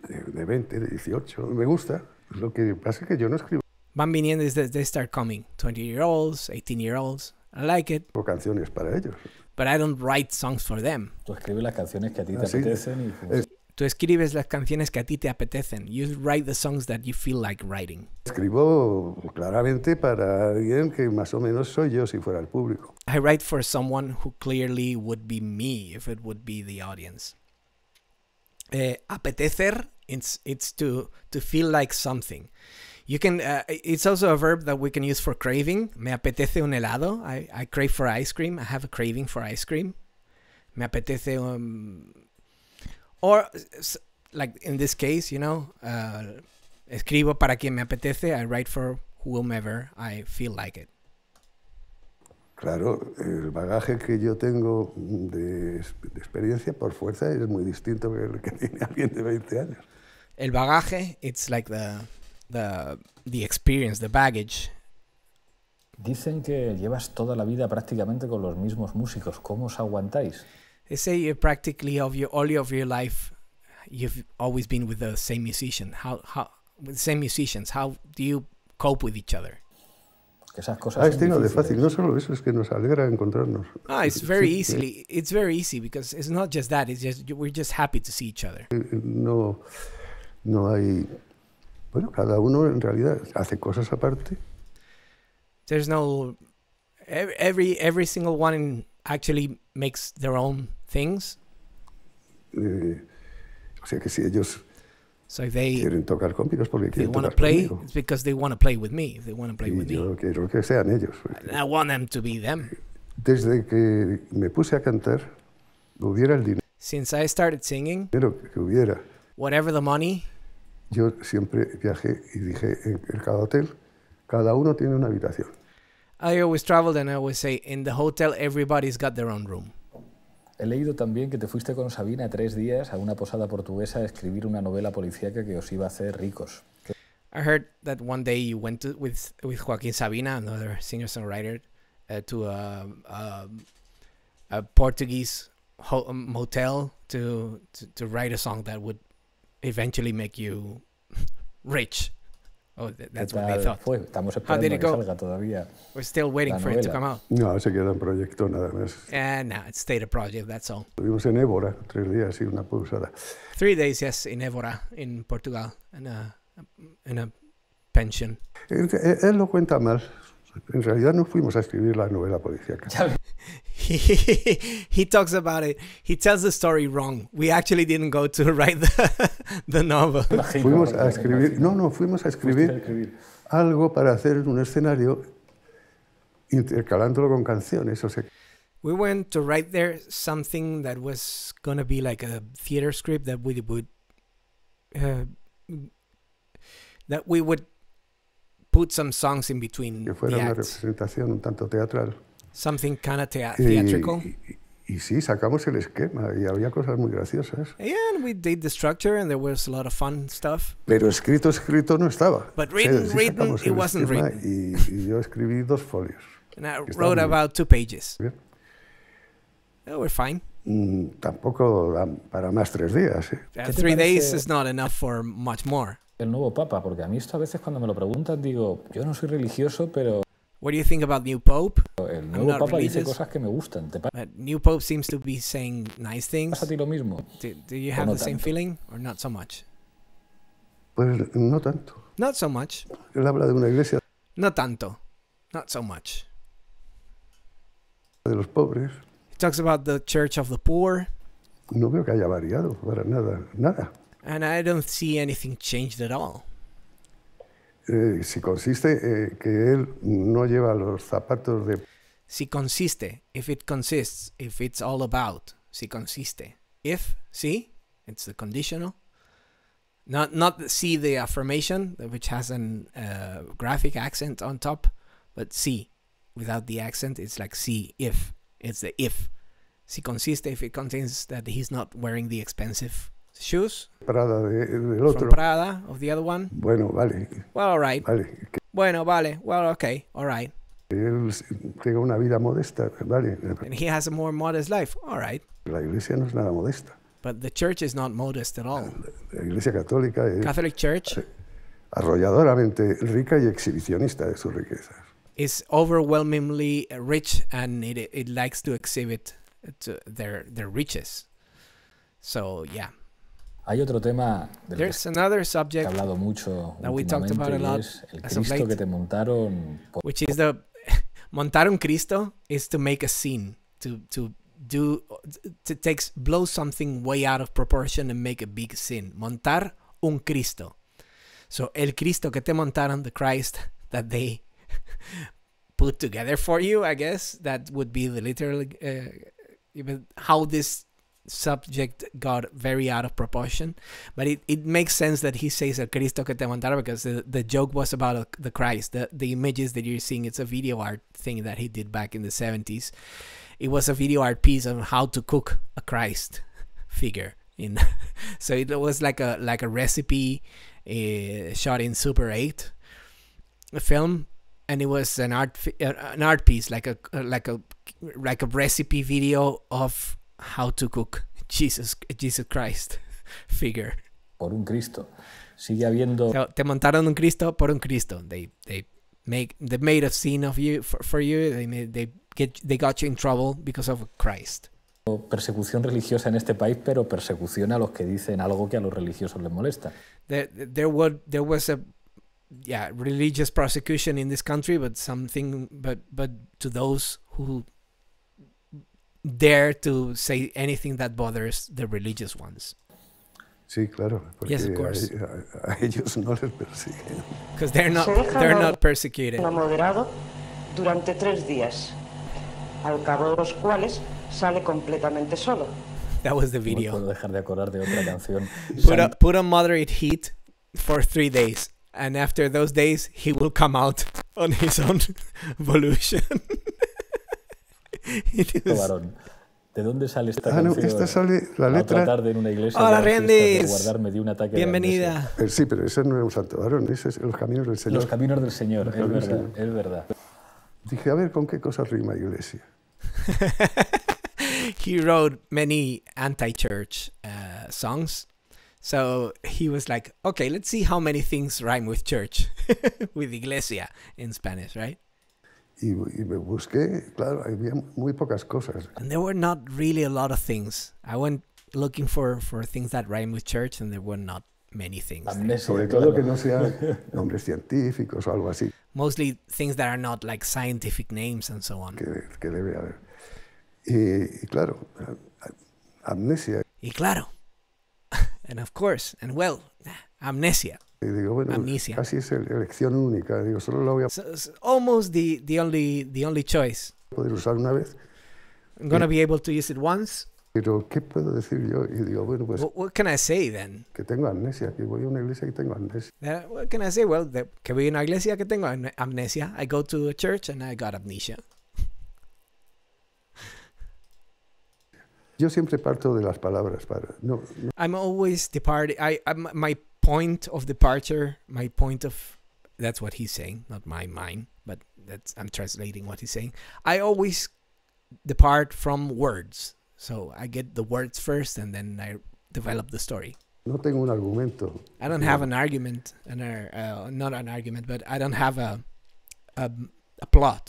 de, de 20, de 18. Me gusta. Lo que pasa es que yo no escribo. Van viniendo desde they start coming. 20 year olds, 18 year olds. I like it. O canciones para ellos. But I don't write songs for them. Tú escribes las canciones que a ti te Así ah, apetecen y. Pues... Es... Tú escribes las canciones que a ti te apetecen. You write the songs that you feel like writing. Escribo claramente para alguien que más o menos soy yo si fuera el público. I write for someone who clearly would be me if it would be the audience. Eh, apetecer, it's, to, to feel like something. You can, eh, it's also a verb that we can use for craving. Me apetece un helado. I, I crave for ice cream. I have a craving for ice cream. Me apetece un... Um, o like in this case, you know, uh, escribo para quien me apetece, I write for whomever I feel like it. Claro, el bagaje que yo tengo de, experiencia por fuerza es muy distinto que el que tiene alguien de 20 años. El bagaje, it's like the, the, the experience, the baggage. Dicen que llevas toda la vida prácticamente con los mismos músicos. ¿Cómo os aguantáis? they say you practically of your all of your life you've always been with the same musician how how with the same musicians how do you cope with each other ah, ah, it's very sí, easily it's very easy because it's not just that it's just we're just happy to see each other eh, eh, no no hay bueno cada uno en realidad hace cosas aparte there's no every every single one actually makes their own things. Eh, o sea que si ellos they, quieren tocar conmigo es porque quieren tocar play, conmigo. It's because they want to play with me. They want to play y with yo me. quiero que sean ellos. I want them to be them. Desde que me puse a cantar, hubiera el dinero. Since I started singing, pero que hubiera. Whatever the money. Yo siempre viajé y dije en cada hotel, cada uno tiene una habitación. I always traveled and I always say, in the hotel, everybody's got their own room. He leído también que te fuiste con Sabina tres días a una posada portuguesa a escribir una novela policíaca que os iba a hacer ricos. I heard that one day you went with Joaquín Sabina, another senior songwriter, uh, to a, Portuguese um, motel to write a song that would eventually make you rich. Oh, that's what they thought. Pues, estamos esperando que salga todavía. We're still waiting for it to come out. No, se queda en proyecto nada más. And eh, no, it stayed a project, that's all. Estuvimos en Évora tres días y una pulsada. Three days, yes, in Évora, in Portugal, in a, in a pension. Él, él, lo cuenta mal. En realidad no fuimos a escribir la novela policíaca. he, talks about it. He tells the story wrong. We actually didn't go to write the, the novel. Fuimos a escribir, no, no, fuimos a escribir algo para hacer un escenario intercalándolo con canciones. O sea. We went to write there something that was going to be like a theater script that we would uh, that we would put some songs in between. Que fuera the una representación un tanto teatral. Something kind of theatrical. Y, y, y, sí, sacamos el esquema y había cosas muy graciosas. And we did the structure and there was a lot of fun stuff. Pero escrito, escrito no estaba. But written, sí, written, it wasn't written. Y, y, yo escribí dos folios. And I wrote about two pages. Bien. Oh, we're fine. Mm, tampoco para más tres días. ¿eh? Uh, three days is not enough for much more. El nuevo papa, porque a mí esto a veces cuando me lo preguntan digo, yo no soy religioso, pero What do you think about New Pope? El nuevo Papa religious. dice cosas que me gustan. But New Pope seems to be saying nice things. ¿Pasa a ti lo mismo? Do, do you have no the tanto. same feeling or not so much? Pues no tanto. Not so much. Él habla de una iglesia. No tanto. Not so much. De los pobres. He talks about the church of the poor. No veo que haya variado para nada, nada. And I don't see anything changed at all. Eh, si consiste eh, que él no lleva los zapatos de... Si consiste, if it consists, if it's all about, si consiste. If, si, it's the conditional. Not, not see the affirmation, which has a uh, graphic accent on top, but si, without the accent, it's like si, if, it's the if. Si consiste, if it contains that he's not wearing the expensive Shoes. Prada de, del otro. Prada of the other one. Bueno, vale. Well, all right. Vale. Bueno, vale. Well, okay. All right. Él tiene una vida modesta, vale. And he has a more modest life. All right. La iglesia no es nada modesta. But the church is not modest at all. La, iglesia católica es Catholic Church arrolladoramente rica y exhibicionista de sus riquezas. Is overwhelmingly rich and it, it likes to exhibit to their, their riches. So, yeah. Hay otro tema del There's que another subject hablado mucho that we talked about a lot el Cristo late, que te montaron. Which is the montar un Cristo is to make a scene, to to do to takes blow something way out of proportion and make a big scene. Montar un Cristo. So el Cristo que te montaron, the Christ that they put together for you, I guess that would be the literal uh, how this subject got very out of proportion. But it, it makes sense that he says a Cristo que te mandara because the, the joke was about the Christ. The, the images that you're seeing, it's a video art thing that he did back in the 70s. It was a video art piece on how to cook a Christ figure. In so it was like a like a recipe uh, shot in Super 8 film and it was an art an art piece like a like a like a recipe video of How to Cook Jesus, Jesus Christ figure. Por un Cristo. Sigue habiendo. te montaron un Cristo por un Cristo. They, they make they made a scene of you for, you. They they get they got you in trouble because of Christ. Persecución religiosa en este país, pero persecución a los que dicen algo que a los religiosos les molesta. There, there, were, there was a yeah religious persecution in this country, but something but but to those who dare to say anything that bothers the religious ones. Sí, claro. Yes, of course. A, a ellos no les persiguen. Because they're not, they're not persecuted. moderado durante tres días, al cabo de los cuales sale completamente solo. That was the video. No puedo dejar de acordar de otra canción. Put, a, put on moderate heat for three days, and after those days, he will come out on his own volition. Santo varón. ¿De dónde sale esta ah, esta sale la letra. tarde en una iglesia. Hola, Rendis. de un ataque Bienvenida. Eh, sí, pero ese no es un santo varón, ese es los caminos del Señor. Los caminos del Señor, es verdad, Dije, a ver, ¿con qué cosas rima iglesia? he wrote many anti-church uh, songs. So he was like, okay, let's see how many things rhyme with church, with iglesia in Spanish, right? y, me busqué, claro, había muy pocas cosas. there were not really a lot of things. I went looking for, for things that rhyme with church and there were not many things. Sobre todo que no sean nombres científicos o algo así. Mostly things that are not like scientific names and so on. Que, debe haber. Y, y claro, amnesia. Y claro. and of course, and well, amnesia. Y digo, bueno, Amnesia. casi es elección única. Digo, solo la voy a... almost the, the, only, the only choice. Poder usar una vez. I'm going be able to use it once. Pero, ¿qué puedo decir yo? Y digo, bueno, pues... What, what can I say, then? Que tengo amnesia, que voy a una iglesia y tengo amnesia. what can I say? Well, the, que voy a una iglesia que tengo amnesia. I go to a church and I got amnesia. Yo siempre parto de las palabras para... No, I'm always departing... I, my point of departure, my point of that's what he's saying, not my mine, but that's I'm translating what he's saying. I always depart from words. So I get the words first and then I develop the story. No tengo un argumento. I don't have an argument, an, uh, uh not an argument, but I don't have a, a, a plot.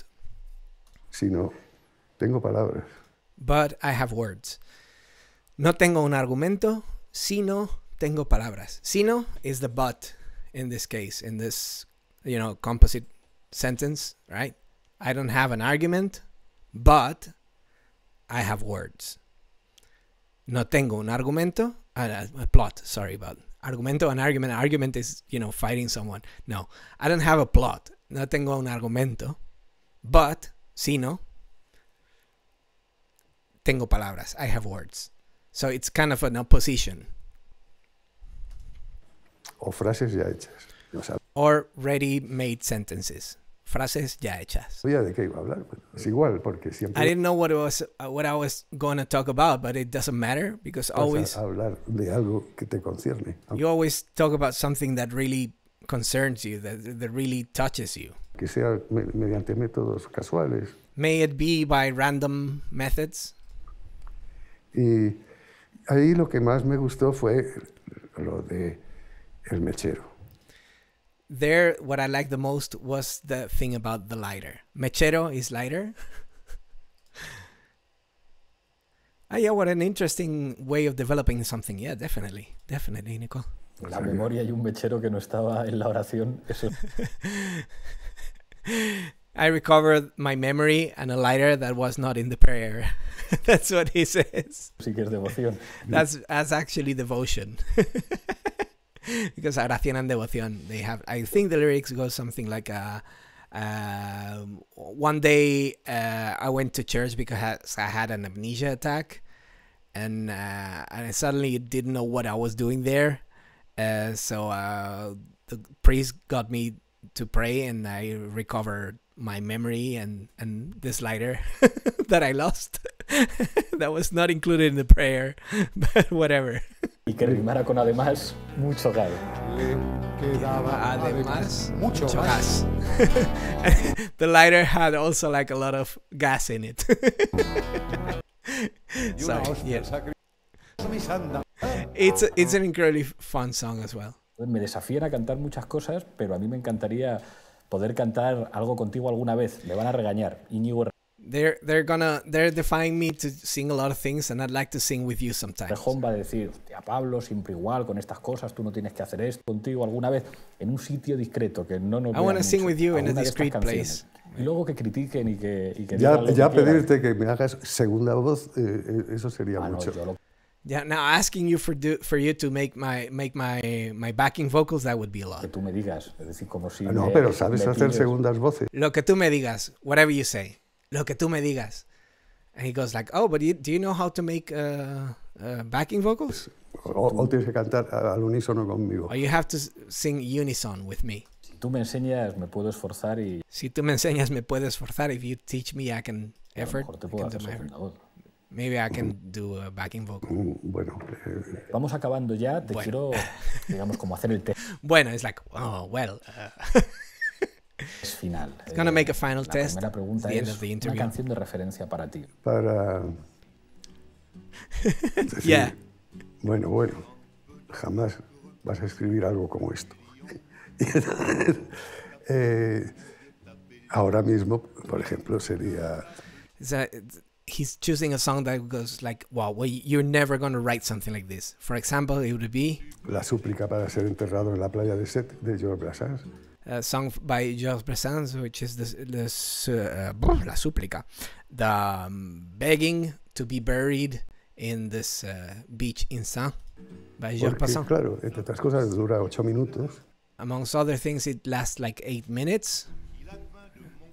Sino, tengo palabras. But I have words. No tengo un argumento, sino tengo palabras. Sino is the but in this case, in this, you know, composite sentence, right? I don't have an argument, but I have words. No tengo un argumento, a, a plot, sorry about argumento, an argument. argument is, you know, fighting someone. No, I don't have a plot. No tengo un argumento, but, sino, tengo palabras. I have words. So it's kind of an opposition. o frases ya hechas. O Or ready-made sentences. Frases ya hechas. Oye, ¿de qué iba a hablar? es igual, porque siempre... I didn't know what, it was, uh, what I was going to talk about, but it doesn't matter, because always... A hablar de algo que te concierne. You always talk about something that really concerns you, that, that really touches you. Que sea mediante métodos casuales. May it be by random methods. Y ahí lo que más me gustó fue lo de el mechero. There, what I liked the most was the thing about the lighter. Mechero is lighter. ah, yeah, what an interesting way of developing something. Yeah, definitely. Definitely, Nico. La memoria y un mechero que no estaba en la oración, eso. I recovered my memory and a lighter that was not in the prayer. that's what he says. Sí que es devoción. That's, that's actually devotion because Graciana and Devoción, they have. I think the lyrics go something like, uh, uh, "One day uh, I went to church because I had an amnesia attack, and uh, and I suddenly didn't know what I was doing there. Uh, so uh, the priest got me to pray, and I recovered my memory and and this lighter that I lost. that was not included in the prayer, but whatever." y que rimara con además mucho gas. Le quedaba además, mucho, gas. the lighter had also like a lot of gas in it. so, yeah. It's, it's an incredibly fun song as well. Me desafían a cantar muchas cosas, pero a mí me encantaría poder cantar algo contigo alguna vez. Me van a regañar. Íñigo They're, they're gonna, they're defying me to sing a lot of things and I'd like to sing with you sometimes. Rejón va a decir, a Pablo, siempre igual, con estas cosas, tú no tienes que hacer esto contigo alguna vez, en un sitio discreto, que no nos I want to sing with you in a discreet place. Y luego que critiquen y que... Y que ya, ya pedirte que me hagas segunda voz, eh, eh, eso sería ah, mucho. No, Yeah, now asking you for for you to make my make my my backing vocals that would be a lot. Que tú me digas, es decir, como si ah, No, pero sabes hacer segundas voces. Lo que tú me digas, whatever you say lo que tú me digas. And he goes like, oh, but you, do you know how to make uh, uh backing vocals? O, o, tienes que cantar al unísono conmigo. Or you have to sing unison with me. Si tú me enseñas, me puedo esforzar y... Si tú me enseñas, me puedo esforzar. If you teach me, I can effort. mejor te puedo Maybe I can do a backing vocal. Mm, bueno. Eh, Vamos acabando ya. Te quiero, digamos, como hacer el test. Bueno, es like, oh, well... Uh, Es final. It's gonna eh, make a final la test. primera pregunta es una canción de referencia para ti. Para. Decir, yeah. Bueno, bueno, jamás vas a escribir algo como esto. eh, ahora mismo, por ejemplo, sería. he's choosing a song that goes like, wow, you're never going to write something like this. For example, it would be. La súplica para ser enterrado en la playa de Set de George Brassens. uh, sung by Georges Brassens, which is the, the uh, la súplica, the um, begging to be buried in this uh, beach in Saint by Georges Brassens. Claro, entre otras cosas dura ocho minutos. Amongst other things, it lasts like eight minutes.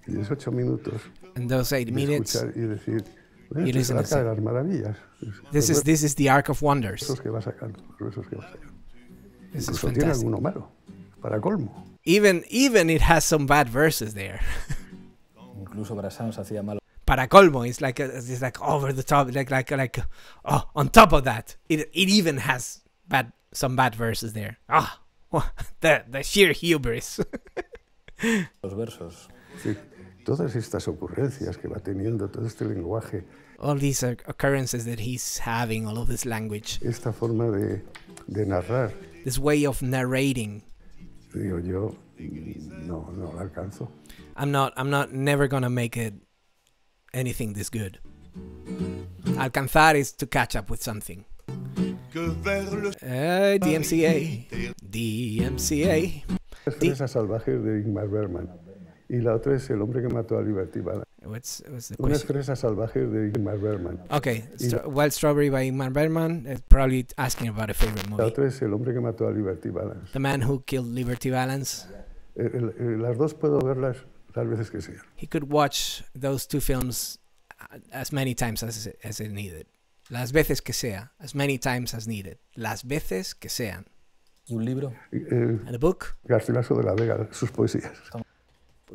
Y es ocho minutos. And those eight minutes. you listen to This is this is the Ark of wonders. Esos que va This is fantastic. tiene alguno malo, even, even it has some bad verses there. Incluso Brassens hacía malo. Para colmo, it's like uh, it's like over the top, like like like uh, oh, on top of that, it it even has bad some bad verses there. Ah, oh, the the sheer hubris. Los versos. Sí, todas estas ocurrencias que va teniendo todo este lenguaje. All these occurrences that he's having, all of this language. Esta forma de de narrar. This way of narrating. yo, no, no lo alcanzo. I'm not, I'm not never gonna make it anything this good. Alcanzar is to catch up with something. Hey, eh, DMCA. DMCA. Es a Salvaje de Ingmar Bergman. Y la otra es El hombre que mató a Liberty Balance. What's, what's the Unas fresas salvajes de Ingmar Bergman. Okay, Wild Strawberry by Ingmar Bergman. probably asking about a favorite movie. La otra es El hombre que mató a Liberty Balance. The Man Who Killed Liberty Balance. Eh, el, eh, las dos puedo verlas las veces que sea. He could watch those two films uh, as many times as, as it needed. Las veces que sea. As many times as needed. Las veces que sean. ¿Y un libro? Eh, And a book? Garcilaso de la Vega, sus poesías.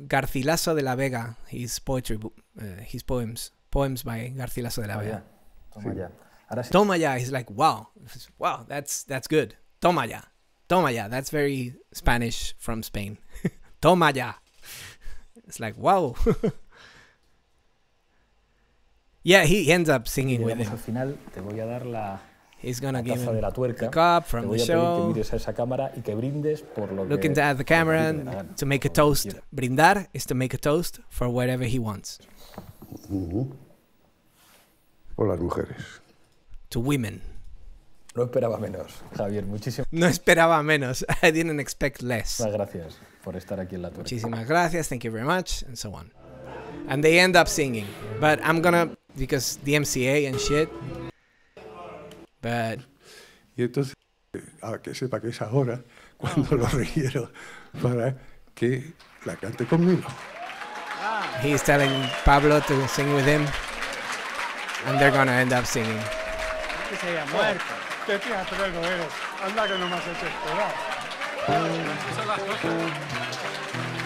Garcilaso de la Vega, his poetry, uh, his poems, poems by Garcilaso de la Vega. Toma ya. Toma ya. He's like wow, wow, that's that's good. Toma ya, toma ya. That's very Spanish from Spain. toma ya. It's like wow. yeah, he ends up singing with him. Al final te voy a dar la He's gonna give taza de la tuerca. Cup from the show. pedir que mires a que brindes por lo Looking que... at the camera and to make a toast. Brindar is to make a toast for whatever he wants. Uh -huh. mujeres. To women. No esperaba menos, Javier. Muchísimas No esperaba menos. I didn't expect less. Muchas gracias por estar aquí en la tuerca. Muchísimas gracias. Thank you very much. And so on. And they end up singing. But I'm gonna... Because the MCA and shit... But... Y entonces, eh, a que sepa que es ahora ah. cuando lo requiero para que la cante conmigo. Ah. He's telling Pablo to sing with him, and they're gonna end up singing. Este oh. Anda que no me has hecho esperar.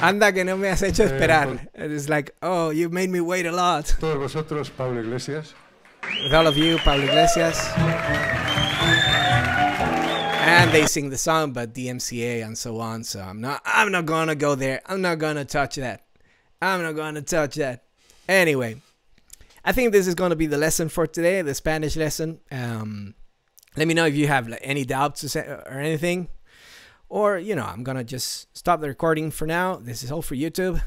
Anda que no me has hecho eh, esperar. It's like, oh, you've made me wait a lot. Todos vosotros, Pablo Iglesias. with all of you, Pablo Iglesias. And they sing the song, but DMCA and so on. So I'm not, I'm not gonna go there. I'm not gonna touch that. I'm not gonna touch that. Anyway, I think this is gonna be the lesson for today, the Spanish lesson. Um, let me know if you have like, any doubts or anything, or you know, I'm gonna just stop the recording for now. This is all for YouTube.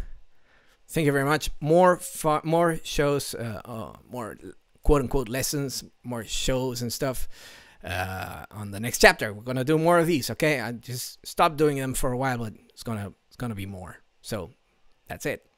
Thank you very much. More, more shows, uh, uh, more quote unquote lessons, more shows and stuff. Uh, on the next chapter, we're gonna do more of these. Okay, I just stopped doing them for a while, but it's gonna it's gonna be more. So that's it.